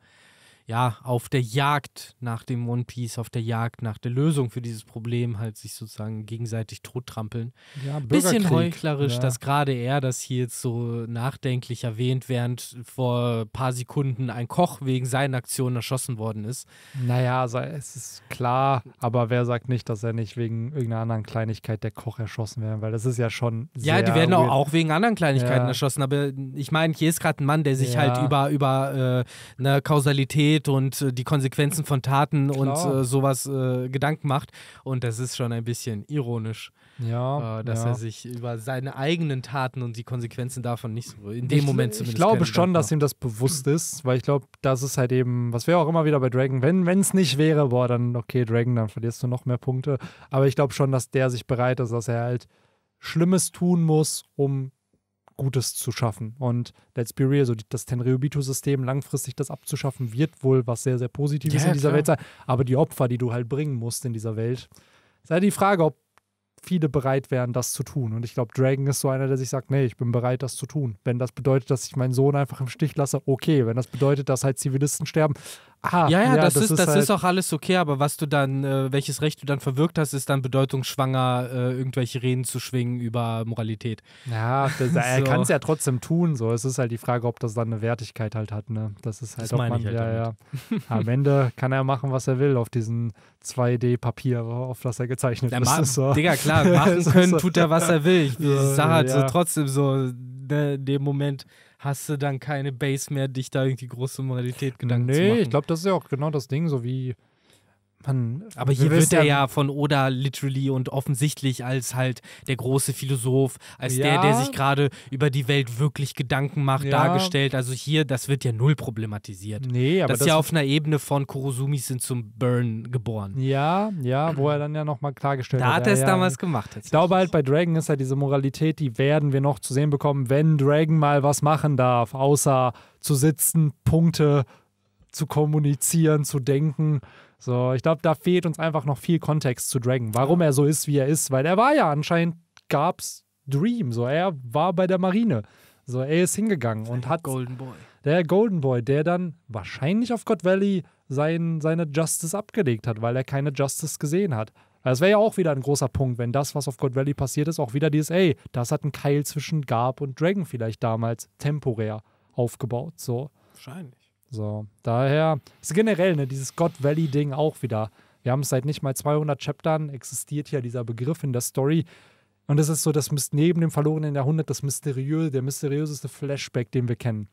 ja, auf der Jagd nach dem One Piece, auf der Jagd nach der Lösung für dieses Problem halt sich sozusagen gegenseitig tottrampeln. Ja, Bisschen heuchlerisch, ja. dass gerade er das hier jetzt so nachdenklich erwähnt, während vor ein paar Sekunden ein Koch wegen seinen Aktionen erschossen worden ist. Naja, es ist klar, aber wer sagt nicht, dass er nicht wegen irgendeiner anderen Kleinigkeit der Koch erschossen werden, weil das ist ja schon sehr Ja, die werden auch, auch wegen anderen Kleinigkeiten ja. erschossen, aber ich meine, hier ist gerade ein Mann, der sich halt über, über äh, eine Kausalität steht und äh, die Konsequenzen von Taten Klar. und äh, sowas äh, Gedanken macht. Und das ist schon ein bisschen ironisch, ja, äh, dass ja. er sich über seine eigenen Taten und die Konsequenzen davon nicht so in dem ich, Moment zumindest. Ich glaube schon, dass macht. ihm das bewusst ist, weil ich glaube, das ist halt eben, was wäre auch immer wieder bei Dragon, wenn es nicht wäre, boah, dann okay, Dragon, dann verlierst du noch mehr Punkte. Aber ich glaube schon, dass der sich bereit ist, dass er halt Schlimmes tun muss, um Gutes zu schaffen. Und let's be real, so das Tenryubito-System langfristig das abzuschaffen, wird wohl was sehr, sehr Positives ja, in dieser klar. Welt sein. Aber die Opfer, die du halt bringen musst in dieser Welt, ist halt die Frage, ob viele bereit wären, das zu tun. Und ich glaube, Dragon ist so einer, der sich sagt, nee, ich bin bereit, das zu tun. Wenn das bedeutet, dass ich meinen Sohn einfach im Stich lasse, okay. Wenn das bedeutet, dass halt Zivilisten sterben, Ah, ja, ja, ja das, das, ist, ist das halt ist auch alles okay, aber was du dann, äh, welches Recht du dann verwirkt hast, ist dann bedeutungsschwanger, äh, irgendwelche Reden zu schwingen über Moralität. Ja, das, äh, so. er kann es ja trotzdem tun. So, es ist halt die Frage, ob das dann eine Wertigkeit halt hat. Ne, das ist halt, das man, halt ja, damit. ja. Am Ende kann er machen, was er will auf diesem 2D-Papier, auf das er gezeichnet ja, ist. So. Digga, klar, machen können tut er, was er will. Ich, ich sag halt so trotzdem so ne, in dem Moment hast du dann keine Base mehr, dich da irgendwie große Moralität Gedanken nee, zu machen. Nee, ich glaube, das ist ja auch genau das Ding, so wie man, aber hier wird er ähm, ja von Oda literally und offensichtlich als halt der große Philosoph, als ja. der, der sich gerade über die Welt wirklich Gedanken macht, ja. dargestellt. Also hier, das wird ja null problematisiert. Nee, aber das, das ist ja auf einer Ebene von Kurosumis sind zum Burn geboren. Ja, ja, wo er dann ja nochmal klargestellt da hat. Da hat er es ja, damals gemacht. Ich glaube halt, bei Dragon ist halt diese Moralität, die werden wir noch zu sehen bekommen, wenn Dragon mal was machen darf, außer zu sitzen, Punkte zu kommunizieren, zu denken. So, ich glaube, da fehlt uns einfach noch viel Kontext zu Dragon, warum er so ist, wie er ist, weil er war ja anscheinend, gab's Dream, so er war bei der Marine. So, er ist hingegangen der und hat. Golden Boy. Der Golden Boy, der dann wahrscheinlich auf God Valley sein, seine Justice abgelegt hat, weil er keine Justice gesehen hat. Das also, wäre ja auch wieder ein großer Punkt, wenn das, was auf God Valley passiert ist, auch wieder dieses, ey, das hat einen Keil zwischen Garb und Dragon vielleicht damals temporär aufgebaut. So. Wahrscheinlich. So, daher ist generell ne, dieses God Valley-Ding auch wieder. Wir haben es seit nicht mal 200 Chaptern, existiert hier dieser Begriff in der Story. Und es ist so, das neben dem verlorenen Jahrhundert das mysteriöse, der mysteriöseste Flashback, den wir kennen.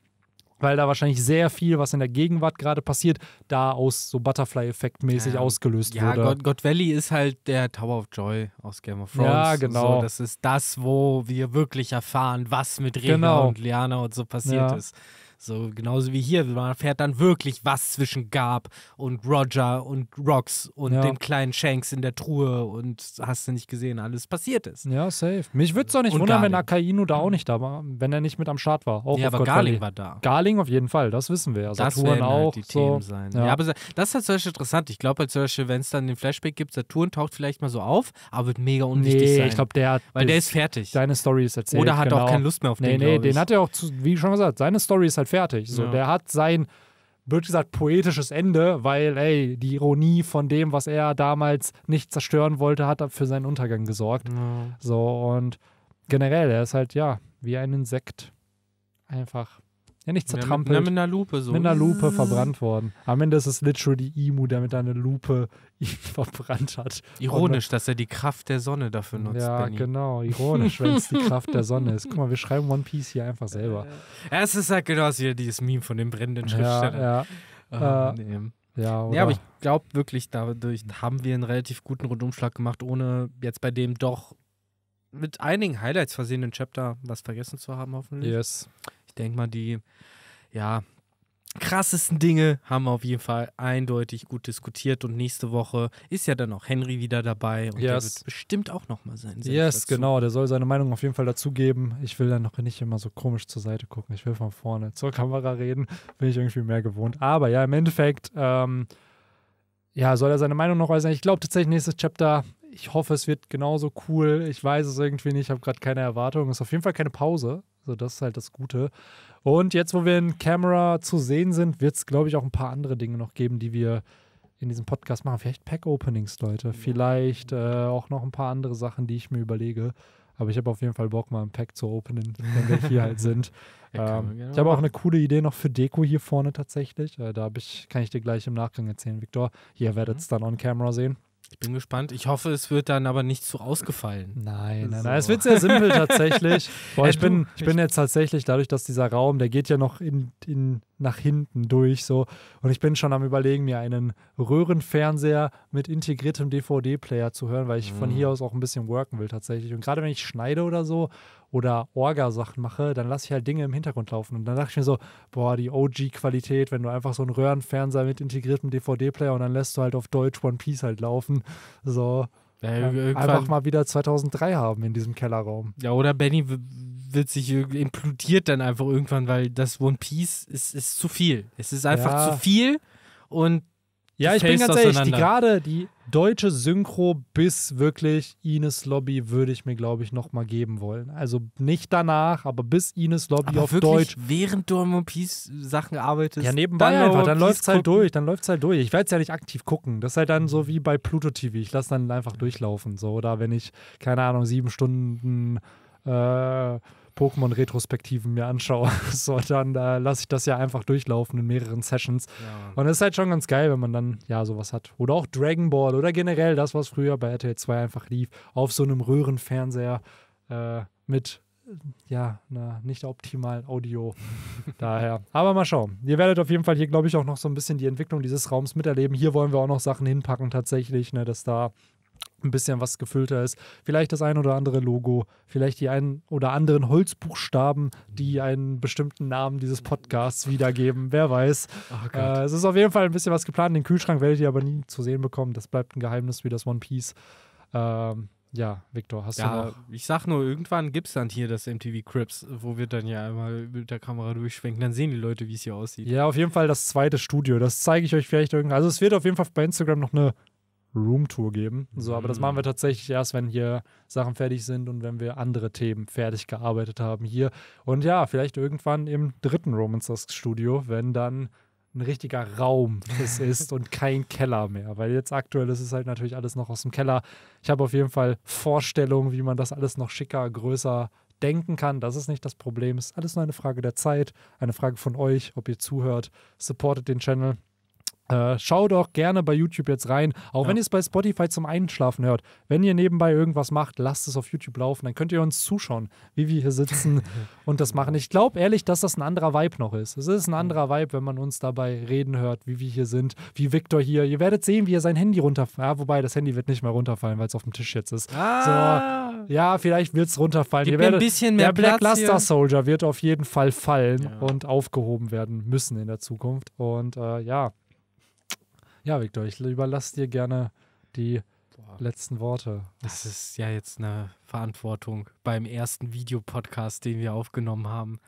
Weil da wahrscheinlich sehr viel, was in der Gegenwart gerade passiert, da aus so Butterfly-Effekt-mäßig ja, ausgelöst ja, wurde. Ja, God, God, Valley ist halt der Tower of Joy aus Game of Thrones. Ja, genau. So, das ist das, wo wir wirklich erfahren, was mit Rhaena genau. und Liana und so passiert ja. ist. So genauso wie hier, man erfährt dann wirklich, was zwischen Gab und Roger und Rox und ja. dem kleinen Shanks in der Truhe und hast du nicht gesehen, alles passiert ist. Ja, safe. Mich würde es auch nicht und wundern, Garling. wenn Akainu da auch nicht da war, wenn er nicht mit am Start war. Auch ja, aber Gott Garling war da. Garling auf jeden Fall, das wissen wir. Also das werden halt auch, halt die so. Themen sein. Ja. ja. aber das ist halt zum Beispiel interessant. Ich glaube halt zum Beispiel, wenn es dann den Flashback gibt, Saturn taucht vielleicht mal so auf, aber wird mega unwichtig nee, sein. ich glaube, der hat Weil der ist fertig. Seine Story ist erzählt. Oder hat genau. auch keine Lust mehr auf nee, den, Nee, nee, den hat er auch, zu, wie schon gesagt, seine Story ist halt halt fertig. So, ja. Der hat sein, wird gesagt, poetisches Ende, weil, ey, die Ironie von dem, was er damals nicht zerstören wollte, hat für seinen Untergang gesorgt. Ja. So, und generell, er ist halt, ja, wie ein Insekt. Einfach ja, nicht zertrampelt. Ja, mit, na, mit einer Lupe so. Mit einer Lupe ah. verbrannt worden. Am Ende ist es literally Imu, der mit einer Lupe ihn verbrannt hat. Ironisch, Und, dass er die Kraft der Sonne dafür nutzt. Ja, Benny. genau. Ironisch, wenn es die Kraft der Sonne ist. Guck mal, wir schreiben One Piece hier einfach selber. Ja, es ist halt genau hier dieses Meme von dem brennenden Schriftsteller. Ja, ja. Ähm, äh, nee. Ja, ja, aber ich glaube wirklich, dadurch haben wir einen relativ guten Rundumschlag gemacht, ohne jetzt bei dem doch mit einigen Highlights versehenen Chapter was vergessen zu haben, hoffentlich. Yes denke mal, die, ja, krassesten Dinge haben wir auf jeden Fall eindeutig gut diskutiert und nächste Woche ist ja dann auch Henry wieder dabei und yes. der wird bestimmt auch nochmal sein. Yes, dazu. genau, der soll seine Meinung auf jeden Fall dazugeben. Ich will dann noch nicht immer so komisch zur Seite gucken, ich will von vorne zur Kamera reden, bin ich irgendwie mehr gewohnt. Aber ja, im Endeffekt, ähm, ja, soll er seine Meinung noch äußern. Ich glaube tatsächlich, nächstes Chapter, ich hoffe, es wird genauso cool. Ich weiß es irgendwie nicht, ich habe gerade keine Erwartungen. Es ist auf jeden Fall keine Pause. So, das ist halt das Gute. Und jetzt, wo wir in Camera zu sehen sind, wird es, glaube ich, auch ein paar andere Dinge noch geben, die wir in diesem Podcast machen. Vielleicht Pack-Openings, Leute. Vielleicht äh, auch noch ein paar andere Sachen, die ich mir überlege. Aber ich habe auf jeden Fall Bock, mal ein Pack zu openen, wenn wir hier halt sind. Ähm, ja, ähm, ich habe auch eine coole Idee noch für Deko hier vorne tatsächlich. Äh, da ich, kann ich dir gleich im Nachgang erzählen, Viktor. Ihr werdet mhm. es dann on camera sehen. Ich bin gespannt. Ich hoffe, es wird dann aber nicht zu ausgefallen. Nein, nein, so. nein. Es wird sehr simpel tatsächlich. Boah, ich, bin, ich bin jetzt tatsächlich, dadurch, dass dieser Raum, der geht ja noch in, in, nach hinten durch so. Und ich bin schon am überlegen, mir einen Röhrenfernseher mit integriertem DVD-Player zu hören, weil ich mhm. von hier aus auch ein bisschen worken will tatsächlich. Und gerade wenn ich schneide oder so oder Orga-Sachen mache, dann lasse ich halt Dinge im Hintergrund laufen. Und dann dachte ich mir so, boah, die OG-Qualität, wenn du einfach so einen Röhrenfernseher mit integriertem DVD-Player und dann lässt du halt auf Deutsch One Piece halt laufen. So. Ja, ähm, einfach mal wieder 2003 haben in diesem Kellerraum. Ja, oder Benny wird sich implodiert dann einfach irgendwann, weil das One Piece ist, ist zu viel. Es ist einfach ja. zu viel und ja, ich bin ganz ehrlich, gerade die deutsche Synchro bis wirklich Ines Lobby würde ich mir, glaube ich, nochmal geben wollen. Also nicht danach, aber bis Ines Lobby aber auf wirklich Deutsch. Während du am One Piece Sachen arbeitest. Ja, nebenbei dann einfach. Dann läuft es halt durch. Dann läuft es halt durch. Ich werde es ja nicht aktiv gucken. Das ist halt dann so wie bei Pluto TV. Ich lasse dann einfach durchlaufen. So, oder wenn ich, keine Ahnung, sieben Stunden. Äh, Pokémon-Retrospektiven mir anschaue, so, dann äh, lasse ich das ja einfach durchlaufen in mehreren Sessions. Ja. Und es ist halt schon ganz geil, wenn man dann ja sowas hat. Oder auch Dragon Ball oder generell das, was früher bei RTL 2 einfach lief, auf so einem Röhrenfernseher äh, mit ja, na, nicht optimal Audio daher. Aber mal schauen. Ihr werdet auf jeden Fall hier, glaube ich, auch noch so ein bisschen die Entwicklung dieses Raums miterleben. Hier wollen wir auch noch Sachen hinpacken tatsächlich, ne, dass da ein bisschen was gefüllter ist. Vielleicht das ein oder andere Logo, vielleicht die einen oder anderen Holzbuchstaben, die einen bestimmten Namen dieses Podcasts wiedergeben. Wer weiß. Oh äh, es ist auf jeden Fall ein bisschen was geplant. Den Kühlschrank werdet ihr aber nie zu sehen bekommen. Das bleibt ein Geheimnis wie das One Piece. Ähm, ja, Victor, hast ja, du noch? Ich sag nur, irgendwann gibt es dann hier das MTV Crips, wo wir dann ja einmal mit der Kamera durchschwenken. Dann sehen die Leute, wie es hier aussieht. Ja, auf jeden Fall das zweite Studio. Das zeige ich euch vielleicht irgendwann. Also es wird auf jeden Fall bei Instagram noch eine Roomtour geben. So, aber das mhm. machen wir tatsächlich erst, wenn hier Sachen fertig sind und wenn wir andere Themen fertig gearbeitet haben hier. Und ja, vielleicht irgendwann im dritten Romancers Studio, wenn dann ein richtiger Raum es ist und kein Keller mehr. Weil jetzt aktuell ist es halt natürlich alles noch aus dem Keller. Ich habe auf jeden Fall Vorstellungen, wie man das alles noch schicker, größer denken kann. Das ist nicht das Problem. Es ist alles nur eine Frage der Zeit, eine Frage von euch, ob ihr zuhört. Supportet den Channel. Äh, schau doch gerne bei YouTube jetzt rein. Auch ja. wenn ihr es bei Spotify zum Einschlafen hört. Wenn ihr nebenbei irgendwas macht, lasst es auf YouTube laufen. Dann könnt ihr uns zuschauen, wie wir hier sitzen und das machen. Ich glaube ehrlich, dass das ein anderer Vibe noch ist. Es ist ein anderer Vibe, wenn man uns dabei reden hört, wie wir hier sind, wie Victor hier. Ihr werdet sehen, wie er sein Handy runterfällt. Ja, wobei, das Handy wird nicht mehr runterfallen, weil es auf dem Tisch jetzt ist. Ah. So, ja, vielleicht wird es runterfallen. ihr werdet, ein bisschen mehr der Platz Black Luster hier. Soldier wird auf jeden Fall fallen ja. und aufgehoben werden müssen in der Zukunft. Und äh, ja. Ja, Victor, ich überlasse dir gerne die Boah. letzten Worte. Das ist ja jetzt eine Verantwortung beim ersten Videopodcast, den wir aufgenommen haben.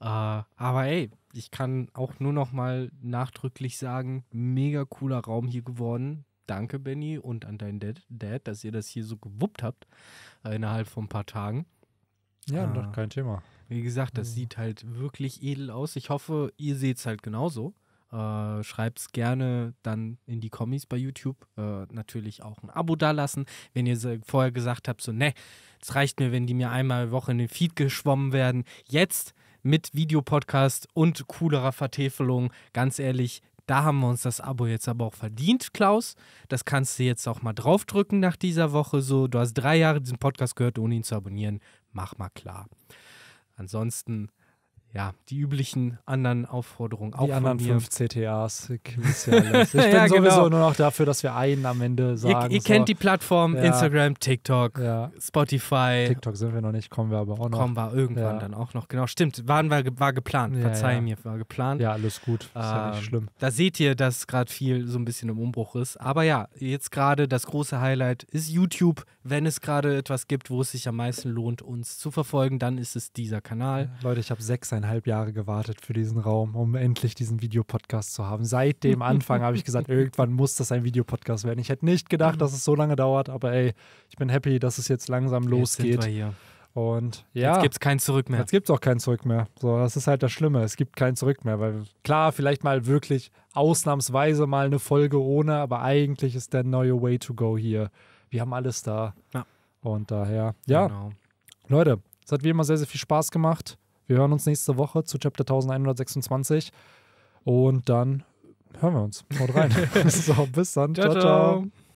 Äh, aber ey, ich kann auch nur noch mal nachdrücklich sagen, mega cooler Raum hier geworden. Danke, Benny, und an deinen Dad, Dad, dass ihr das hier so gewuppt habt äh, innerhalb von ein paar Tagen. Ja, äh, kein Thema. Wie gesagt, das mhm. sieht halt wirklich edel aus. Ich hoffe, ihr seht es halt genauso. Äh, schreibt es gerne dann in die Kommis bei YouTube. Äh, natürlich auch ein Abo dalassen. Wenn ihr vorher gesagt habt, so, ne, es reicht mir, wenn die mir einmal die Woche in den Feed geschwommen werden. Jetzt mit Videopodcast und coolerer Vertäfelung, ganz ehrlich, da haben wir uns das Abo jetzt aber auch verdient, Klaus. Das kannst du jetzt auch mal draufdrücken nach dieser Woche. So, du hast drei Jahre diesen Podcast gehört, ohne ihn zu abonnieren. Mach mal klar. Ansonsten ja, die üblichen anderen Aufforderungen auch Die anderen mir. fünf CTAs. Ich, bin ja, genau. sowieso genau. nur noch dafür, dass wir einen am Ende sagen. Ihr, ihr kennt die Plattform, ja. Instagram, TikTok, Spotify. TikTok sind wir noch nicht, kommen wir aber auch noch. Kommen wir irgendwann dann auch noch. Genau, stimmt. Waren wir, war geplant. Verzeih mir, war geplant. Ja, alles gut. Ist ähm, ja nicht ähm, schlimm. Da seht ihr, dass gerade viel so ein bisschen im Umbruch ist. Aber ja, jetzt gerade das große Highlight ist YouTube. Wenn es gerade etwas gibt, wo es sich am meisten lohnt, uns zu verfolgen, dann ist es dieser Kanal. Leute, ich habe sechseinhalb zweieinhalb Jahre gewartet für diesen Raum, um endlich diesen Videopodcast zu haben. Seit dem Anfang habe ich gesagt, irgendwann muss das ein Videopodcast werden. Ich hätte nicht gedacht, dass es so lange dauert, aber ey, ich bin happy, dass es jetzt langsam losgeht. jetzt Sind wir hier. Und ja. Jetzt gibt es kein Zurück mehr. Jetzt gibt es auch kein Zurück mehr. So, das ist halt das Schlimme. Es gibt kein Zurück mehr. Weil klar, vielleicht mal wirklich ausnahmsweise mal eine Folge ohne, aber eigentlich ist der neue Way to Go hier. Wir haben alles da. Ja. Und daher, ja. Genau. Leute, es hat wie immer sehr, sehr viel Spaß gemacht. Wir hören uns nächste Woche zu Chapter 1126 und dann hören wir uns. Haut rein. so, bis dann. ciao. ciao. ciao.